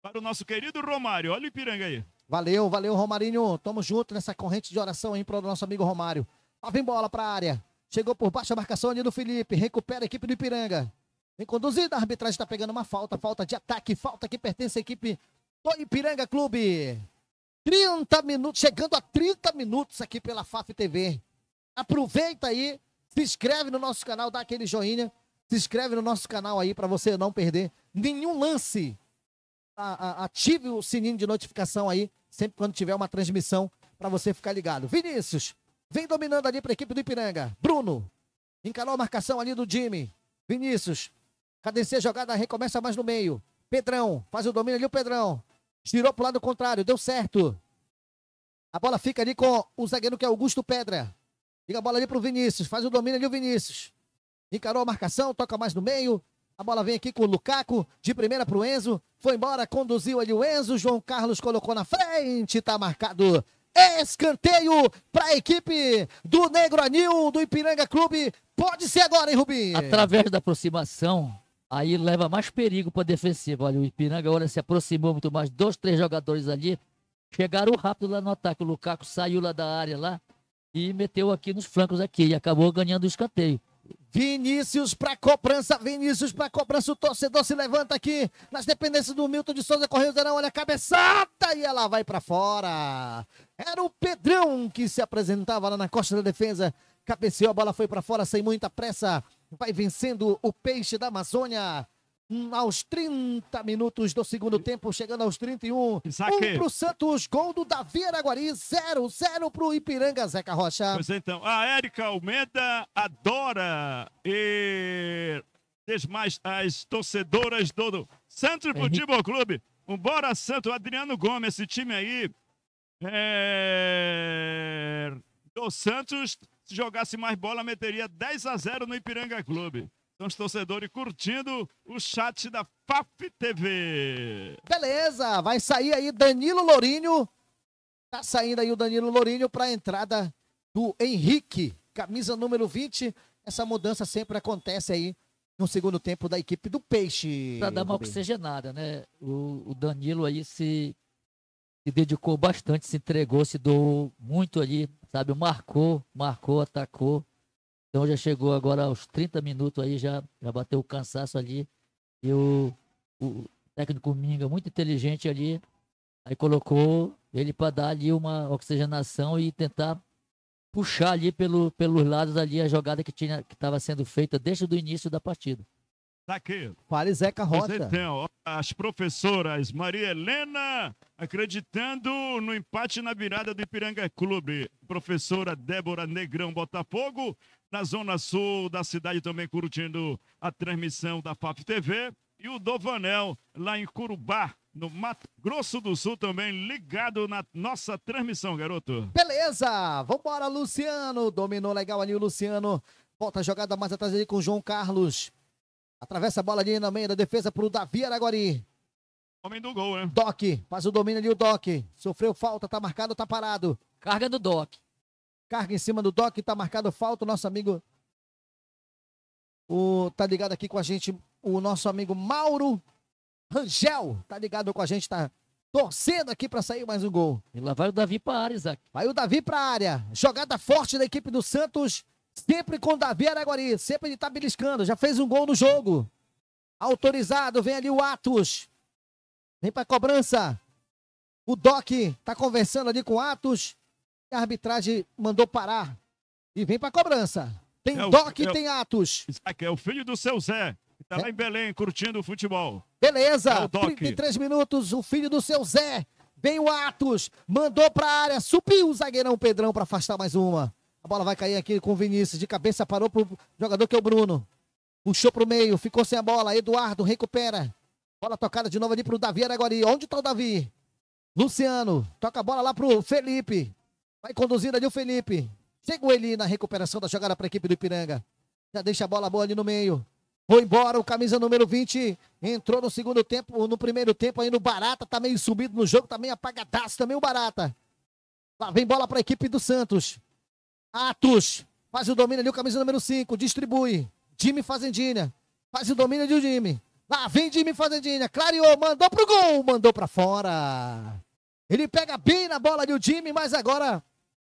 para o nosso querido Romário. Olha o Ipiranga aí. Valeu, valeu, Romarinho. Tamo junto nessa corrente de oração aí para o nosso amigo Romário. Lá vem bola para a área. Chegou por baixo a marcação ali do Felipe. Recupera a equipe do Ipiranga. Vem conduzida. A arbitragem está pegando uma falta. Falta de ataque. Falta que pertence à equipe do Ipiranga Clube. 30 minutos. Chegando a 30 minutos aqui pela FAF TV. Aproveita aí se inscreve no nosso canal, dá aquele joinha. Se inscreve no nosso canal aí para você não perder nenhum lance. A, a, ative o sininho de notificação aí, sempre quando tiver uma transmissão, para você ficar ligado. Vinícius, vem dominando ali para a equipe do Ipiranga. Bruno, encarou a marcação ali do Jimmy. Vinícius, cadencia a jogada, recomeça mais no meio. Pedrão, faz o domínio ali o Pedrão. Girou pro lado contrário, deu certo. A bola fica ali com o zagueiro que é Augusto Pedra. Liga a bola ali pro Vinícius. Faz o domínio ali o Vinícius. Encarou a marcação, toca mais no meio. A bola vem aqui com o Lukaku, de primeira pro Enzo. Foi embora, conduziu ali o Enzo. João Carlos colocou na frente, tá marcado. Escanteio para a equipe do Negro Anil, do Ipiranga Clube. Pode ser agora, hein, Rubinho? Através da aproximação, aí leva mais perigo para a defensiva. Olha, o Ipiranga agora se aproximou muito mais. Dois, três jogadores ali. Chegaram rápido lá no ataque. O Lukaku saiu lá da área lá e meteu aqui nos flancos aqui e acabou ganhando o escanteio. Vinícius para cobrança, Vinícius para cobrança, o torcedor se levanta aqui nas dependências do Milton de Souza Correio Zerão, olha a cabeçada e ela vai para fora. Era o Pedrão que se apresentava lá na costa da defesa, cabeceou, a bola foi para fora sem muita pressa, vai vencendo o peixe da Amazônia aos 30 minutos do segundo tempo, chegando aos 31. Saque. Um pro Santos, gol do Davi Araguari, 0-0 pro Ipiranga, Zeca Rocha. Pois então, a Érica Almeida adora e mais as torcedoras do Santos é. Futebol Clube. Embora Santos, Adriano Gomes, esse time aí é... do Santos, se jogasse mais bola, meteria 10 a 0 no Ipiranga Clube os torcedores curtindo o chat da FAP TV. Beleza, vai sair aí Danilo Lourinho. Tá saindo aí o Danilo Lourinho para a entrada do Henrique, camisa número 20. Essa mudança sempre acontece aí no segundo tempo da equipe do Peixe. Para dar uma oxigenada, né? O, o Danilo aí se, se dedicou bastante, se entregou, se doou muito ali, sabe? Marcou, marcou, atacou então já chegou agora aos 30 minutos aí, já, já bateu o cansaço ali. E o, o técnico Minga, muito inteligente ali, aí colocou ele para dar ali uma oxigenação e tentar puxar ali pelo, pelos lados ali a jogada que tinha que estava sendo feita desde o início da partida. Tá aqui. Fale Zeca Rosa Então, as professoras Maria Helena acreditando no empate na virada do Ipiranga Clube. Professora Débora Negrão Botafogo na Zona Sul da cidade, também curtindo a transmissão da FAP TV. E o Dovanel, lá em Curubá, no Mato Grosso do Sul, também ligado na nossa transmissão, garoto. Beleza! Vambora, Luciano! Dominou legal ali o Luciano. Volta a jogada mais atrás ali com o João Carlos. Atravessa a bola ali na meia da defesa pro Davi Araguari. Homem do gol, né? Doc, faz o domínio ali o Doc. Sofreu falta, tá marcado, tá parado. Carga do Doc carga em cima do Doc, está marcado falta. O nosso amigo. O, tá ligado aqui com a gente, o nosso amigo Mauro Rangel. Tá ligado com a gente, tá torcendo aqui para sair mais um gol. E lá vai o Davi para área, Isaac. Vai o Davi para área. Jogada forte da equipe do Santos. Sempre com o Davi Araguari. Sempre ele tá beliscando. Já fez um gol no jogo. Autorizado. Vem ali o Atos. Vem para cobrança. O Doc tá conversando ali com o Atos a arbitragem mandou parar e vem para cobrança. Tem é DOC, é tem Atos. É o filho do seu Zé, que tá é. lá em Belém curtindo o futebol. Beleza, é 33 minutos, o filho do seu Zé. Vem o Atos, mandou para a área, subiu o zagueirão Pedrão para afastar mais uma. A bola vai cair aqui com o Vinícius, de cabeça parou pro jogador que é o Bruno. Puxou pro meio, ficou sem a bola. Eduardo recupera. Bola tocada de novo ali pro Davi Aragori. Onde tá o Davi? Luciano, toca a bola lá pro Felipe. Vai conduzindo ali o Felipe. Chega ele na recuperação da jogada para a equipe do Ipiranga. Já deixa a bola boa ali no meio. Foi embora o camisa número 20. Entrou no segundo tempo, no primeiro tempo aí no Barata. Tá meio subido no jogo, tá meio apagadaço também o Barata. Lá vem bola para a equipe do Santos. Atos. Faz o domínio ali o camisa número 5. Distribui. Jimmy Fazendinha. Faz o domínio de Jimmy. Lá vem Jimmy Fazendinha. Clareou, mandou pro gol. Mandou para fora. Ele pega bem na bola ali o Jimmy, mas agora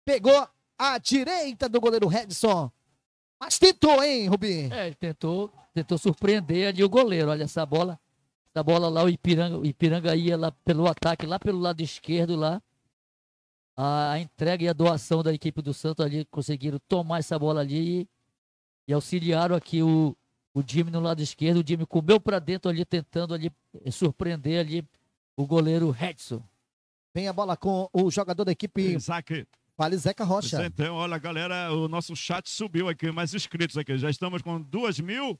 Pegou a direita do goleiro Redson. Mas tentou, hein, Rubinho? É, ele tentou, tentou surpreender ali o goleiro. Olha essa bola. Essa bola lá, o Ipiranga, o Ipiranga ia lá pelo ataque, lá pelo lado esquerdo lá. A, a entrega e a doação da equipe do Santos ali conseguiram tomar essa bola ali e, e auxiliaram aqui o, o Jimmy no lado esquerdo. O Jimmy comeu para dentro ali, tentando ali eh, surpreender ali o goleiro Hedson. Vem a bola com o jogador da equipe. Isaac. Fale Zeca Rocha. Então, olha, galera, o nosso chat subiu aqui, mais inscritos aqui. Já estamos com 2.130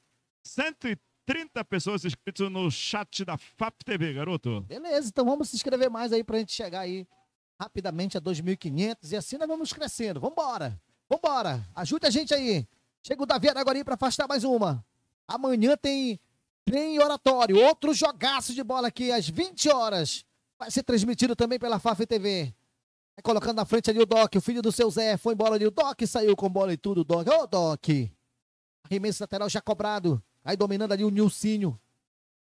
pessoas inscritas no chat da FAP TV, garoto. Beleza, então vamos se inscrever mais aí pra gente chegar aí rapidamente a 2.500 e assim nós vamos crescendo. Vambora, vambora, ajude a gente aí. Chega o Davi Aragorim pra afastar mais uma. Amanhã tem trem oratório, outro jogaço de bola aqui às 20 horas. Vai ser transmitido também pela FAF TV colocando na frente ali o Doc. O filho do seu Zé foi embora ali. O Doc saiu com bola e tudo. O Doc. Ô, oh, Doc. Arremesso lateral já cobrado. Aí dominando ali o Nilcinho.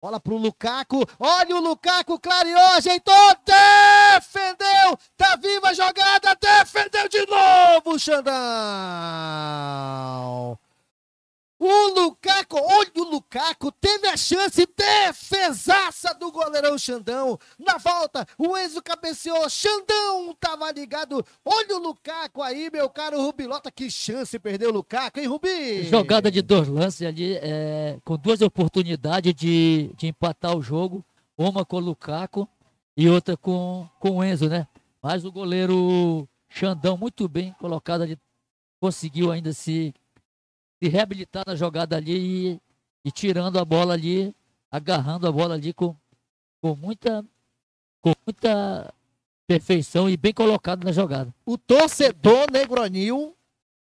Bola pro Lukaku. Olha o Lukaku, clareou, ajeitou, defendeu. Tá viva a jogada, defendeu de novo, Xandão. O Lukaku, olha o Lukaku, teve a chance, defesaça do goleirão Xandão. Na volta, o Enzo cabeceou, Xandão tava ligado. Olha o Lukaku aí, meu caro Rubilota, que chance perdeu o Lukaku, hein, Rubi? Jogada de dois lances ali, é, com duas oportunidades de, de empatar o jogo. Uma com o Lukaku e outra com, com o Enzo, né? Mas o goleiro Xandão, muito bem colocado ali, conseguiu ainda se se reabilitar na jogada ali e, e tirando a bola ali, agarrando a bola ali com, com muita com muita perfeição e bem colocado na jogada. O torcedor Negronil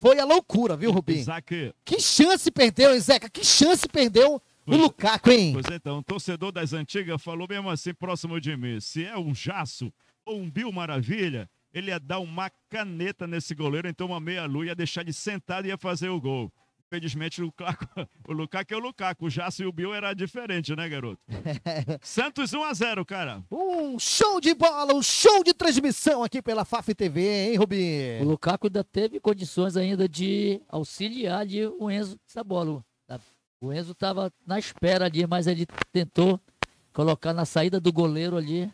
foi a loucura, viu, Rubinho? Que chance perdeu, Zeca? Que chance perdeu pois, o é. Lukaku, hein? Pois é, então, o torcedor das antigas falou mesmo assim, próximo de mim, se é um jaço ou um Bill Maravilha, ele ia dar uma caneta nesse goleiro, então uma meia-lua ia deixar ele sentado e ia fazer o gol infelizmente o, Lucas o Lukaku é o Lukaku. O Jasso e o Bill era diferente, né, garoto? Santos 1 a 0 cara. Um show de bola, um show de transmissão aqui pela FAF TV, hein, Rubinho? O Lukaku ainda teve condições ainda de auxiliar de o Enzo bola. O Enzo estava na espera ali, mas ele tentou colocar na saída do goleiro ali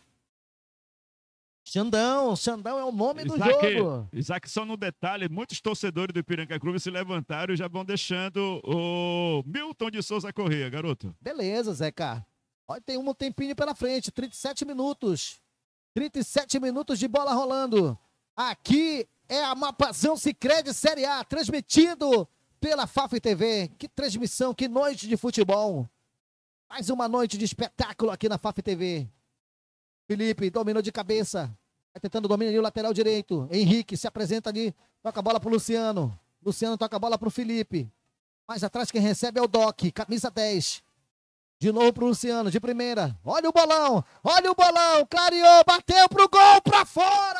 Xandão, Xandão é o nome Isaac, do jogo. Isaac, só no detalhe, muitos torcedores do Ipiranga Clube se levantaram e já vão deixando o Milton de Souza correr, garoto. Beleza, Zeca. Olha, tem um tempinho pela frente, 37 minutos. 37 minutos de bola rolando. Aqui é a Mapazão Sicredi Série A, transmitido pela FAF TV. Que transmissão, que noite de futebol. Mais uma noite de espetáculo aqui na FAF TV. Felipe dominou de cabeça. Vai tentando dominar ali o lateral direito. Henrique se apresenta ali. Toca a bola pro Luciano. Luciano toca a bola pro Felipe. Mais atrás quem recebe é o Doc. Camisa 10. De novo pro Luciano, de primeira. Olha o bolão. Olha o bolão. Clareou. Bateu pro gol. Pra fora.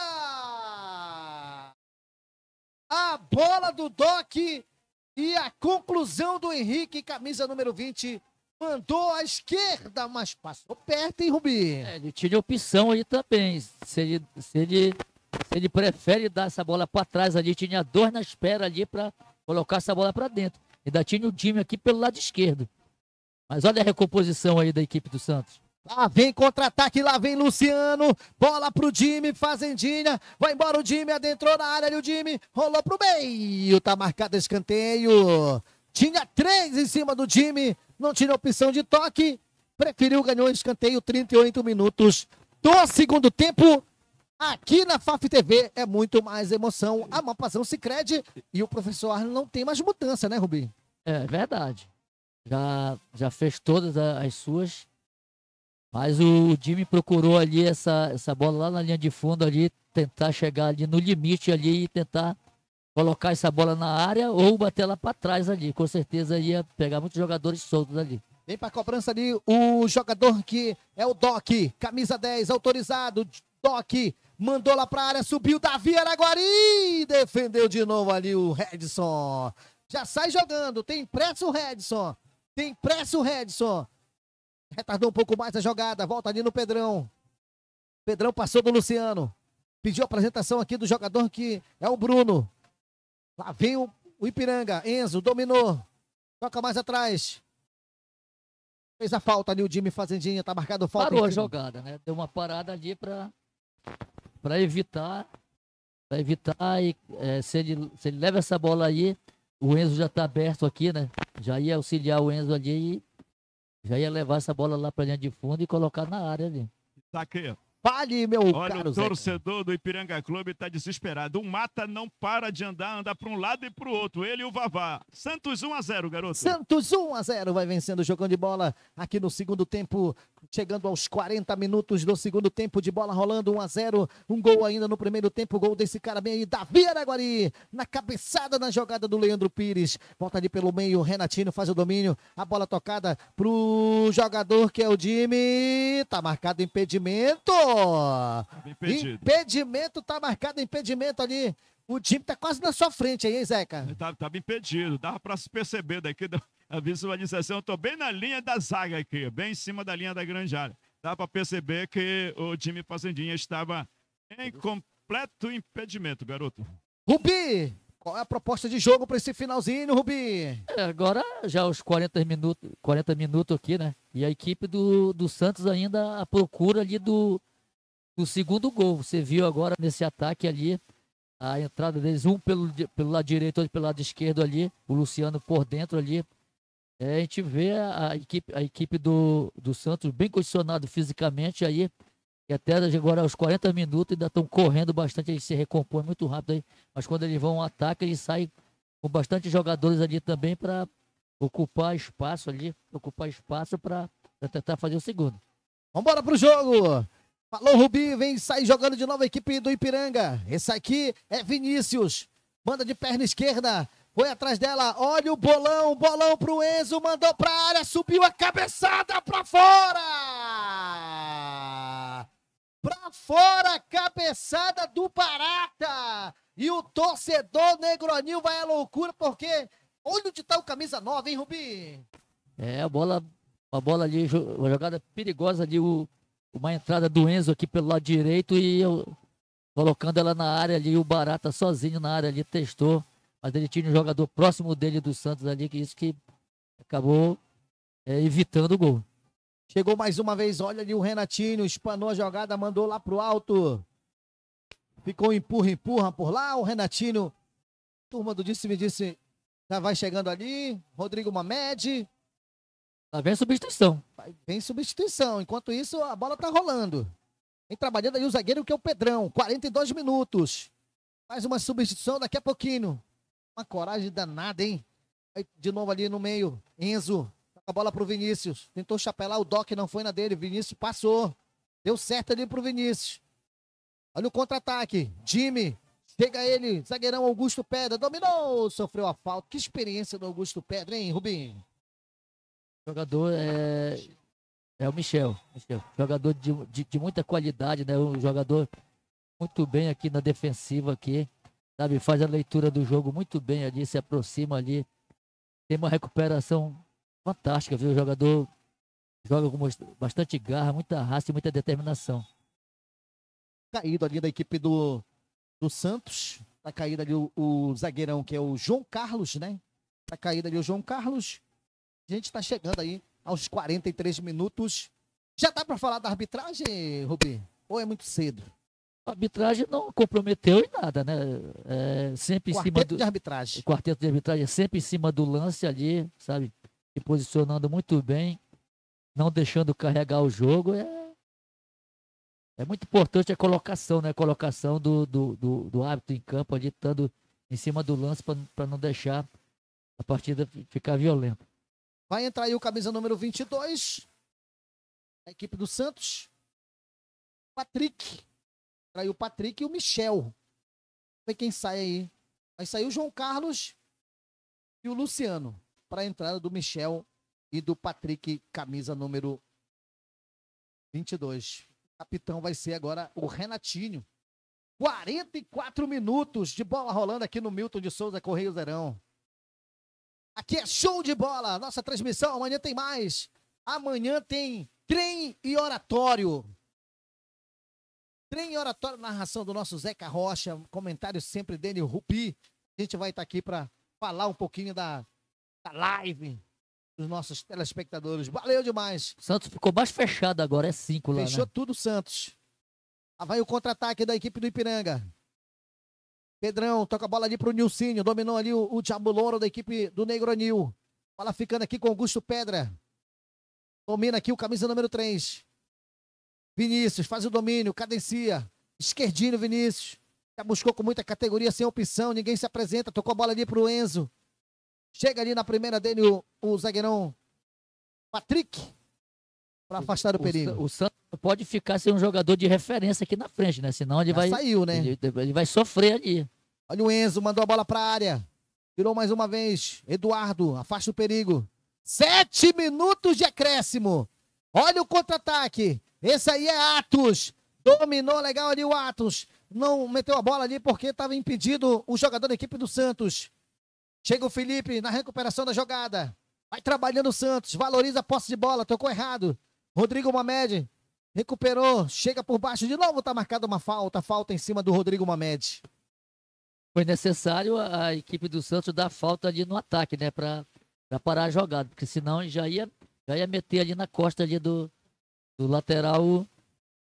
A bola do Doc. E a conclusão do Henrique, camisa número 20. Mandou à esquerda, mas passou perto, hein, Rubinho? É, ele tinha opção aí também. Se ele, se ele, se ele prefere dar essa bola para trás ali, tinha dois na espera ali para colocar essa bola para dentro. Ainda tinha o time aqui pelo lado esquerdo. Mas olha a recomposição aí da equipe do Santos. Lá ah, vem contra-ataque, lá vem Luciano. Bola pro Jimmy, Fazendinha. Vai embora o Jimmy, adentrou na área ali o Jimmy. Rolou pro meio, tá marcado escanteio. Tinha três em cima do time, não tinha opção de toque, preferiu ganhar o escanteio 38 minutos do segundo tempo. Aqui na FAF TV é muito mais emoção. A Mapazão se crede e o professor Arno não tem mais mudança, né, Rubinho? É verdade. Já, já fez todas as suas. Mas o Jimmy procurou ali essa, essa bola lá na linha de fundo ali, tentar chegar ali no limite ali e tentar colocar essa bola na área ou bater lá para trás ali. Com certeza ia pegar muitos jogadores soltos ali. Vem para cobrança ali o jogador que é o Doc, camisa 10, autorizado. Doc mandou lá para área, subiu Davi Araguari, defendeu de novo ali o Redson. Já sai jogando, tem pressa o Redson. Tem pressa o Redson. Retardou um pouco mais a jogada, volta ali no Pedrão. Pedrão passou do Luciano. Pediu a apresentação aqui do jogador que é o Bruno. Lá vem o, o Ipiranga. Enzo dominou. Toca mais atrás. Fez a falta ali o Jimmy Fazendinha. Tá marcado falta. Parou a jogada, né? Deu uma parada ali para para evitar. Para evitar. E, é, se, ele, se ele leva essa bola aí, o Enzo já tá aberto aqui, né? Já ia auxiliar o Enzo ali e já ia levar essa bola lá para linha de fundo e colocar na área ali. Zaqueiro. Fale, meu Olha, caro o torcedor Zeca. do Ipiranga Clube está desesperado. O Mata não para de andar, anda para um lado e para o outro. Ele e o Vavá. Santos 1 a 0 garoto. Santos 1 a 0 vai vencendo o jogão de bola aqui no segundo tempo chegando aos 40 minutos do segundo tempo de bola rolando 1 a 0, um gol ainda no primeiro tempo, gol desse cara bem aí, Davi Araguari, na cabeçada na jogada do Leandro Pires, volta ali pelo meio, Renatinho faz o domínio, a bola tocada pro jogador que é o Jimmy, tá marcado impedimento. Impedimento tá marcado impedimento ali. O time tá quase na sua frente aí, hein, Zeca? Tava, tá, impedido, dava para se perceber daqui a visualização, estou bem na linha da zaga aqui, bem em cima da linha da grande área. Dá para perceber que o time Fazendinha estava em completo impedimento, garoto. Rubi, qual é a proposta de jogo para esse finalzinho, Rubi? É, agora já os 40 minutos, 40 minutos aqui, né? E a equipe do, do Santos ainda à procura ali do, do segundo gol. Você viu agora nesse ataque ali a entrada deles, um pelo, pelo lado direito, outro pelo lado esquerdo ali, o Luciano por dentro ali, é, a gente vê a, a, equipe, a equipe do, do Santos bem condicionado fisicamente aí. E até agora, aos 40 minutos, ainda estão correndo bastante, eles se recompõem muito rápido aí. Mas quando eles vão ao ataque, eles saem com bastante jogadores ali também para ocupar espaço ali, ocupar espaço para tentar fazer o segundo. vamos Vambora pro jogo! Falou Rubi, vem sair jogando de novo a equipe do Ipiranga. Esse aqui é Vinícius, banda de perna esquerda, foi atrás dela, olha o bolão, bolão pro Enzo, mandou pra área, subiu a cabeçada pra fora! Pra fora, cabeçada do Barata! E o torcedor Negronil vai à loucura, porque olha onde tá o camisa 9, hein, Rubi? É, a bola, uma bola ali, uma jogada perigosa ali, o, uma entrada do Enzo aqui pelo lado direito e eu, colocando ela na área ali, o Barata sozinho na área ali, testou mas ele tinha um jogador próximo dele do Santos ali, que isso que acabou é, evitando o gol. Chegou mais uma vez, olha ali o Renatinho, espanou a jogada, mandou lá pro alto. Ficou empurra, empurra por lá, o Renatinho. Turma do disse me disse, já vai chegando ali, Rodrigo Mamed. Lá vem substituição. Vem substituição. Enquanto isso, a bola tá rolando. Vem trabalhando aí o zagueiro que é o Pedrão, 42 minutos. Mais uma substituição daqui a pouquinho. Uma coragem danada, hein? Aí, de novo ali no meio, Enzo. A bola pro Vinícius. Tentou chapelar o Doc, não foi na dele. Vinícius passou. Deu certo ali pro Vinícius. Olha o contra-ataque. Jimmy. Chega ele. Zagueirão Augusto Pedra. Dominou. Sofreu a falta. Que experiência do Augusto Pedra, hein, Rubinho? Jogador é. É o Michel. Michel. Jogador de, de, de muita qualidade, né? Um jogador muito bem aqui na defensiva aqui sabe? Faz a leitura do jogo muito bem ali, se aproxima ali. Tem uma recuperação fantástica, viu? O jogador joga com bastante garra, muita raça e muita determinação. Caído tá ali da equipe do, do Santos. Tá caído ali o, o zagueirão, que é o João Carlos, né? Tá caído ali o João Carlos. A gente está chegando aí aos 43 minutos. Já dá para falar da arbitragem, Rubi? Ou é muito cedo? A arbitragem não comprometeu em nada, né? É, sempre quarteto em cima do de arbitragem. quarteto de arbitragem é sempre em cima do lance ali, sabe? Se posicionando muito bem, não deixando carregar o jogo. É, é muito importante a colocação, né? A colocação do, do, do, do árbitro em campo ali, estando em cima do lance para não deixar a partida ficar violenta. Vai entrar aí o camisa número 22, a equipe do Santos. Patrick, Traiu o Patrick e o Michel. Vê quem sai aí. Aí saiu o João Carlos e o Luciano para a entrada do Michel e do Patrick, camisa número 22. O capitão vai ser agora o Renatinho. 44 minutos de bola rolando aqui no Milton de Souza Correio Zerão. Aqui é show de bola. Nossa transmissão. Amanhã tem mais. Amanhã tem trem e oratório. Trem Oratório, narração do nosso Zeca Rocha, comentário sempre dele, Rupi. A gente vai estar tá aqui para falar um pouquinho da, da live dos nossos telespectadores. Valeu demais. Santos ficou mais fechado agora, é cinco lá. Fechou né? tudo, Santos. Lá vai o contra-ataque da equipe do Ipiranga. Pedrão toca a bola ali para o Nilcinho, dominou ali o, o Diabo Louro da equipe do Negro Nil. Bola ficando aqui com Augusto Pedra. Domina aqui o camisa número 3. Vinícius faz o domínio, cadencia. Esquerdinho, Vinícius. Já buscou com muita categoria, sem opção. Ninguém se apresenta. Tocou a bola ali pro Enzo. Chega ali na primeira dele o, o zagueirão Patrick. Para afastar o, o perigo. O, Santos pode ficar sem um jogador de referência aqui na frente, né? Senão ele Já vai. Saiu, né? Ele, ele vai sofrer ali. Olha o Enzo, mandou a bola para área. Tirou mais uma vez. Eduardo, afasta o perigo. Sete minutos de acréscimo. Olha o contra-ataque. Esse aí é Atos. Dominou legal ali o Atos. Não meteu a bola ali porque estava impedido o jogador da equipe do Santos. Chega o Felipe na recuperação da jogada. Vai trabalhando o Santos. Valoriza a posse de bola. Tocou errado. Rodrigo Mamed recuperou. Chega por baixo. De novo está marcada uma falta. Falta em cima do Rodrigo Mamed. Foi necessário a equipe do Santos dar falta ali no ataque, né? Para parar a jogada. Porque senão já ia, já ia meter ali na costa ali do, do lateral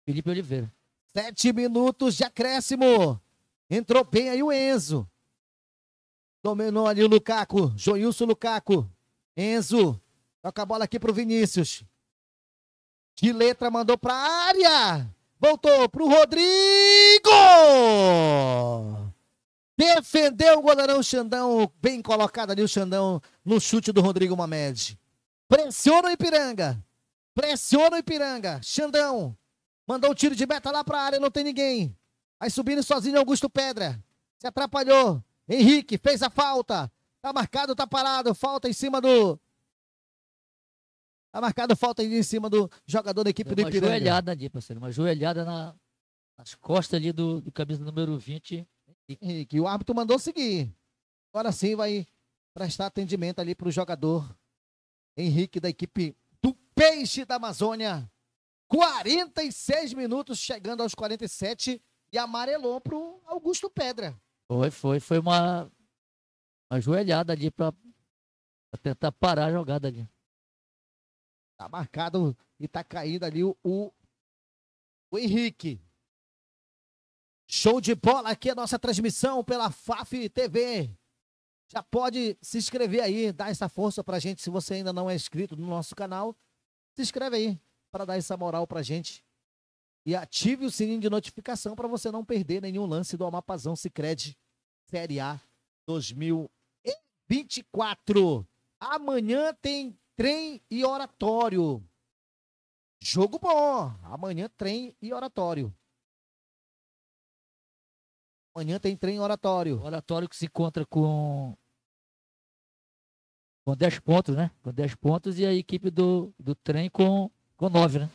Felipe Oliveira. Sete minutos de acréscimo. Entrou bem aí o Enzo. Dominou ali o Lukaku. Joilson Lukaku. Enzo. Toca a bola aqui pro Vinícius. De letra mandou pra área. Voltou pro Rodrigo. Defendeu o goleirão Xandão. Bem colocado ali o Xandão no chute do Rodrigo Mamed. Pressiona o Ipiranga. Pressiona o Ipiranga. Xandão. Mandou o um tiro de meta lá para a área, não tem ninguém. Aí subindo sozinho Augusto Pedra. Se atrapalhou. Henrique fez a falta. Tá marcado, tá parado. Falta em cima do. Tá marcado falta em cima do jogador da equipe do Ipiranga. Uma joelhada ali, parceiro. Uma joelhada na, nas costas ali do, do camisa número 20. Henrique. O árbitro mandou seguir. Agora sim vai prestar atendimento ali para o jogador Henrique da equipe do Peixe da Amazônia. 46 minutos, chegando aos 47, e amarelou para o Augusto Pedra. Foi, foi, foi uma, uma joelhada ali para tentar parar a jogada ali. Tá marcado e tá caindo ali o, o, o Henrique. Show de bola aqui a nossa transmissão pela FAF TV. Já pode se inscrever aí, dar essa força pra gente. Se você ainda não é inscrito no nosso canal, se inscreve aí para dar essa moral pra gente. E ative o sininho de notificação para você não perder nenhum lance do Amapazão Cicred Série A 2024. Amanhã tem trem e oratório. Jogo bom. Amanhã trem e oratório. Amanhã tem trem oratório. Oratório que se encontra com. Com 10 pontos, né? Com 10 pontos e a equipe do, do trem com, com 9, né?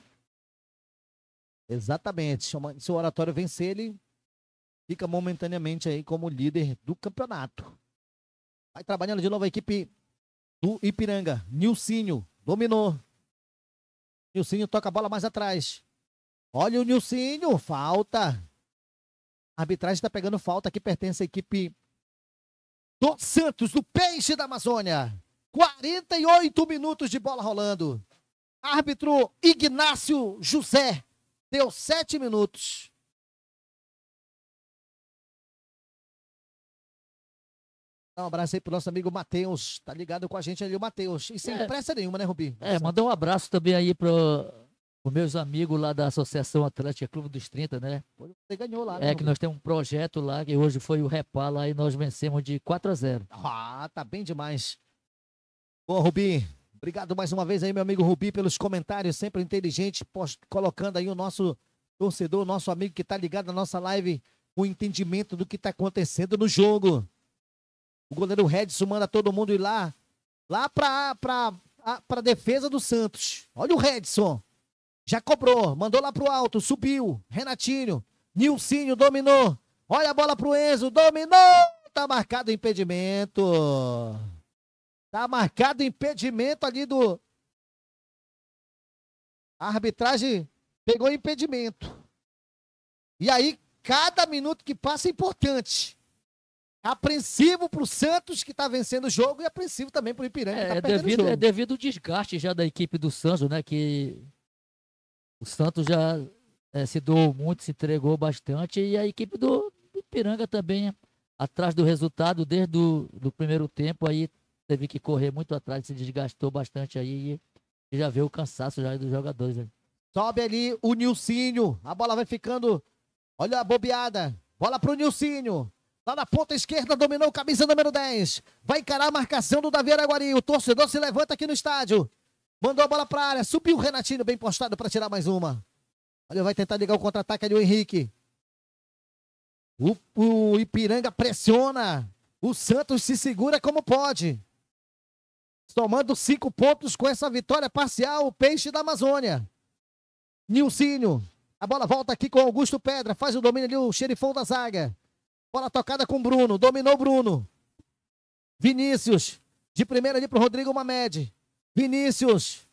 Exatamente. Se o oratório vencer, ele fica momentaneamente aí como líder do campeonato. Vai trabalhando de novo a equipe do Ipiranga. Nilcinho dominou. Nilcinho toca a bola mais atrás. Olha o Nilcinho, falta arbitragem está pegando falta que pertence à equipe do Santos, do Peixe da Amazônia. 48 minutos de bola rolando. Árbitro Ignácio José deu 7 minutos. Um abraço aí pro nosso amigo Matheus. Tá ligado com a gente ali, o Matheus. E sem é. é. pressa nenhuma, né, Rubinho? É, mandou um abraço também aí pro os meus amigos lá da Associação Atlética Clube dos 30, né? Você ganhou lá, né? É que nós temos um projeto lá, que hoje foi o Repá lá e nós vencemos de 4 a 0. Ah, tá bem demais. Bom, Rubi, obrigado mais uma vez aí, meu amigo Rubi, pelos comentários, sempre inteligente, post... colocando aí o nosso torcedor, o nosso amigo que tá ligado na nossa live, o entendimento do que tá acontecendo no jogo. O goleiro Redson manda todo mundo ir lá, lá pra, pra, pra, pra defesa do Santos. Olha o Redson. Já cobrou, mandou lá pro alto, subiu. Renatinho, Nilcinho dominou. Olha a bola pro Enzo, dominou! Tá marcado o impedimento. Tá marcado o impedimento ali do. A arbitragem pegou impedimento. E aí, cada minuto que passa é importante. Apreensivo para o Santos, que está vencendo o jogo, e apreensivo também para Ipiranga. É, tá é, é devido, é devido ao desgaste já da equipe do Santos, né? Que o Santos já é, se doou muito, se entregou bastante e a equipe do, do Piranga também atrás do resultado desde o do, primeiro tempo aí teve que correr muito atrás, se desgastou bastante aí e já vê o cansaço já dos jogadores. Né? Sobe ali o Nilcinho, a bola vai ficando, olha a bobeada, bola pro Nilcinho. Lá na ponta esquerda dominou camisa número 10. Vai encarar a marcação do Davi Araguari. O torcedor se levanta aqui no estádio. Mandou a bola para a área. Subiu o Renatinho, bem postado para tirar mais uma. Olha, vai tentar ligar o contra-ataque ali o Henrique. O, o Ipiranga pressiona. O Santos se segura como pode. Tomando cinco pontos com essa vitória parcial, o Peixe da Amazônia. Nilcínio A bola volta aqui com Augusto Pedra. Faz o domínio ali o xerifão da zaga. Bola tocada com Bruno. Dominou Bruno. Vinícius. De primeira ali o Rodrigo Mamed. Vinícius.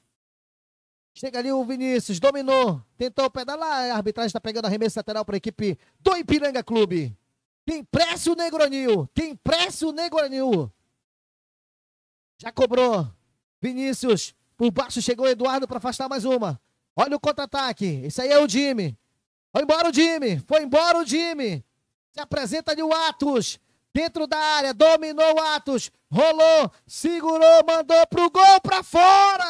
Chega ali o Vinícius, dominou, tentou pedalar, a arbitragem está pegando arremesso lateral para a equipe do Ipiranga Clube. Tem pressa o Negronil, tem pressa o Negronil. Já cobrou. Vinícius, por baixo chegou o Eduardo para afastar mais uma. Olha o contra-ataque, esse aí é o Jimmy. Foi embora o Jimmy, foi embora o Jimmy. Se apresenta ali o Atos, dentro da área, dominou o Atos, rolou, segurou, mandou pro gol, pra fora!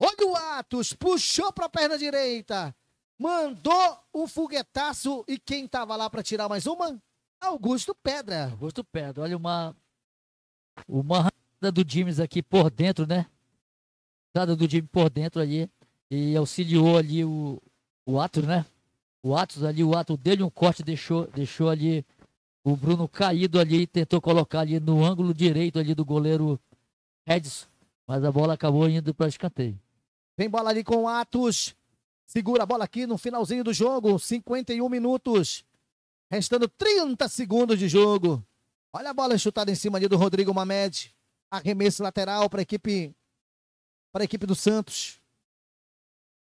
Olha o Atos, puxou pra perna direita, mandou o foguetaço e quem tava lá pra tirar mais uma? Augusto Pedra. Augusto Pedra, olha uma uma arrancada do James aqui por dentro, né? Arrancada do James por dentro ali e auxiliou ali o, o Atos, né? O Atos ali, o ato dele, um corte deixou, deixou ali o Bruno caído ali, e tentou colocar ali no ângulo direito ali do goleiro Edson, mas a bola acabou indo para escanteio. Vem bola ali com o Atos. Segura a bola aqui no finalzinho do jogo, 51 minutos. Restando 30 segundos de jogo. Olha a bola chutada em cima ali do Rodrigo Mamed. Arremesso lateral para a equipe para a equipe do Santos.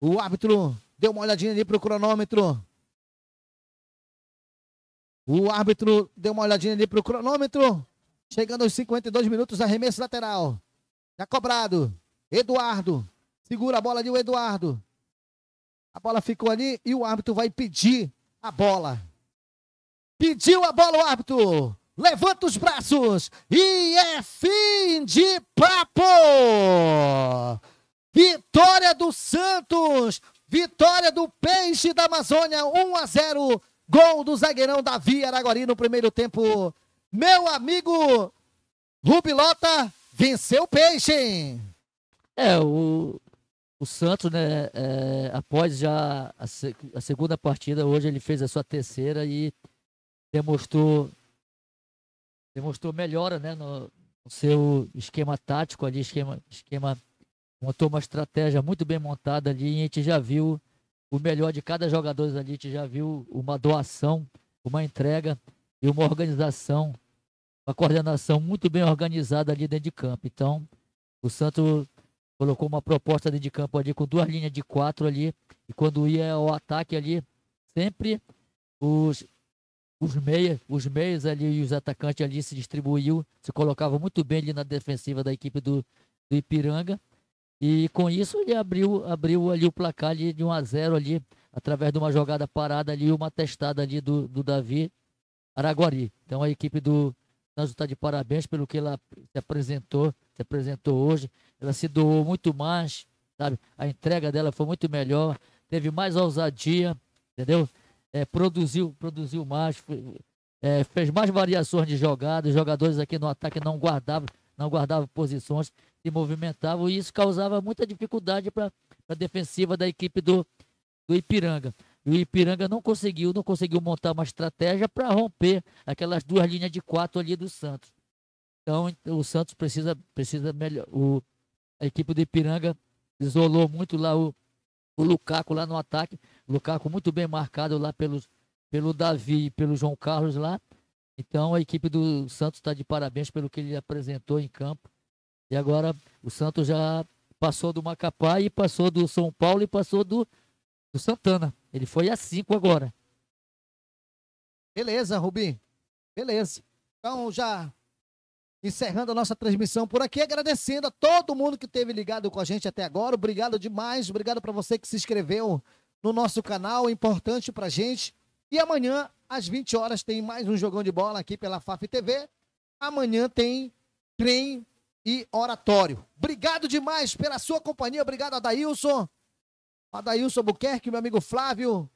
O árbitro Dê uma olhadinha ali pro cronômetro. O árbitro deu uma olhadinha ali pro cronômetro. Chegando aos 52 minutos, arremesso lateral. já tá cobrado. Eduardo. Segura a bola ali o Eduardo. A bola ficou ali e o árbitro vai pedir a bola. Pediu a bola o árbitro. Levanta os braços e é fim de papo. Vitória do Santos Vitória do Peixe da Amazônia, 1 a 0. Gol do zagueirão Davi Araguari no primeiro tempo. Meu amigo Rubilota venceu o Peixe. É, o, o Santos, né, é, após já a, a, segunda partida, hoje ele fez a sua terceira e demonstrou, demonstrou melhora né, no, no seu esquema tático ali, esquema, esquema montou uma estratégia muito bem montada ali e a gente já viu o melhor de cada jogador ali, a gente já viu uma doação, uma entrega e uma organização, uma coordenação muito bem organizada ali dentro de campo. Então, o Santos colocou uma proposta dentro de campo ali com duas linhas de quatro ali e quando ia ao ataque ali, sempre os os meias, os meias ali e os atacantes ali se distribuíam, se colocavam muito bem ali na defensiva da equipe do, do Ipiranga e com isso ele abriu, abriu ali o placar ali de 1 a 0 ali, através de uma jogada parada ali, uma testada ali do, do Davi Araguari. Então a equipe do Tanjo está de parabéns pelo que ela se apresentou, se apresentou hoje. Ela se doou muito mais, sabe? A entrega dela foi muito melhor, teve mais ousadia, entendeu? É, produziu, produziu mais, foi, é, fez mais variações de jogada, os jogadores aqui no ataque não guardavam, não guardava posições, se movimentava e isso causava muita dificuldade para a defensiva da equipe do, do Ipiranga. E o Ipiranga não conseguiu, não conseguiu montar uma estratégia para romper aquelas duas linhas de quatro ali do Santos. Então o Santos precisa, precisa melhor. O, a equipe do Ipiranga isolou muito lá o, o Lukaku lá no ataque. Lukaku muito bem marcado lá pelos, pelo Davi e pelo João Carlos lá. Então a equipe do Santos está de parabéns pelo que ele apresentou em campo. E agora o Santos já passou do Macapá e passou do São Paulo e passou do, do Santana. Ele foi a cinco agora. Beleza, Rubim. Beleza. Então já encerrando a nossa transmissão por aqui, agradecendo a todo mundo que esteve ligado com a gente até agora. Obrigado demais. Obrigado para você que se inscreveu no nosso canal, é importante para gente. E amanhã às 20 horas tem mais um jogão de bola aqui pela FAF TV. Amanhã tem trem e oratório. Obrigado demais pela sua companhia. Obrigado, Adailson. Adailson Buquerque, meu amigo Flávio,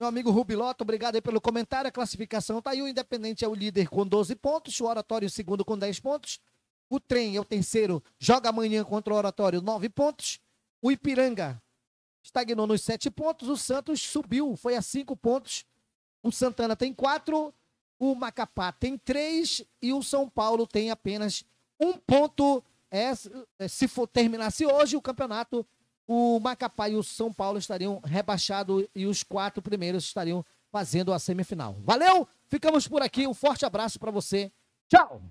meu amigo Rubiloto, obrigado aí pelo comentário. A classificação tá aí. O Independente é o líder com 12 pontos, o Oratório o segundo com 10 pontos. O Trem é o terceiro, joga amanhã contra o Oratório, 9 pontos. O Ipiranga estagnou nos 7 pontos. O Santos subiu, foi a 5 pontos. O Santana tem quatro, o Macapá tem três e o São Paulo tem apenas um ponto. É, é, se for terminasse hoje o campeonato, o Macapá e o São Paulo estariam rebaixados e os quatro primeiros estariam fazendo a semifinal. Valeu, ficamos por aqui. Um forte abraço para você. Tchau.